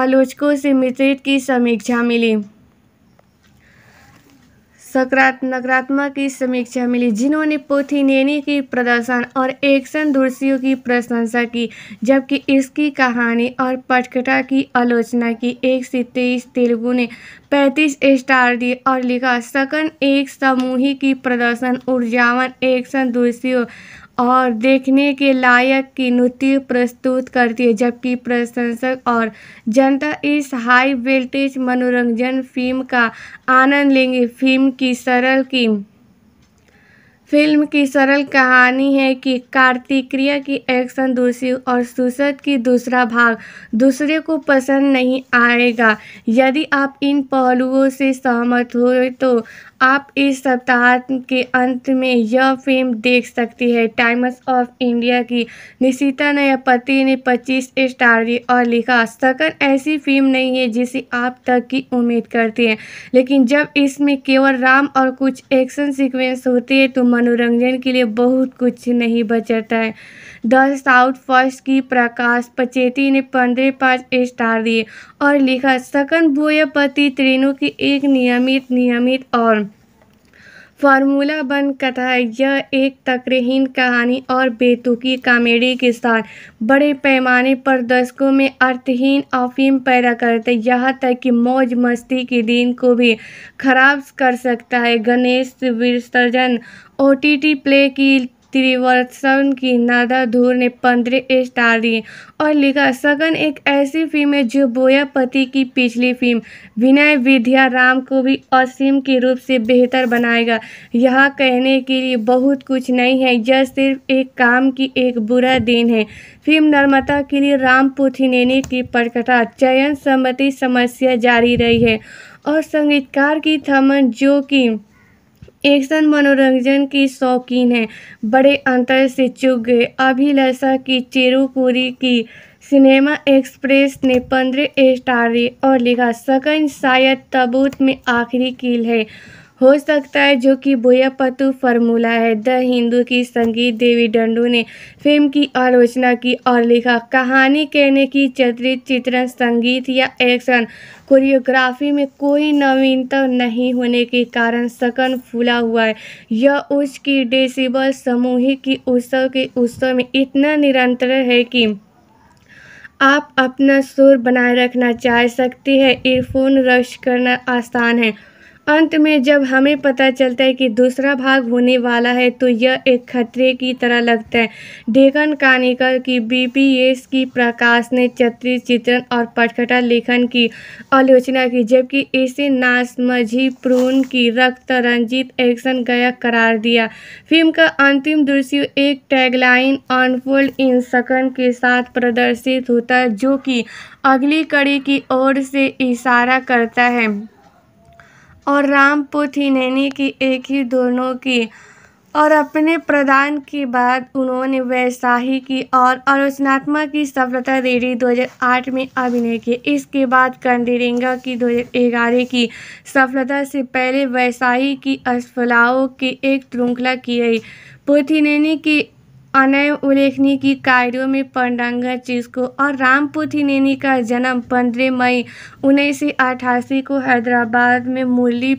आलोचकों से मिश्रित की समीक्षा मिली सकारात्मक की समीक्षा मिली जिन्होंने पोथी नैनी की प्रदर्शन और एक्शन दूरसियों की प्रशंसा की जबकि इसकी कहानी और पटकथा की आलोचना की एक से तेईस तेलुगु ने पैंतीस स्टार दिए और लिखा सकन एक समूही की प्रदर्शन ऊर्जावन एक्शन दूरसियों और देखने के लायक की नृत्य प्रस्तुत करती है जबकि प्रशंसक और जनता इस हाई वेल्टेज मनोरंजन फिल्म का आनंद लेंगे फिल्म की सरल की फिल्म की सरल कहानी है कि कार्तिक्रिया की एक्शन दूसरी और सुसद की दूसरा भाग दूसरे को पसंद नहीं आएगा यदि आप इन पहलुओं से सहमत हो तो आप इस सप्ताह के अंत में यह फिल्म देख सकती है टाइम्स ऑफ इंडिया की निशिता नयापति ने 25 स्टार दी और लिखा सकन ऐसी फिल्म नहीं है जिसे आप तक की उम्मीद करती हैं लेकिन जब इसमें केवल राम और कुछ एक्शन सीक्वेंस होते हैं तो मनोरंजन के लिए बहुत कुछ नहीं बचता है द साउथ फर्स्ट की प्रकाश पचेती ने पंद्रह पाँच स्टार दिए और लिखा सकन भूयपति तीनों की एक नियमित नियमित और फार्मूला बन कथा है यह एक तकरीन कहानी और बेतुकी कॉमेडी के साथ बड़े पैमाने पर दर्शकों में अर्थहीन अफीम पैदा करते यहाँ तक कि मौज मस्ती के दिन को भी खराब कर सकता है गणेश विसर्जन ओ टी टी प्ले की त्रिवर्थसन की नादा धूर ने पंद्रह स्टार दिए और लिखा सगन एक ऐसी फिल्म है जो बोयापति की पिछली फिल्म विनय विद्या राम को भी असीम के रूप से बेहतर बनाएगा यह कहने के लिए बहुत कुछ नहीं है यह सिर्फ एक काम की एक बुरा दिन है फिल्म नर्मदा के लिए राम पुथिनेनी की प्रकटा चयन संबंधी समस्या जारी रही है और संगीतकार की थमन जो कि एक्शन मनोरंजन की शौकीन है बड़े अंतर से चुग गए अभिलाषा की चेरुपुरी की सिनेमा एक्सप्रेस ने पंद्रह स्टारे और लिखा सकन शायद तबूत में आखिरी कील है हो सकता है जो कि बोयापतु फार्मूला है द हिंदू की संगीत देवी डंडू ने फिल्म की आलोचना की और लिखा कहानी कहने की चित्रित चित्रण संगीत या एक्शन कोरियोग्राफी में कोई नवीनता तो नहीं होने के कारण सकन फूला हुआ है यह उसकी डेसिबल समूह की उत्सव के उत्सव में इतना निरंतर है कि आप अपना सुर बनाए रखना चाह सकती है ईयरफोन रश करना आसान है अंत में जब हमें पता चलता है कि दूसरा भाग होने वाला है तो यह एक खतरे की तरह लगता है डेकन कानिकर की बीपीएस की प्रकाश ने चत्री चित्रण और पटखटा लेखन की आलोचना की जबकि इसे नासमझी प्रून की रक्त रंजित एक्शन गया करार दिया फिल्म का अंतिम दृश्य एक टैगलाइन अनफोल्ड इन सकन के साथ प्रदर्शित होता है जो कि अगली कड़ी की ओर से इशारा करता है और राम पोथी नैनी की एक ही दोनों की और अपने प्रदान के बाद उन्होंने वैसाही की और आलोचनात्मा की सफलता रेडी 2008 में अभिनय की इसके बाद कंदीरेंगा की 2011 की सफलता से पहले वैसाही की असफलाओं की एक श्रृंखला की गई पोथीनैनी की अनय उल्लेखनीय की कार्यों में पंडांगा चीज को और राम नेनी का जन्म 15 मई उन्नीस को हैदराबाद में मुरली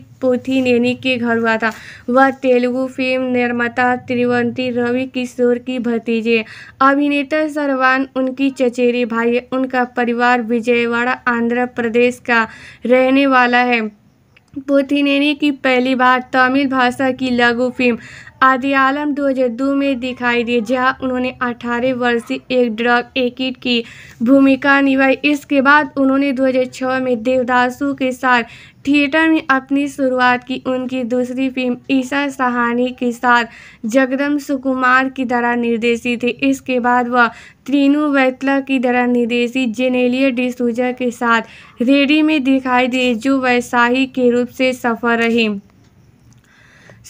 नेनी के घर हुआ था वह तेलुगु फिल्म निर्माता त्रिवंती रवि किशोर की भतीजे अभिनेता सरवान उनकी चचेरी भाई उनका परिवार विजयवाड़ा आंध्र प्रदेश का रहने वाला है पोथिनेनी की पहली बार तमिल भाषा की लघु फिल्म आदि आलम 2002 में दिखाई दिए जहां उन्होंने 18 वर्षीय एक ड्रग एकिट की भूमिका निभाई इसके बाद उन्होंने 2006 में देवदासु के साथ थिएटर में अपनी शुरुआत की उनकी दूसरी फिल्म ईशा सहानी के साथ जगदम सुकुमार की तरह निर्देशी थी इसके बाद वह त्रीनु वैतला की तरह निर्देशी जेनेलिया डिसूजा के साथ रेडी में दिखाई दिए जो वैसाही के रूप से सफल रही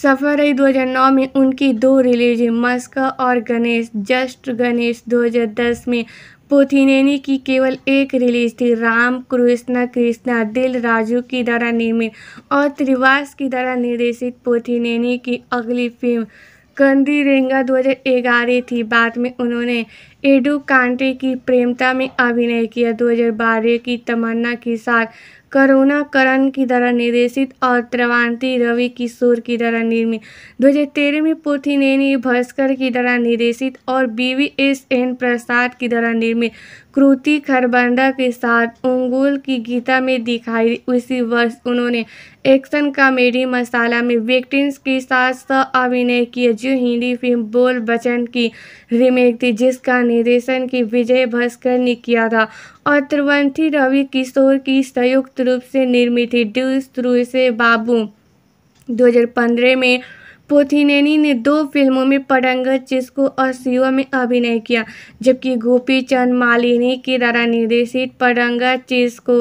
सफर हज़ार 2009 में उनकी दो रिलीज मस्का और गणेश जस्ट गणेश 2010 में पोथिनेनी की केवल एक रिलीज थी राम कृष्णा कृष्णा दिल राजू की द्वारा निर्मित और त्रिवास की द्वारा निर्देशित पोथिनेनी की अगली फिल्म कंदी रेंगा ग्यारह थी बाद में उन्होंने एडू कांटे की प्रेमता में अभिनय किया 2012 की तमन्ना के साथ करुणा करण की द्वारा निर्देशित और त्रवांती रवि किशोर की द्वारा निर्मित दो में पोथीनेनी भास्कर की द्वारा निर्देशित और B V S N Prasad की द्वारा निर्मित कृति खरबंदा के साथ उंगुल की गीता में दिखाई उसी वर्ष उन्होंने एक्शन कॉमेडी मसाला में विक्टिम्स के साथ सह अभिनय किया जो हिंदी फिल्म बोल बचन की रीमेक थी जिसका निर्देशन की विजय भास्कर ने किया था और त्रिवंथी रवि किशोर की संयुक्त रूप से निर्मित थी ड्यूस थ्रू से बाबू 2015 में पोथीनेनी ने दो फिल्मों में पडंगत चिस्को और शिवा में अभिनय किया जबकि गोपी चंद मालिनी के द्वारा निर्देशित पडंगत चिस्को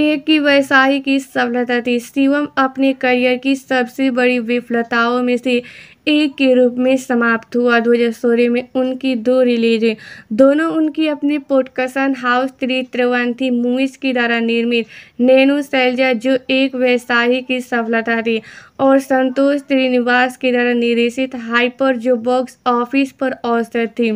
एक ही वैसाही की सफलता थी शिवम अपने करियर की सबसे बड़ी विफलताओं में से एक के रूप में समाप्त हुआ दो सोलह में उनकी दो रिलीजें दोनों उनकी अपनी पोटकसन हाउस थ्री त्रिवंथी मूवीज के द्वारा निर्मित नैनू सैलजा जो एक व्यवसायी की सफलता थी और संतोष श्रीनिवास के द्वारा निर्देशित हाइपर जो बॉक्स ऑफिस पर औसत थी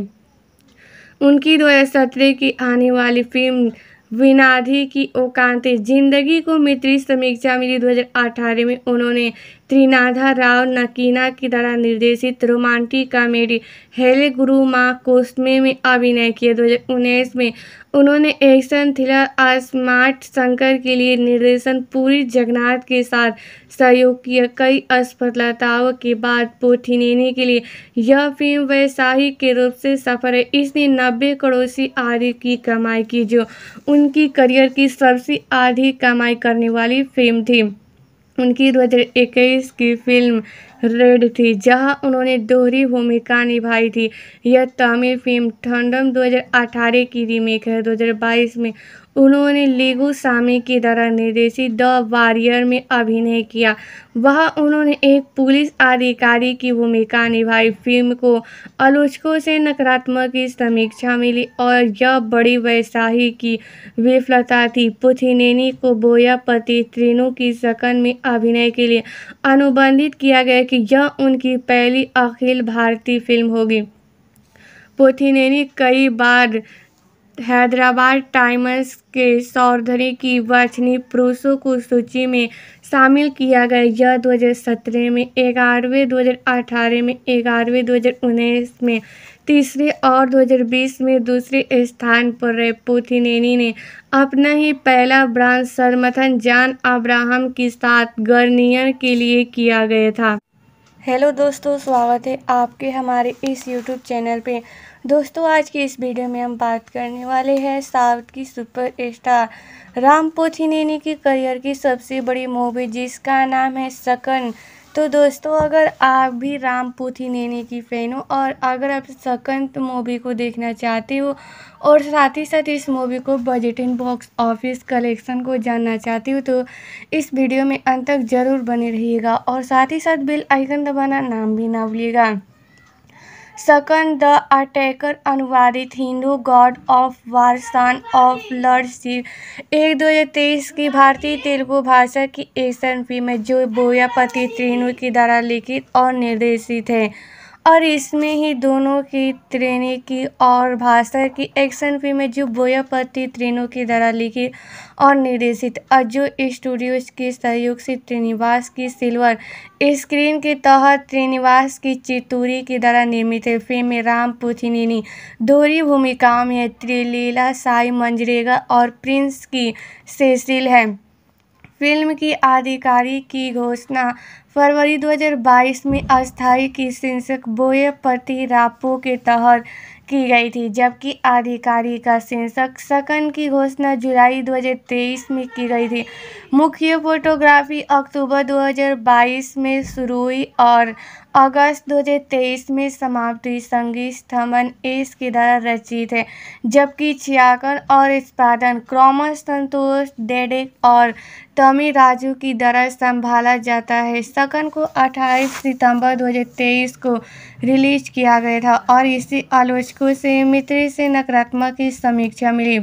उनकी सत्रह की आने वाली फिल्म विनाधी की ओकांते जिंदगी को मित्री समीक्षा मिली 2018 में उन्होंने त्रिनाधा राव नकीना की द्वारा निर्देशित रोमांटिक कॉमेडी हेले गुरु माँ कोस्मे में अभिनय किया दो हज़ार उन्नीस में उन्होंने एक्शन थ्रिलर स्मार्ट शंकर के लिए निर्देशन पूरी जगन्नाथ के साथ सहयोग किया कई असफलताओं के बाद पोथिनेने के लिए यह फिल्म वैसाही के रूप से सफल है इसने नब्बे करोड़ से आधी की कमाई की जो उनकी करियर की सबसे आधी कमाई करने वाली फिल्म थी उनकी 2021 की फिल्म रेड थी जहां उन्होंने दोहरी भूमिका निभाई थी यह तमिल फिल्म ठंडम 2018 की रीमेक है 2022 में उन्होंने लेगो लेगुसामी की द्वारा निर्देशित द वॉरियर में अभिनय किया वह उन्होंने एक पुलिस अधिकारी की भूमिका निभाई फिल्म को आलोचकों से नकारात्मक समीक्षा मिली और यह बड़ी वैसाही की विफलता थी पुथिनेनी को बोया पति त्रिनू की शकन में अभिनय के लिए अनुबंधित किया गया कि यह उनकी पहली अखिल भारतीय फिल्म होगी पोथिनेनी कई बार हैदराबाद टाइम्स के चौधरी की वचनी पुरुषों को सूची में शामिल किया गया यह 2017 में ग्यारहवें 2018 में ग्यारहवें 2019 में तीसरे और 2020 में दूसरे स्थान पर रहे पोथिनेनी ने अपना ही पहला ब्रांड समर्थन जान अब्राहम के साथ गर्नियर के लिए किया गया था हेलो दोस्तों स्वागत है आपके हमारे इस यूट्यूब चैनल पे दोस्तों आज की इस वीडियो में हम बात करने वाले हैं साउथ की सुपर स्टार राम पोथिनेनी की करियर की सबसे बड़ी मूवी जिसका नाम है सकन तो दोस्तों अगर आप भी राम पोथी नैनी की फ़ैन हो और अगर आप सकंत मूवी को देखना चाहते हो और साथ ही साथ इस मूवी को बजट इन बॉक्स ऑफिस कलेक्शन को जानना चाहते हो तो इस वीडियो में अंत तक ज़रूर बने रहिएगा और साथ ही साथ बिल आइकन दबाना नाम भी ना भूलिएगा सकन द अटैकर अनुवादित Hindu god of war son of Lord Shiva एक दो हज़ार तेईस की भारतीय तेलुगु भाषा की एक्शन फिल्म है जो बोयापति त्रिनु की द्वारा लिखित और निर्देशित है और इसमें ही दोनों की त्रेणी की और भाषा की एक्शन फिल्म है जो बोयापति त्रेनों की द्वारा लिखी और निर्देशित और जो स्टूडियोज के सहयोग से त्रिनिवास की सिल्वर स्क्रीन के तहत त्रिनिवास की चितूरी की द्वारा निर्मित है फिल्म में राम पुथिनिनी दोहरी भूमिकाओं में त्रिलीला साई मंजरेगा और प्रिंस की सेसिल है फिल्म की आधिकारिक की घोषणा फरवरी 2022 में अस्थायी की शीर्षक बोयपति रापो के तहत की गई थी जबकि आधिकारी का शीर्षक सकन की घोषणा जुलाई 2023 में की गई थी मुख्य फोटोग्राफी अक्टूबर 2022 में शुरू हुई और अगस्त 2023 में समाप्त हुई संगीत स्थमन एस के द्वारा रचित है जबकि छियाकन और स्पादन क्रॉमन संतोष डेडिक और तमी राजू की द्वारा संभाला जाता है सकन को 28 सितंबर 2023 को रिलीज किया गया था और इसी आलोचकों से मित्र से नकारात्मक की समीक्षा मिली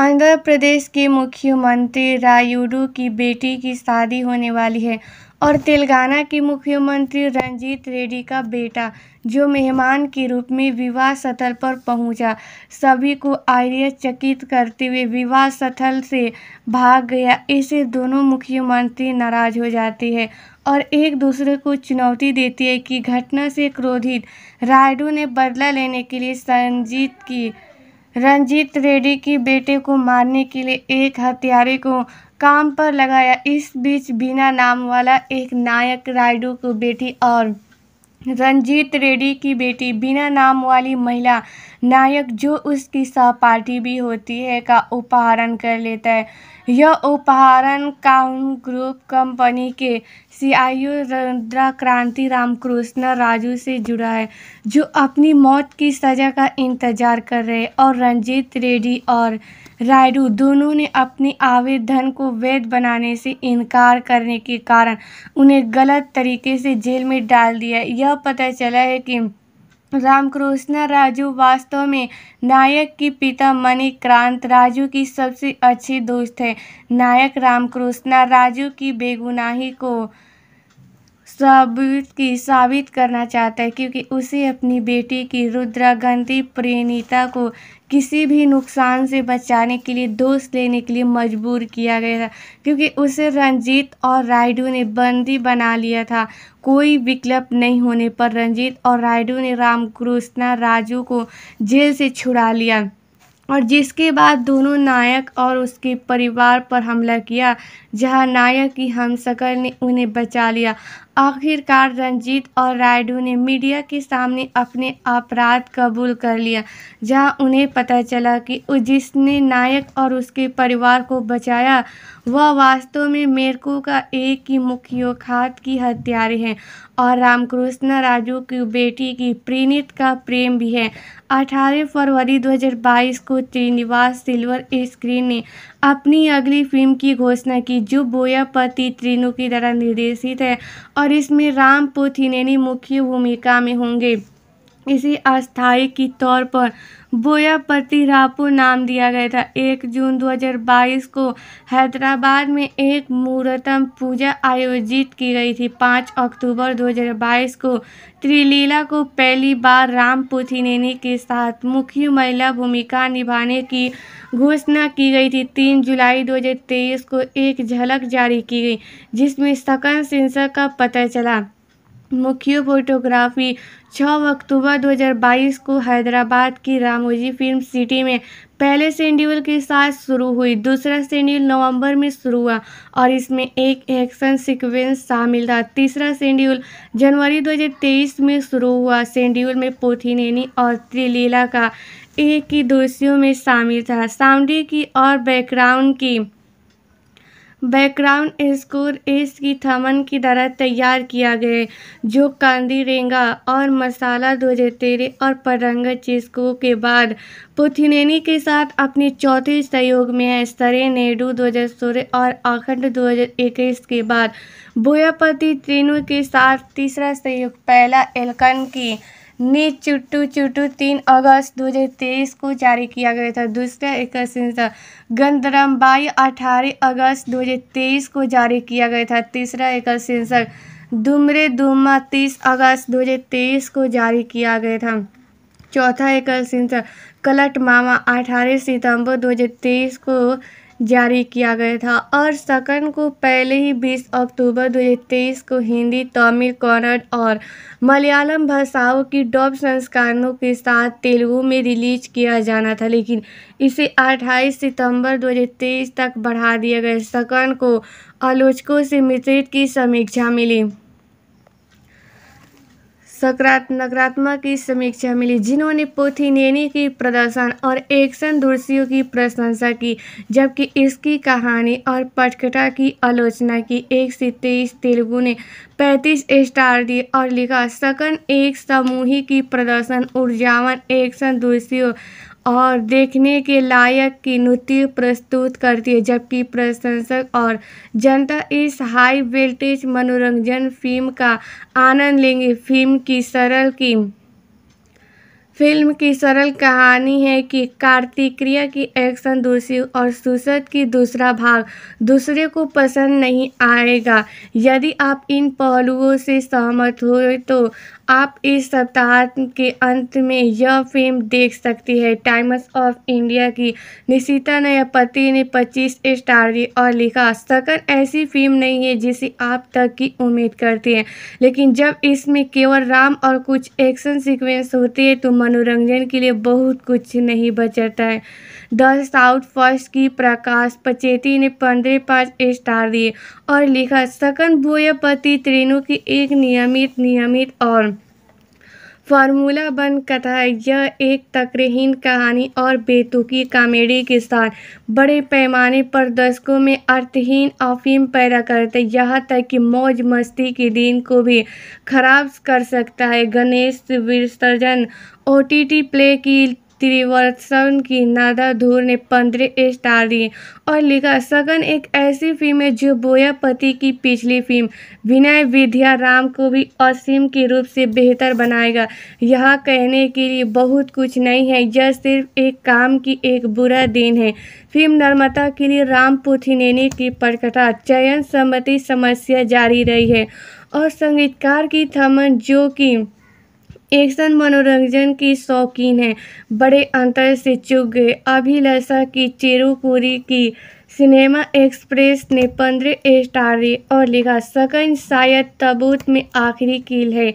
आंध्र प्रदेश के मुख्यमंत्री रायुडू की बेटी की शादी होने वाली है और तेलंगाना के मुख्यमंत्री रंजीत रेड्डी का बेटा जो मेहमान के रूप में विवाह स्थल पर पहुंचा सभी को चकित करते हुए विवाह स्थल से भाग गया इससे दोनों मुख्यमंत्री नाराज हो जाते हैं और एक दूसरे को चुनौती देती है कि घटना से क्रोधित रायडू ने बदला लेने के लिए संजीत की रंजीत रेड्डी के बेटे को मारने के लिए एक हत्यारे को काम पर लगाया इस बीच बिना नाम वाला एक नायक रायडू को बेटी और रंजीत रेड्डी की बेटी बिना नाम वाली महिला नायक जो उसकी सहपाठी भी होती है का उपहारण कर लेता है यह उपहारण काउन ग्रुप कंपनी के सीआईओ रंद्रा क्रांति रामकृष्ण राजू से जुड़ा है जो अपनी मौत की सज़ा का इंतजार कर रहे और रंजीत रेड्डी और रायडू दोनों ने अपने आवेदन को वैध बनाने से इनकार करने के कारण उन्हें गलत तरीके से जेल में डाल दिया यह पता चला है कि रामकृष्ण राजू वास्तव में नायक के पिता मणिक्रांत राजू की सबसे अच्छी दोस्त है नायक रामकृष्ण राजू की बेगुनाही को सबूत की साबित करना चाहता है क्योंकि उसे अपनी बेटी की रुद्रागंधी प्रेणिता को किसी भी नुकसान से बचाने के लिए दोष लेने के लिए मजबूर किया गया था क्योंकि उसे रंजीत और रायडू ने बंदी बना लिया था कोई विकल्प नहीं होने पर रंजीत और रायडू ने रामकृष्णा राजू को जेल से छुड़ा लिया और जिसके बाद दोनों नायक और उसके परिवार पर हमला किया जहां नायक की हमशक्ल ने उन्हें बचा लिया आखिरकार रंजीत और रायडू ने मीडिया के सामने अपने अपराध कबूल कर लिया जहां उन्हें पता चला कि जिसने नायक और उसके परिवार को बचाया वह वास्तव में मेरको का एक ही मुख्योखात की हत्यारे हैं और रामकृष्ण राजू की बेटी की प्रीणित का प्रेम भी है 18 फरवरी 2022 को श्रीनिवास सिल्वर स्क्रीन ने अपनी अगली फिल्म की घोषणा की जो बोयापति त्रिनु की द्वारा निर्देशित है और इसमें राम पोथिनेनी मुख्य भूमिका में होंगे इसे अस्थायी के तौर पर बोयापति रापू नाम दिया गया था एक जून 2022 को हैदराबाद में एक मूर्तम पूजा आयोजित की गई थी पाँच अक्टूबर 2022 को त्रिलीला को पहली बार राम पुथिनेनी के साथ मुख्य महिला भूमिका निभाने की घोषणा की गई थी तीन जुलाई 2023 को एक झलक जारी की गई जिसमें सकन सिंसर का पता चला मुख्य फोटोग्राफी छः अक्टूबर 2022 को हैदराबाद की रामोजी फिल्म सिटी में पहले शेड्यूल के साथ शुरू हुई दूसरा शेड्यूल नवंबर में शुरू हुआ और इसमें एक एक्शन सीक्वेंस शामिल था तीसरा शेड्यूल जनवरी 2023 में शुरू हुआ शेड्यूल में पोथीनेनी और त्रिलीला का एक ही दोषियों में शामिल था साउंडी की और बैकग्राउंड की बैकग्राउंड स्कोर इस की थमन की तरह तैयार किया गया जो कांदी रेंगा और मसाला दो तेरे और परंगा चिस्को के बाद पुथिनेनी के साथ अपने चौथे सहयोग में है सरे नेडू दो हज़ार सोलह और अखंड दो हज़ार इक्कीस के बाद बोयापति तेनु के साथ तीसरा सहयोग पहला एलकन की नी चुट्टू चुटू तीन अगस्त 2023 को जारी किया गया था दूसरा एक गंदरम बाई अठारह अगस्त 2023 को जारी किया गया था तीसरा एक शीर्षक दुमरे दुमा तीस अगस्त 2023 को जारी किया गया था चौथा एक शीर्षक कलट मामा अठारह सितंबर 2023 को जारी किया गया था और सकन को पहले ही 20 अक्टूबर 2023 को हिंदी तमिल कन्नड़ और मलयालम भाषाओं की डॉप संस्करणों के साथ तेलुगु में रिलीज किया जाना था लेकिन इसे 28 सितंबर 2023 तक बढ़ा दिया गया सकन को आलोचकों से मिश्रित की समीक्षा मिली सकारात्मक नकारात्मक की समीक्षा मिली जिन्होंने पोथिनेनी की प्रदर्शन और एक्शन दृश्यों की प्रशंसा की जबकि इसकी कहानी और पटकथा की आलोचना की एक से तेईस तेलुगु ने पैंतीस स्टार दिए और लिखा सकन एक समूही की प्रदर्शन ऊर्जावन एक्शन दृश्यों और देखने के लायक की नृत्य प्रस्तुत करती है जबकि प्रशंसक और जनता इस हाई वेल्टेज मनोरंजन फिल्म का आनंद लेंगे फिल्म की सरल की फिल्म की सरल कहानी है कि कार्तिक्रिया की एक्शन दूसरी और सुसद की दूसरा भाग दूसरे को पसंद नहीं आएगा यदि आप इन पहलुओं से सहमत हो तो आप इस सप्ताह के अंत में यह फिल्म देख सकती है टाइम्स ऑफ इंडिया की निशिता नयापति ने 25 स्टार दी और लिखा सकन ऐसी फिल्म नहीं है जिसे आप तक की उम्मीद करती हैं लेकिन जब इसमें केवल राम और कुछ एक्शन सीक्वेंस होते हैं तो मनोरंजन के लिए बहुत कुछ नहीं बचता है द साउथ फर्स्ट की प्रकाश पचेती ने पंद्रह पाँच स्टार दिए और लिखा सकन भूयपति ट्रेनों की एक नियमित नियमित और फार्मूला बन कथा है यह एक तकरेहीन कहानी और बेतुकी कॉमेडी के साथ बड़े पैमाने पर दर्शकों में अर्थहीन अफीम पैदा करते यहाँ तक कि मौज मस्ती के दिन को भी खराब कर सकता है गणेश विसर्जन ओ टी टी प्ले की त्रिवर्थसन की नादा धूर ने पंद्रह स्टार दिए और लिखा सगन एक ऐसी फिल्म है जो बोयापति की पिछली फिल्म विनय विद्या राम को भी असीम के रूप से बेहतर बनाएगा यह कहने के लिए बहुत कुछ नहीं है यह सिर्फ एक काम की एक बुरा दिन है फिल्म नर्मदा के लिए राम पोथिनेनी की प्रकटा चयन सम्मति समस्या जारी रही है और संगीतकार की थमन जो कि एक्शन मनोरंजन की शौकीन हैं बड़े अंतर से चुग गए अभिलाषा की चेरुपुरी की सिनेमा एक्सप्रेस ने पंद्रह स्टार और लिखा सकन शायद तबूत में आखिरी कील है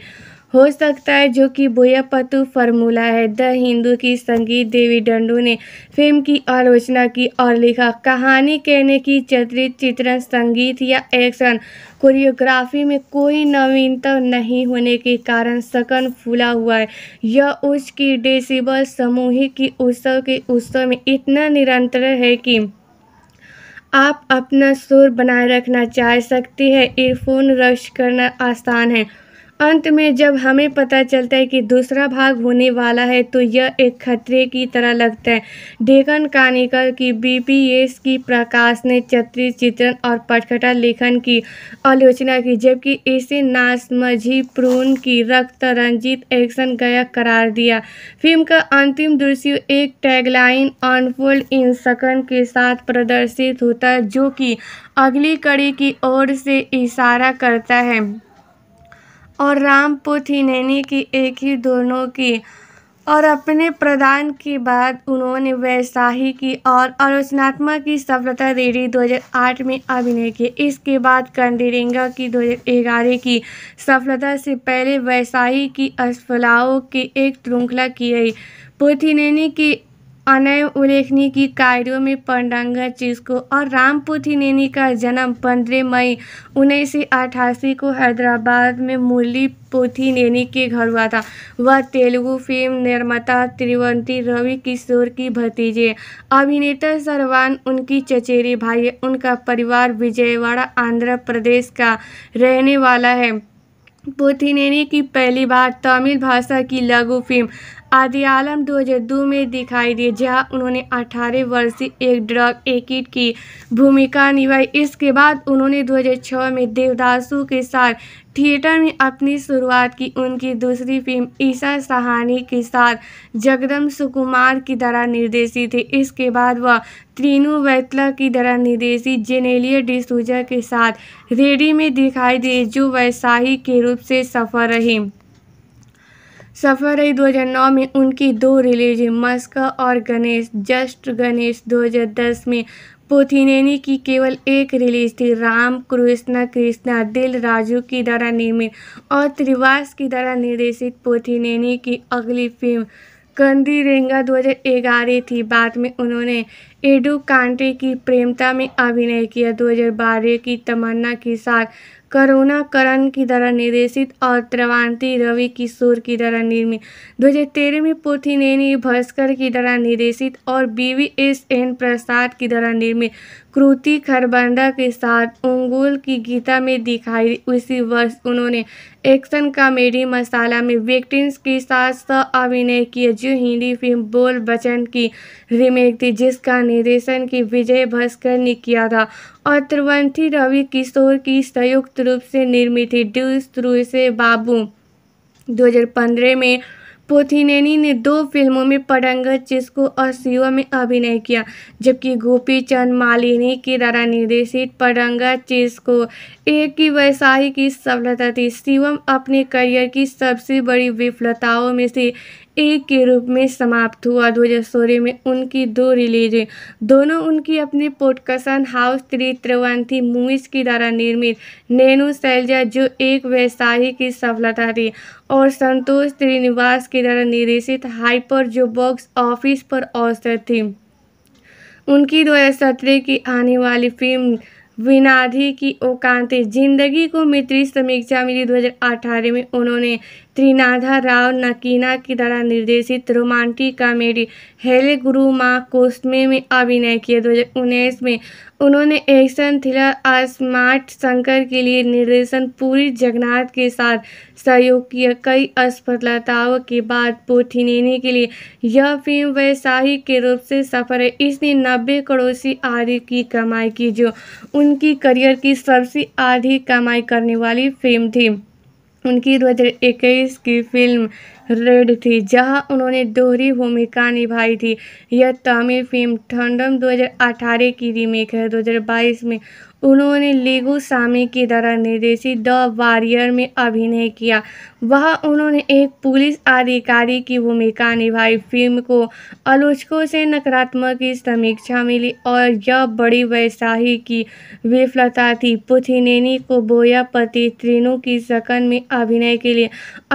हो सकता है जो कि बोयापतु फार्मूला है द हिंदू की संगीत देवी डंडू ने फिल्म की आलोचना की और लिखा कहानी कहने की चरित्र चित्रण संगीत या एक्शन कोरियोग्राफी में कोई नवीनता नहीं होने के कारण सकन फूला हुआ है यह उसकी डेसिबल समूह की उत्सव के उत्सव में इतना निरंतर है कि आप अपना सुर बनाए रखना चाह सकती है ईयरफोन रश करना आसान है अंत में जब हमें पता चलता है कि दूसरा भाग होने वाला है तो यह एक खतरे की तरह लगता है डेकन कानिकर की बीपीएस की प्रकाश ने चतरी चित्रण और पटखटा लेखन की आलोचना की जबकि इसे नासमझी प्रून की रक्त रंजित एक्शन गायक करार दिया फिल्म का अंतिम दृश्य एक टैगलाइन अनफोल्ड इन सकन के साथ प्रदर्शित होता है जो कि अगली कड़ी की ओर से इशारा करता है और राम पोथी नैनी की एक ही दोनों की और अपने प्रदान के बाद उन्होंने वैसाही की और आलोचनात्मक की सफलता रेडी 2008 में अभिनय किए इसके बाद कंदीरेंगा की 2011 की सफलता से पहले वैसाही की असफलाओं की एक श्रृंखला की गई पोथीनैनी की अनय उल्लेखनीय की कार्यों में पंडांगा चिस्को और नेनी का जन्म 15 मई उन्नीस सौ अठासी को हैदराबाद में मुरली पोथिनेनी के घर हुआ था वह तेलुगु फिल्म निर्माता त्रिवंती रवि किशोर की भतीजे अभिनेता सरवान उनकी चचेरी भाई उनका परिवार विजयवाड़ा आंध्र प्रदेश का रहने वाला है पोथिनेनी की पहली बार तमिल भाषा की लघु फिल्म आदि आलम 2002 में दिखाई दिए जहां उन्होंने 18 वर्षीय एक ड्रग एकिट की भूमिका निभाई इसके बाद उन्होंने 2006 में देवदासु के साथ थिएटर में अपनी शुरुआत की उनकी दूसरी फिल्म ईशा सहानी के साथ जगदम सुकुमार की तरह निर्देशित थी इसके बाद वह त्रीनु वैतला की तरह निर्देशित जेनेलिया डिसूजा के साथ रेडी में दिखाई दिए जो वैसाही के रूप से सफल रही सफरई 2009 में उनकी दो रिलीजें मस्का और गणेश जस्ट गणेश 2010 में पोथिनेनी की केवल एक रिलीज थी राम कृष्णा कृष्णा दिल राजू की द्वारा निर्मित और त्रिवास की द्वारा निर्देशित पोथिनेनी की अगली फिल्म कंदी रेंगा 2011 थी बाद में उन्होंने एडू कांटे की प्रेमता में अभिनय किया 2012 की तमन्ना के साथ करुणा करण की द्वारा निर्देशित और त्रवांती रवि किशोर की द्वारा निर्मित तेरह में नैनी भस्कर की द्वारा निर्देशित और बीवी एस एन प्रसाद की द्वारा निर्मित कृति खरबंदा के साथ उंगुल की गीता में दिखाई उसी वर्ष उन्होंने एक्शन कॉमेडी मसाला में विक्टिम्स के साथ सह अभिनय किए जो हिंदी फिल्म बोल बच्चन की रीमेक थी जिसका निर्देशन की विजय भास्कर ने किया था और त्रिवंथी रवि किशोर की संयुक्त रूप से निर्मित थी ड्यूस थ्रू से बाबू 2015 में पोथीनेनी ने दो फिल्मों में पडंगत चिस्को और सीवा में अभिनय किया जबकि गोपी चंद मालिनी के द्वारा निर्देशित पडंगत चिस्को एक ही वैसाही की सफलता थी शिवम अपने करियर की सबसे बड़ी विफलताओं में से एक के रूप में समाप्त हुआ दो हज़ार में उनकी दो रिलीजें दोनों उनकी अपनी पोटकसन हाउस थ्री मूवीज़ की द्वारा निर्मित नैनू सैलजा जो एक व्यवसायी की सफलता थी और संतोष श्रीनिवास के द्वारा निर्देशित हाइपर जो बॉक्स ऑफिस पर औसत थी उनकी 2017 की आने वाली फिल्म विनाधी की ओकांते जिंदगी को मित्री समीक्षा मिली 2018 में उन्होंने त्रिनाधा राव नकीना की द्वारा निर्देशित रोमांटिक कॉमेडी हेले गुरु माँ कोस्मे में अभिनय किया दो हज़ार उन्नीस में उन्होंने एक्शन थ्रिलर स्मार्ट शंकर के लिए निर्देशन पूरी जगन्नाथ के साथ सहयोग किया कई असफलताओं के बाद पोथिनेनी के लिए यह फिल्म वैसाहिक के रूप से सफल है इसने नब्बे करोड़ से आधी की कमाई की जो उनकी करियर की सबसे आधी कमाई करने वाली फिल्म थी उनकी दो हज़ार इक्कीस की फिल्म रेड थी जहां उन्होंने दोहरी भूमिका निभाई थी यह तमिल फिल्म थंडम 2018 की रीमेक है 2022 में उन्होंने लेगुसामी की तरह निर्देशित द वॉरियर में अभिनय किया वह उन्होंने एक पुलिस अधिकारी की भूमिका निभाई फिल्म को आलोचकों से नकारात्मक समीक्षा मिली और यह बड़ी वैसाही की विफलता थी पुथिनेनी को बोयापति त्रिनू की शकन में अभिनय के लिए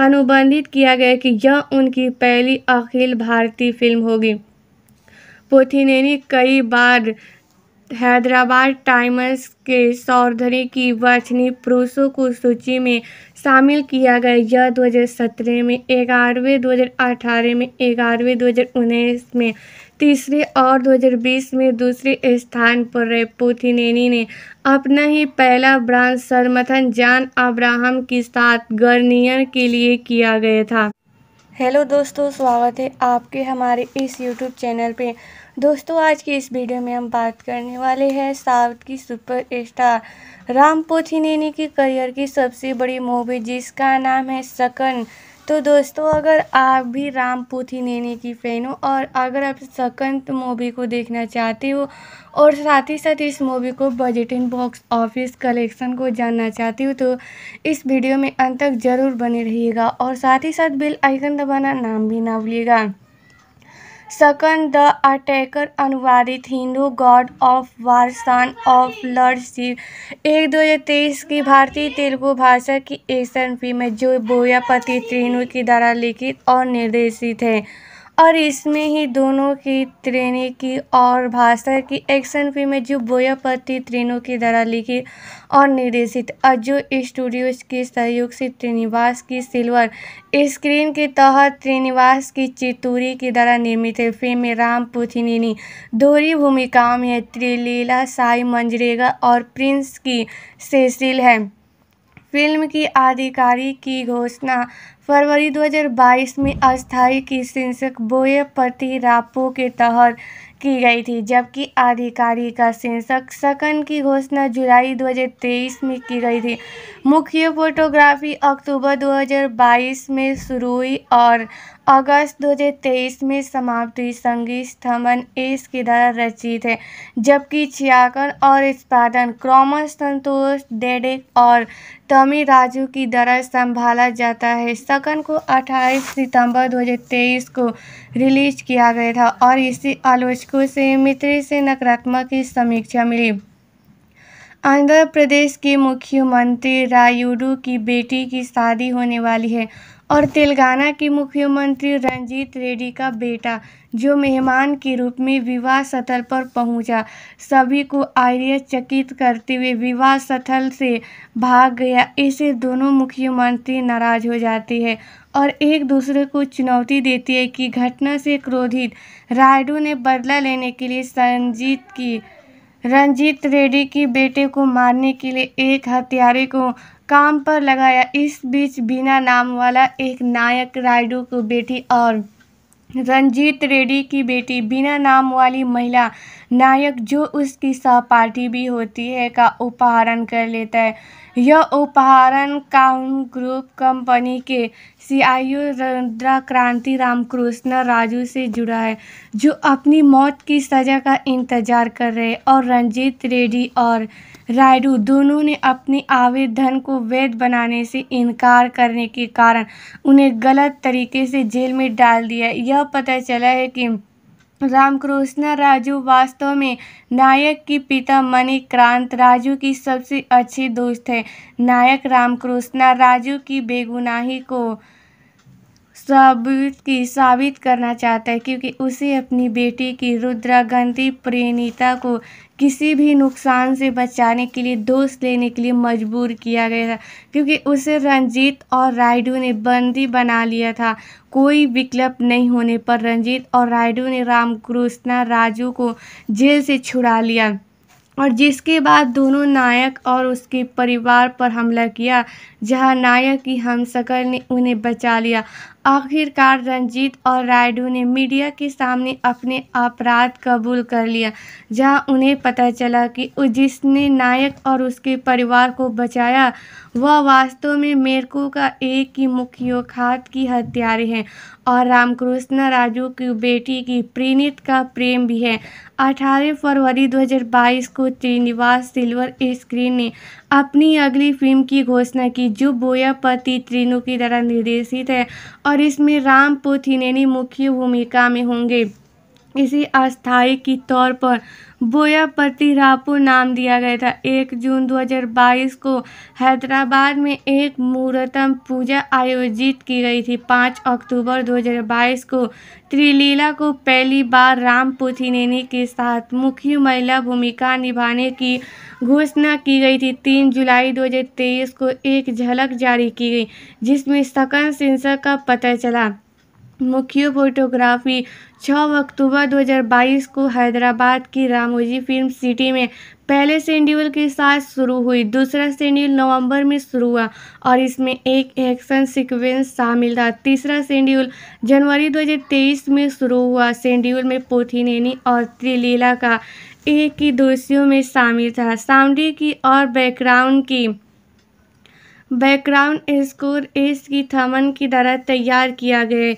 अनुबंधित किया गया कि यह उनकी पहली अखिल भारतीय फिल्म होगी पोथिनेनी कई बार हैदराबाद टाइम्स के चौधरी की वांछनीय पुरुषों को सूची में शामिल किया गया यह 2017 में ग्यारहवें 2018 में ग्यारहवें 2019 में तीसरे और 2020 में दूसरे स्थान पर रहे पोथिनेनी ने अपना ही पहला ब्रांड समर्थन जान अब्राहम के साथ गर्नियर के लिए किया गया था हेलो दोस्तों स्वागत है आपके हमारे इस यूट्यूब चैनल पे दोस्तों आज की इस वीडियो में हम बात करने वाले हैं साउथ की सुपर स्टार राम पोथिनेनी की करियर की सबसे बड़ी मूवी जिसका नाम है सकन तो दोस्तों अगर आप भी राम पोथी नैनी की फ़ैन हो और अगर आप सकंत मूवी को देखना चाहते हो और साथ ही साथ इस मूवी को बजट इन बॉक्स ऑफिस कलेक्शन को जानना चाहती हो तो इस वीडियो में अंत तक ज़रूर बने रहिएगा और साथ ही साथ बिल आइकन दबाना नाम भी ना भूलिएगा सकन द अटैकर अनुवादित Hindu god of war son of lord Shiva एक दो हज़ार तेईस की भारतीय तेलुगु भाषा की एक्शन फिल्म है जो बोयापति त्रिनू की द्वारा लिखित और निर्देशित है और इसमें ही दोनों की त्रेणी की और भाषा की एक्शन फिल्म है जो बोयापति ट्रेनों की द्वारा लिखी और निर्देशित और जो स्टूडियोज के सहयोग से त्रिनिवास की सिल्वर स्क्रीन के तहत त्रिनिवास की चितूरी के द्वारा निर्मित है फिल्म में राम पुथिनिनी दोहरी भूमिकाओं में त्रिलीला साई मंजरेगा और प्रिंस की सेसिल है फिल्म की आधिकारिक की घोषणा फरवरी 2022 में अस्थाई की शीर्षक बोए पति रापो के तहत की गई थी जबकि आधिकारी का शीर्षक सकन की घोषणा जुलाई 2023 में की गई थी मुख्य फोटोग्राफी अक्टूबर 2022 में शुरू हुई और अगस्त 2023 में समाप्ति संगीत स्थमन एस के द्वारा रचित है जबकि छियाकर और इस्पादन क्रोमन संतोष डेडिक और तमी राजू की द्वारा संभाला जाता है सकन को 28 सितंबर 2023 को रिलीज किया गया था और इसी आलोचकों से मित्र से नकारात्मक की समीक्षा मिली आंध्र प्रदेश के मुख्यमंत्री रायुडू की बेटी की शादी होने वाली है और तेलंगाना के मुख्यमंत्री रंजीत रेड्डी का बेटा जो मेहमान के रूप में विवाह स्थल पर पहुंचा सभी को चकित करते हुए विवाह स्थल से भाग गया इससे दोनों मुख्यमंत्री नाराज हो जाते हैं और एक दूसरे को चुनौती देती है कि घटना से क्रोधित रायडू ने बदला लेने के लिए संजीत की रंजीत रेड्डी के बेटे को मारने के लिए एक हत्यारे को काम पर लगाया इस बीच बिना नाम वाला एक नायक रायडू की बेटी और रंजीत रेड्डी की बेटी बिना नाम वाली महिला नायक जो उसकी सहपाठी भी होती है का उपहरण कर लेता है यह उपहारण काउन ग्रुप कंपनी के सीआईओ रुद्रा क्रांति रामकृष्ण राजू से जुड़ा है जो अपनी मौत की सज़ा का इंतजार कर रहे और रंजीत रेड्डी और रायडू दोनों ने अपने आवेदन को वैध बनाने से इनकार करने के कारण उन्हें गलत तरीके से जेल में डाल दिया यह पता चला है कि रामकृष्ण राजू वास्तव में नायक के पिता मणिक्रांत राजू की सबसे अच्छी दोस्त है नायक रामकृष्ण राजू की बेगुनाही को साबित की साबित करना चाहता है क्योंकि उसे अपनी बेटी की रुद्रागंधी प्रेणिता को किसी भी नुकसान से बचाने के लिए दोष लेने के लिए मजबूर किया गया था क्योंकि उसे रंजीत और रायडू ने बंदी बना लिया था कोई विकल्प नहीं होने पर रंजीत और रायडू ने रामकृष्णा राजू को जेल से छुड़ा लिया और जिसके बाद दोनों नायक और उसके परिवार पर हमला किया जहां नायक की हमशक्ल ने उन्हें बचा लिया आखिरकार रंजीत और रायडू ने मीडिया के सामने अपने अपराध कबूल कर लिया जहां उन्हें पता चला कि जिसने नायक और उसके परिवार को बचाया वह वा वास्तव में मेरको का एक ही मुख्योखात की हत्यारे हैं और रामकृष्ण राजू की बेटी की प्रीनीत का प्रेम भी है 18 फरवरी 2022 को श्रीनिवास सिल्वर स्क्रीन ने अपनी अगली फिल्म की घोषणा की जो बोयापति त्रिनु की तरह निर्देशित है और इसमें राम पोथिनेनी मुख्य भूमिका में होंगे इसे अस्थायी के तौर पर बोया रापू नाम दिया गया था एक जून 2022 को हैदराबाद में एक मुहूर्तम पूजा आयोजित की गई थी पाँच अक्टूबर 2022 को त्रिलीला को पहली बार राम पोथिनेनी के साथ मुख्य महिला भूमिका निभाने की घोषणा की गई थी तीन जुलाई 2023 को एक झलक जारी की गई जिसमें सकन सिंसर का पता चला मुख्य फोटोग्राफी छः अक्टूबर 2022 को हैदराबाद की रामोजी फिल्म सिटी में पहले शेड्यूल के साथ शुरू हुई दूसरा शेड्यूल नवंबर में शुरू हुआ और इसमें एक एक्शन सीक्वेंस शामिल था तीसरा शेड्यूल जनवरी 2023 में शुरू हुआ शेड्यूल में पोथीनेनी और त्रिलीला का एक ही दोषियों में शामिल था साउंडी की और बैकग्राउंड की बैकग्राउंड स्कोर एस की थमन की तरह तैयार किया गया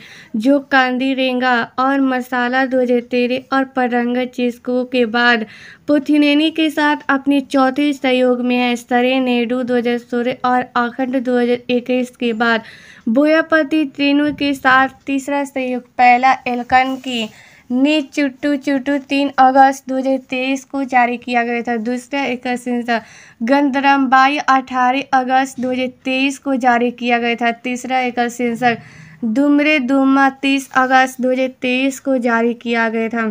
जो कांदी रेंगा और मसाला दो तेरह और परंगा चिस्को के बाद पुथिनेनी के साथ अपने चौथे सहयोग में है सरे नेडू दो हज़ार सोलह और अखंड दो हज़ार इक्कीस के बाद बोयापति त्रेनु के साथ तीसरा सहयोग पहला एलकन की नी चुट्टू चुट्टू तीन अगस्त 2023 को जारी किया गया था दूसरा एक गंदरम बाई अठारह अगस्त 2023 को जारी किया गया था तीसरा एक सेंसर दुमरे दुमा तीस अगस्त 2023 को जारी किया गया था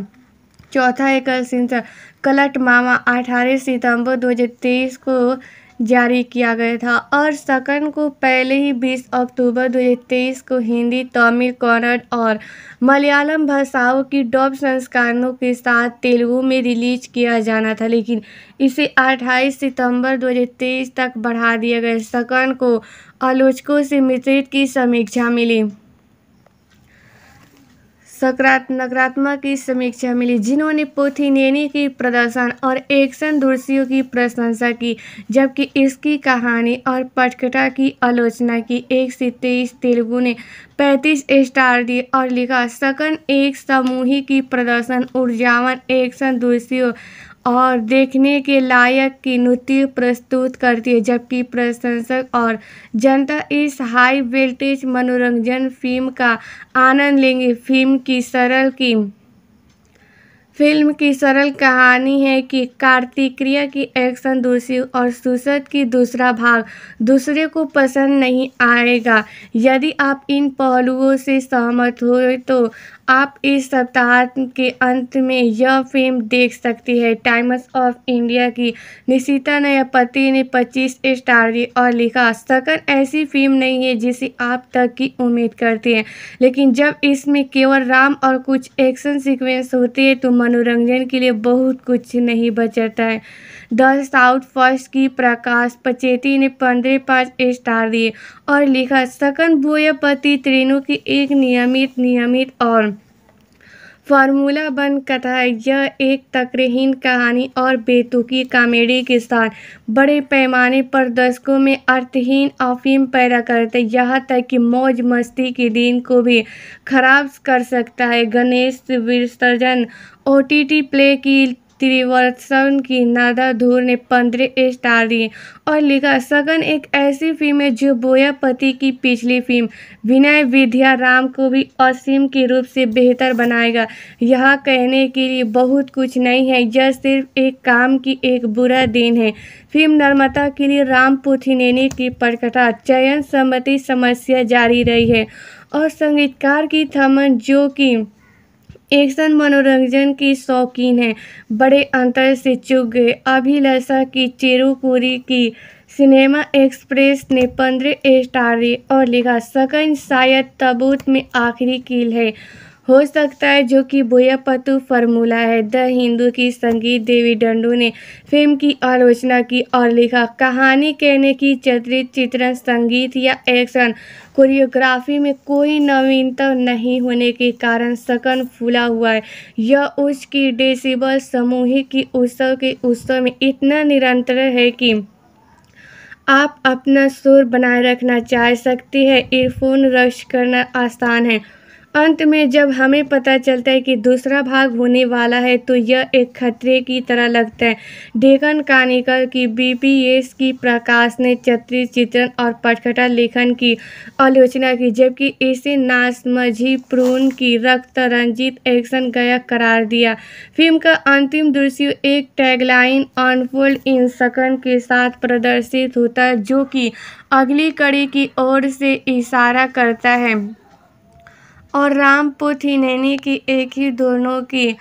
चौथा एक सेंसर कलट मामा अठारह सितंबर 2023 को जारी किया गया था और सकन को पहले ही 20 अक्टूबर 2023 को हिंदी तमिल कन्नड़ और मलयालम भाषाओं की डॉब संस्करणों के साथ तेलुगु में रिलीज किया जाना था लेकिन इसे 28 सितंबर 2023 तक बढ़ा दिया गया सकन को आलोचकों से मिश्रित की समीक्षा मिली सकारात नकारात्मक की समीक्षा मिली जिन्होंने पोथिनेनी की प्रदर्शन और एक्शन दोषियों की प्रशंसा की जबकि इसकी कहानी और पटकथा की आलोचना की एक से तेईस तेलुगु ने पैंतीस स्टार दिए और लिखा सकन एक समूही की प्रदर्शन ऊर्जावन एक्शन दूसियों और देखने के लायक की नृत्य प्रस्तुत करती है जबकि प्रशंसक और जनता इस हाई वोल्टेज मनोरंजन फिल्म का आनंद लेंगे फिल्म की सरल की फिल्म की सरल कहानी है कि कार्तिक्रिया की एक्शन दूसरी और सुसद की दूसरा भाग दूसरे को पसंद नहीं आएगा यदि आप इन पहलुओं से सहमत हो तो आप इस सप्ताह के अंत में यह फिल्म देख सकती है टाइम्स ऑफ इंडिया की निशिता नयापति ने 25 स्टार दी और लिखा सकन ऐसी फिल्म नहीं है जिसे आप तक की उम्मीद करती हैं लेकिन जब इसमें केवल राम और कुछ एक्शन सीक्वेंस होते हैं तो मनोरंजन के लिए बहुत कुछ नहीं बचता है द साउथ फर्स्ट की प्रकाश पचेती ने पंद्रह पाँच स्टार दिए और लिखा सकन भूयपति ट्रेनों की एक नियमित नियमित और फार्मूला बन कथा यह एक तकरीहन कहानी और बेतुकी कामेडी के साथ बड़े पैमाने पर दर्शकों में अर्थहीन अफीम पैदा करते यहाँ तक कि मौज मस्ती के दिन को भी खराब कर सकता है गणेश विसर्जन ओ टी टी प्ले की त्रिवर्तन की नादा धूर ने पंद्रह स्टार दिए और लिखा सगन एक ऐसी फिल्म है जो बोयापति की पिछली फिल्म विनय विद्या राम को भी असीम के रूप से बेहतर बनाएगा यह कहने के लिए बहुत कुछ नहीं है यह सिर्फ एक काम की एक बुरा दिन है फिल्म नर्मदा के लिए राम पुथिनेनी की प्रकटा चयन सम्मति समस्या जारी रही है और संगीतकार की थमन जो कि एक्शन मनोरंजन के शौकीन हैं बड़े अंतर से चुग गए अभिलाषा की चेरुपुरी की सिनेमा एक्सप्रेस ने पंद्रह स्टार और लिखा सकन शायद तबूत में आखिरी कील है हो सकता है जो कि बोयापतु फार्मूला है द हिंदू की संगीत देवी डंडू ने फिल्म की आलोचना की और लिखा कहानी कहने की चरित्र चित्रण संगीत या एक्शन कोरियोग्राफी में कोई नवीनतम नहीं होने के कारण सकन फूला हुआ है यह उसकी डेसिबल समूह की उत्सव के उत्सव में इतना निरंतर है कि आप अपना सुर बनाए रखना चाह सकती है ईयरफोन रश करना आसान है अंत में जब हमें पता चलता है कि दूसरा भाग होने वाला है तो यह एक खतरे की तरह लगता है डेकन कानिकर की बीपीएस की प्रकाश ने चतरी चित्रण और पटखटा लेखन की आलोचना की जबकि इसे नासमझी प्रून की रक्त रंजित एक्शन गायक करार दिया फिल्म का अंतिम दृश्य एक टैगलाइन अनफोल्ड इन सकन के साथ प्रदर्शित होता है जो कि अगली कड़ी की ओर से इशारा करता है और राम पुत ही नैनी की एक ही दोनों की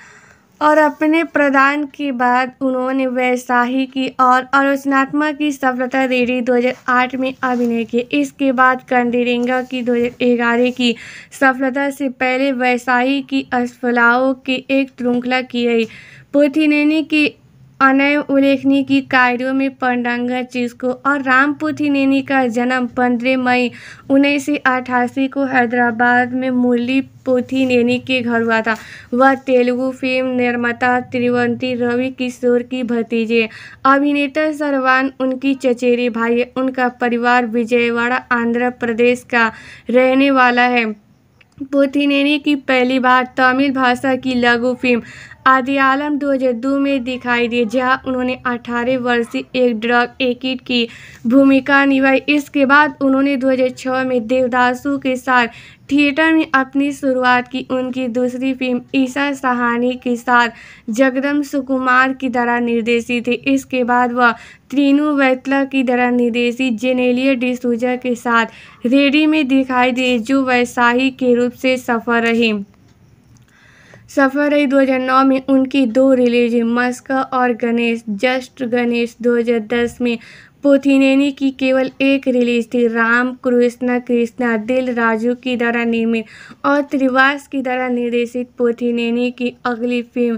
और अपने प्रदान के बाद उन्होंने वैसाही की और आलोचनात्मक की सफलता दे रही 2008 में अभिनय किए इसके बाद कंदीरिंगा की 2011 की सफलता से पहले वैसाही की असफलाओं की एक श्रृंखला की गई पोथीनैनी की अनय उल्लेखनीय की कार्यों में पंडांगा चिस्को और रामपुथिनेनी का जन्म 15 मई उन्नीस को हैदराबाद में मुरली पोथिनेनी के घर हुआ था वह तेलुगु फिल्म निर्माता त्रिवंती रवि किशोर की भतीजे अभिनेता सरवान उनकी चचेरी भाई है उनका परिवार विजयवाड़ा आंध्र प्रदेश का रहने वाला है पोथिनेनी की पहली बार तमिल भाषा की लघु फिल्म आदि आलम 2002 में दिखाई दिए जहां उन्होंने 18 वर्षीय एक ड्रग एकिट की भूमिका निभाई इसके बाद उन्होंने 2006 में देवदासु के साथ थिएटर में अपनी शुरुआत की उनकी दूसरी फिल्म ईशा सहानी के साथ जगदम सुकुमार की तरह निर्देशित थी इसके बाद वह त्रीनु वैतला की तरह निर्देशित जेनेलिया डिसूजा के साथ रेडी में दिखाई दिए जो वैसाही के रूप से सफल रही सफर हजार 2009 में उनकी दो रिलीज मस्का और गणेश जस्ट गणेश 2010 में पोथिनेनी की केवल एक रिलीज थी राम कृष्णा कृष्णा दिल राजू की द्वारा निर्मित और त्रिवास की द्वारा निर्देशित पोथिनेनी की अगली फिल्म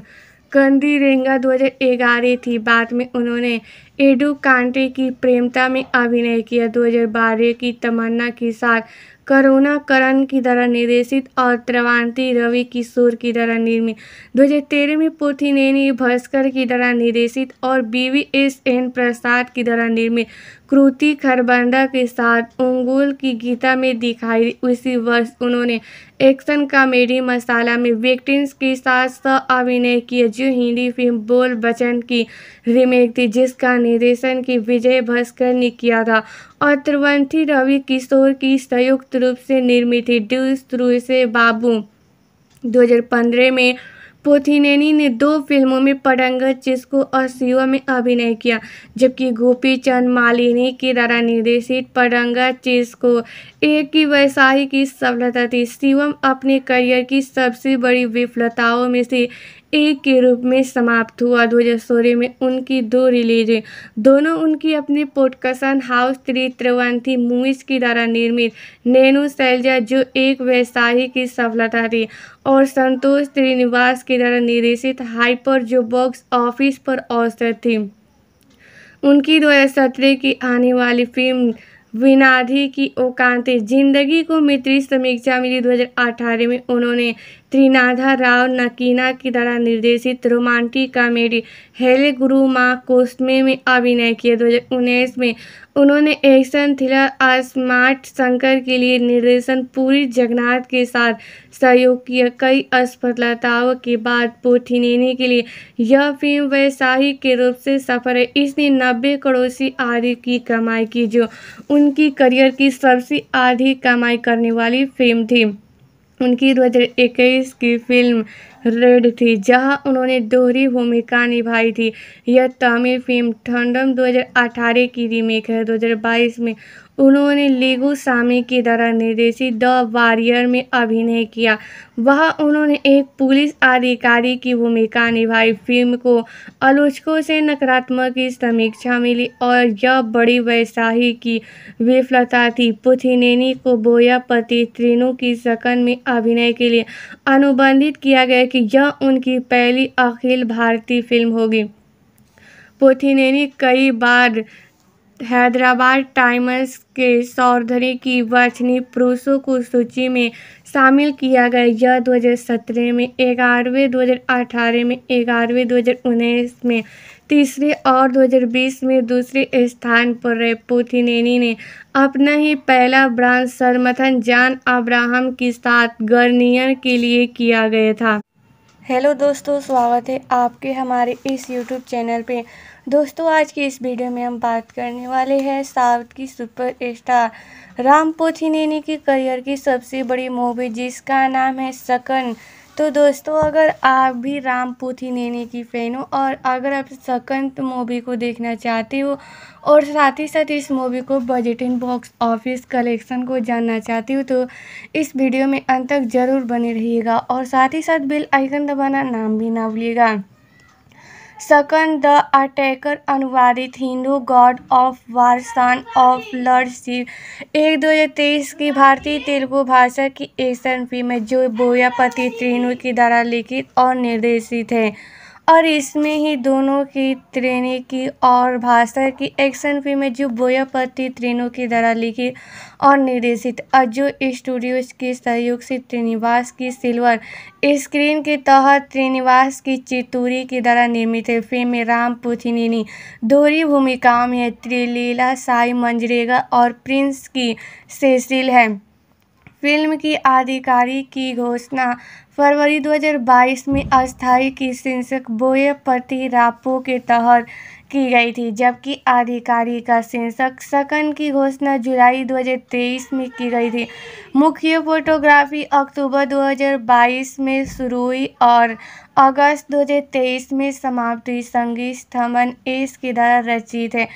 कंदी रेंगा 2011 थी बाद में उन्होंने एडू कांटे की प्रेमता में अभिनय किया 2012 की तमन्ना के साथ करुणा करण की द्वारा निर्देशित और त्रावंती रवि किशोर की द्वारा निर्मित तेरह में पोथीनेनी भास्कर की द्वारा निर्देशित और B V S N Prasad की द्वारा निर्मित कृति खरबंदा के साथ उंगुल की गीता में दिखाई उसी वर्ष उन्होंने एक्शन कॉमेडी मसाला में विक्टिम्स के साथ सह अभिनय किया जो हिंदी फिल्म बोल बचन की रीमेक थी जिसका निर्देशन की विजय भास्कर ने किया था और त्रिवंथी रवि किशोर की संयुक्त रूप से निर्मित थी ड्यूस थ्रू से बाबू 2015 में पोथीनेनी ने दो फिल्मों में पडंगत चिस्को और शिवा में अभिनय किया जबकि गोपी चंद मालिनी के द्वारा निर्देशित पडंगत चिस्को एक की वैसाही की सफलता थी शिवम अपने करियर की सबसे बड़ी विफलताओं में से एक के रूप में समाप्त हुआ दो हज़ार में उनकी दो रिलीजें दोनों उनकी अपनी पोटकसन हाउस थ्री त्रिवंथी मूवीज़ की द्वारा निर्मित नैनू सैलजा जो एक व्यवसायी की सफलता थी और संतोष श्रीनिवास की द्वारा निर्देशित हाइपर जो बॉक्स ऑफिस पर औसत थी उनकी 2017 की आने वाली फिल्म विनाधी की ओकांते जिंदगी को मित्री समीक्षा मिली 2018 में उन्होंने त्रिनाधा राव नकीना की द्वारा निर्देशित रोमांटिक कॉमेडी हेले गुरु माँ कोस्मे में अभिनय किया दो में उन्होंने एक्शन थ्रिलर और स्मार्ट शंकर के लिए निर्देशन पूरी जगन्नाथ के साथ सहयोग किया कई असफलताओं के बाद पोथिनेनी के लिए यह फिल्म वैसाही के रूप से सफल है इसने नब्बे करोड़ से आधी की कमाई की जो उनकी करियर की सबसे आधी कमाई करने वाली फिल्म थी उनकी 2021 की फिल्म रेड थी जहां उन्होंने दोहरी भूमिका निभाई थी यह तमिल फिल्म ठंडम 2018 की रीमेक है 2022 में उन्होंने लेगो लेगुसामे की तरह निर्देशित द वॉरियर में अभिनय किया वह उन्होंने एक पुलिस अधिकारी की भूमिका निभाई फिल्म को आलोचकों से नकारात्मक समीक्षा मिली और यह बड़ी वैसाही की विफलता थी पुथिनेनी को बोया पति त्रिनों की शकन में अभिनय के लिए अनुबंधित किया गया कि यह उनकी पहली अखिल भारतीय फिल्म होगी पोथिनेनी कई बार हैदराबाद टाइम्स के चौधरी की वर्षनी पुरुषों को सूची में शामिल किया गया यह 2017 में ग्यारहवें 2018 में ग्यारहवें 2019 में तीसरे और 2020 में दूसरे स्थान पर रहे पोथिनेनी ने अपना ही पहला ब्रांड समर्थन जान अब्राहम के साथ गर्नियर के लिए किया गया था हेलो दोस्तों स्वागत है आपके हमारे इस यूट्यूब चैनल पे दोस्तों आज की इस वीडियो में हम बात करने वाले हैं साउथ की सुपर स्टार राम पोथिनेनी की करियर की सबसे बड़ी मूवी जिसका नाम है सकन तो दोस्तों अगर आप भी राम पोथिनेनी की फ़ैन हो और अगर आप सकन मूवी को देखना चाहते हो और साथ ही साथ इस मूवी को बजट इन बॉक्स ऑफिस कलेक्शन को जानना चाहती हो तो इस वीडियो में अंत तक ज़रूर बने रहिएगा और साथ ही साथ बेल आइकन दबाना नाम भी ना भूलिएगा सकन द अटैकर अनुवादित Hindu god of war son of Lord Shiva एक दो हज़ार तेईस की भारतीय तेलुगु भाषा की एक्शन फिल्म है जो बोयापति त्रिनु की द्वारा लिखित और निर्देशित है और इसमें ही दोनों की त्रेणी की और भाषा की एक्शन है जो बोयापति त्रेनों की द्वारा लिखी और निर्देशित और जो स्टूडियोज के सहयोग से त्रिनिवास की सिल्वर स्क्रीन के तहत त्रिनिवास की चितूरी की तरह निर्मित है फिल्म में राम पुथिनिनी दोहरी भूमिकाओं में त्रिलीला साई मंजरेगा और प्रिंस की सेसिल है फिल्म की आधिकारिक की घोषणा फरवरी 2022 में अस्थाई की शीर्षक बोयपति रापो के तहत की गई थी जबकि आधिकारी का शीर्षक सकन की घोषणा जुलाई 2023 में की गई थी मुख्य फोटोग्राफी अक्टूबर 2022 में शुरू हुई और अगस्त 2023 में समाप्ति संगीत स्थमन एस के द्वारा रचित है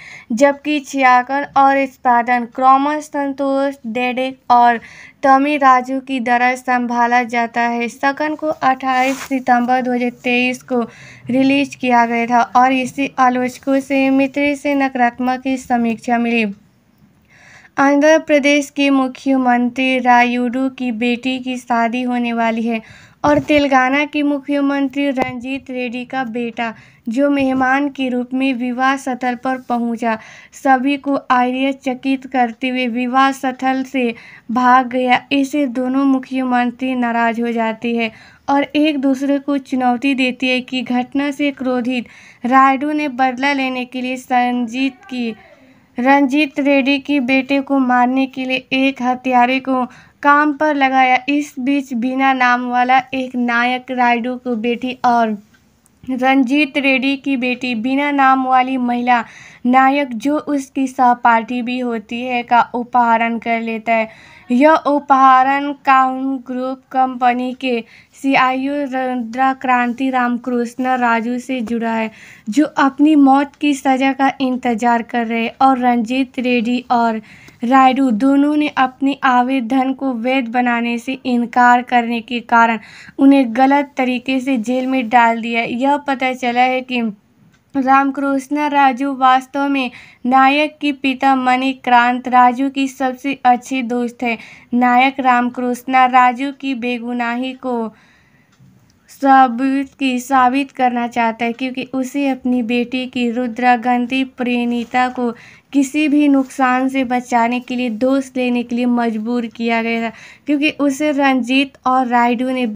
जबकि छियाकन और इस्पादन क्रॉमर संतोष डेडिक और तमी राजू की द्वारा संभाला जाता है सकन को 28 सितंबर 2023 को रिलीज किया गया था और इसी आलोचकों से मित्र से नकारात्मक की समीक्षा मिली आंध्र प्रदेश के मुख्यमंत्री रायुडू की बेटी की शादी होने वाली है और तेलंगाना के मुख्यमंत्री रंजीत रेड्डी का बेटा जो मेहमान के रूप में विवाह स्थल पर पहुंचा सभी को चकित करते हुए विवाह स्थल से भाग गया इसे दोनों मुख्यमंत्री नाराज हो जाती है और एक दूसरे को चुनौती देती है कि घटना से क्रोधित रायडू ने बदला लेने के लिए संजीत की रंजीत रेड्डी के बेटे को मारने के लिए एक हत्यारे को काम पर लगाया इस बीच बिना नाम वाला एक नायक रायडू को बेटी और रंजीत रेड्डी की बेटी बिना नाम वाली महिला नायक जो उसकी सहपाठी भी होती है का उपहारण कर लेता है यह उपहारण काउन ग्रुप कंपनी के सीआईओ रंद्रा क्रांति रामकृष्ण राजू से जुड़ा है जो अपनी मौत की सज़ा का इंतजार कर रहे और रंजीत रेड्डी और रायडू दोनों ने अपने आवेदन को वैध बनाने से इनकार करने के कारण उन्हें गलत तरीके से जेल में डाल दिया यह पता चला है कि रामकृष्ण राजू वास्तव में नायक के पिता मणिक्रांत राजू की सबसे अच्छी दोस्त है नायक रामकृष्ण राजू की बेगुनाही को साबित की साबित करना चाहता है क्योंकि उसे अपनी बेटी की रुद्रागंधी प्रेणिता को किसी भी नुकसान से बचाने के लिए दोष लेने के लिए मजबूर किया गया था क्योंकि उसे रंजीत और रायडू ने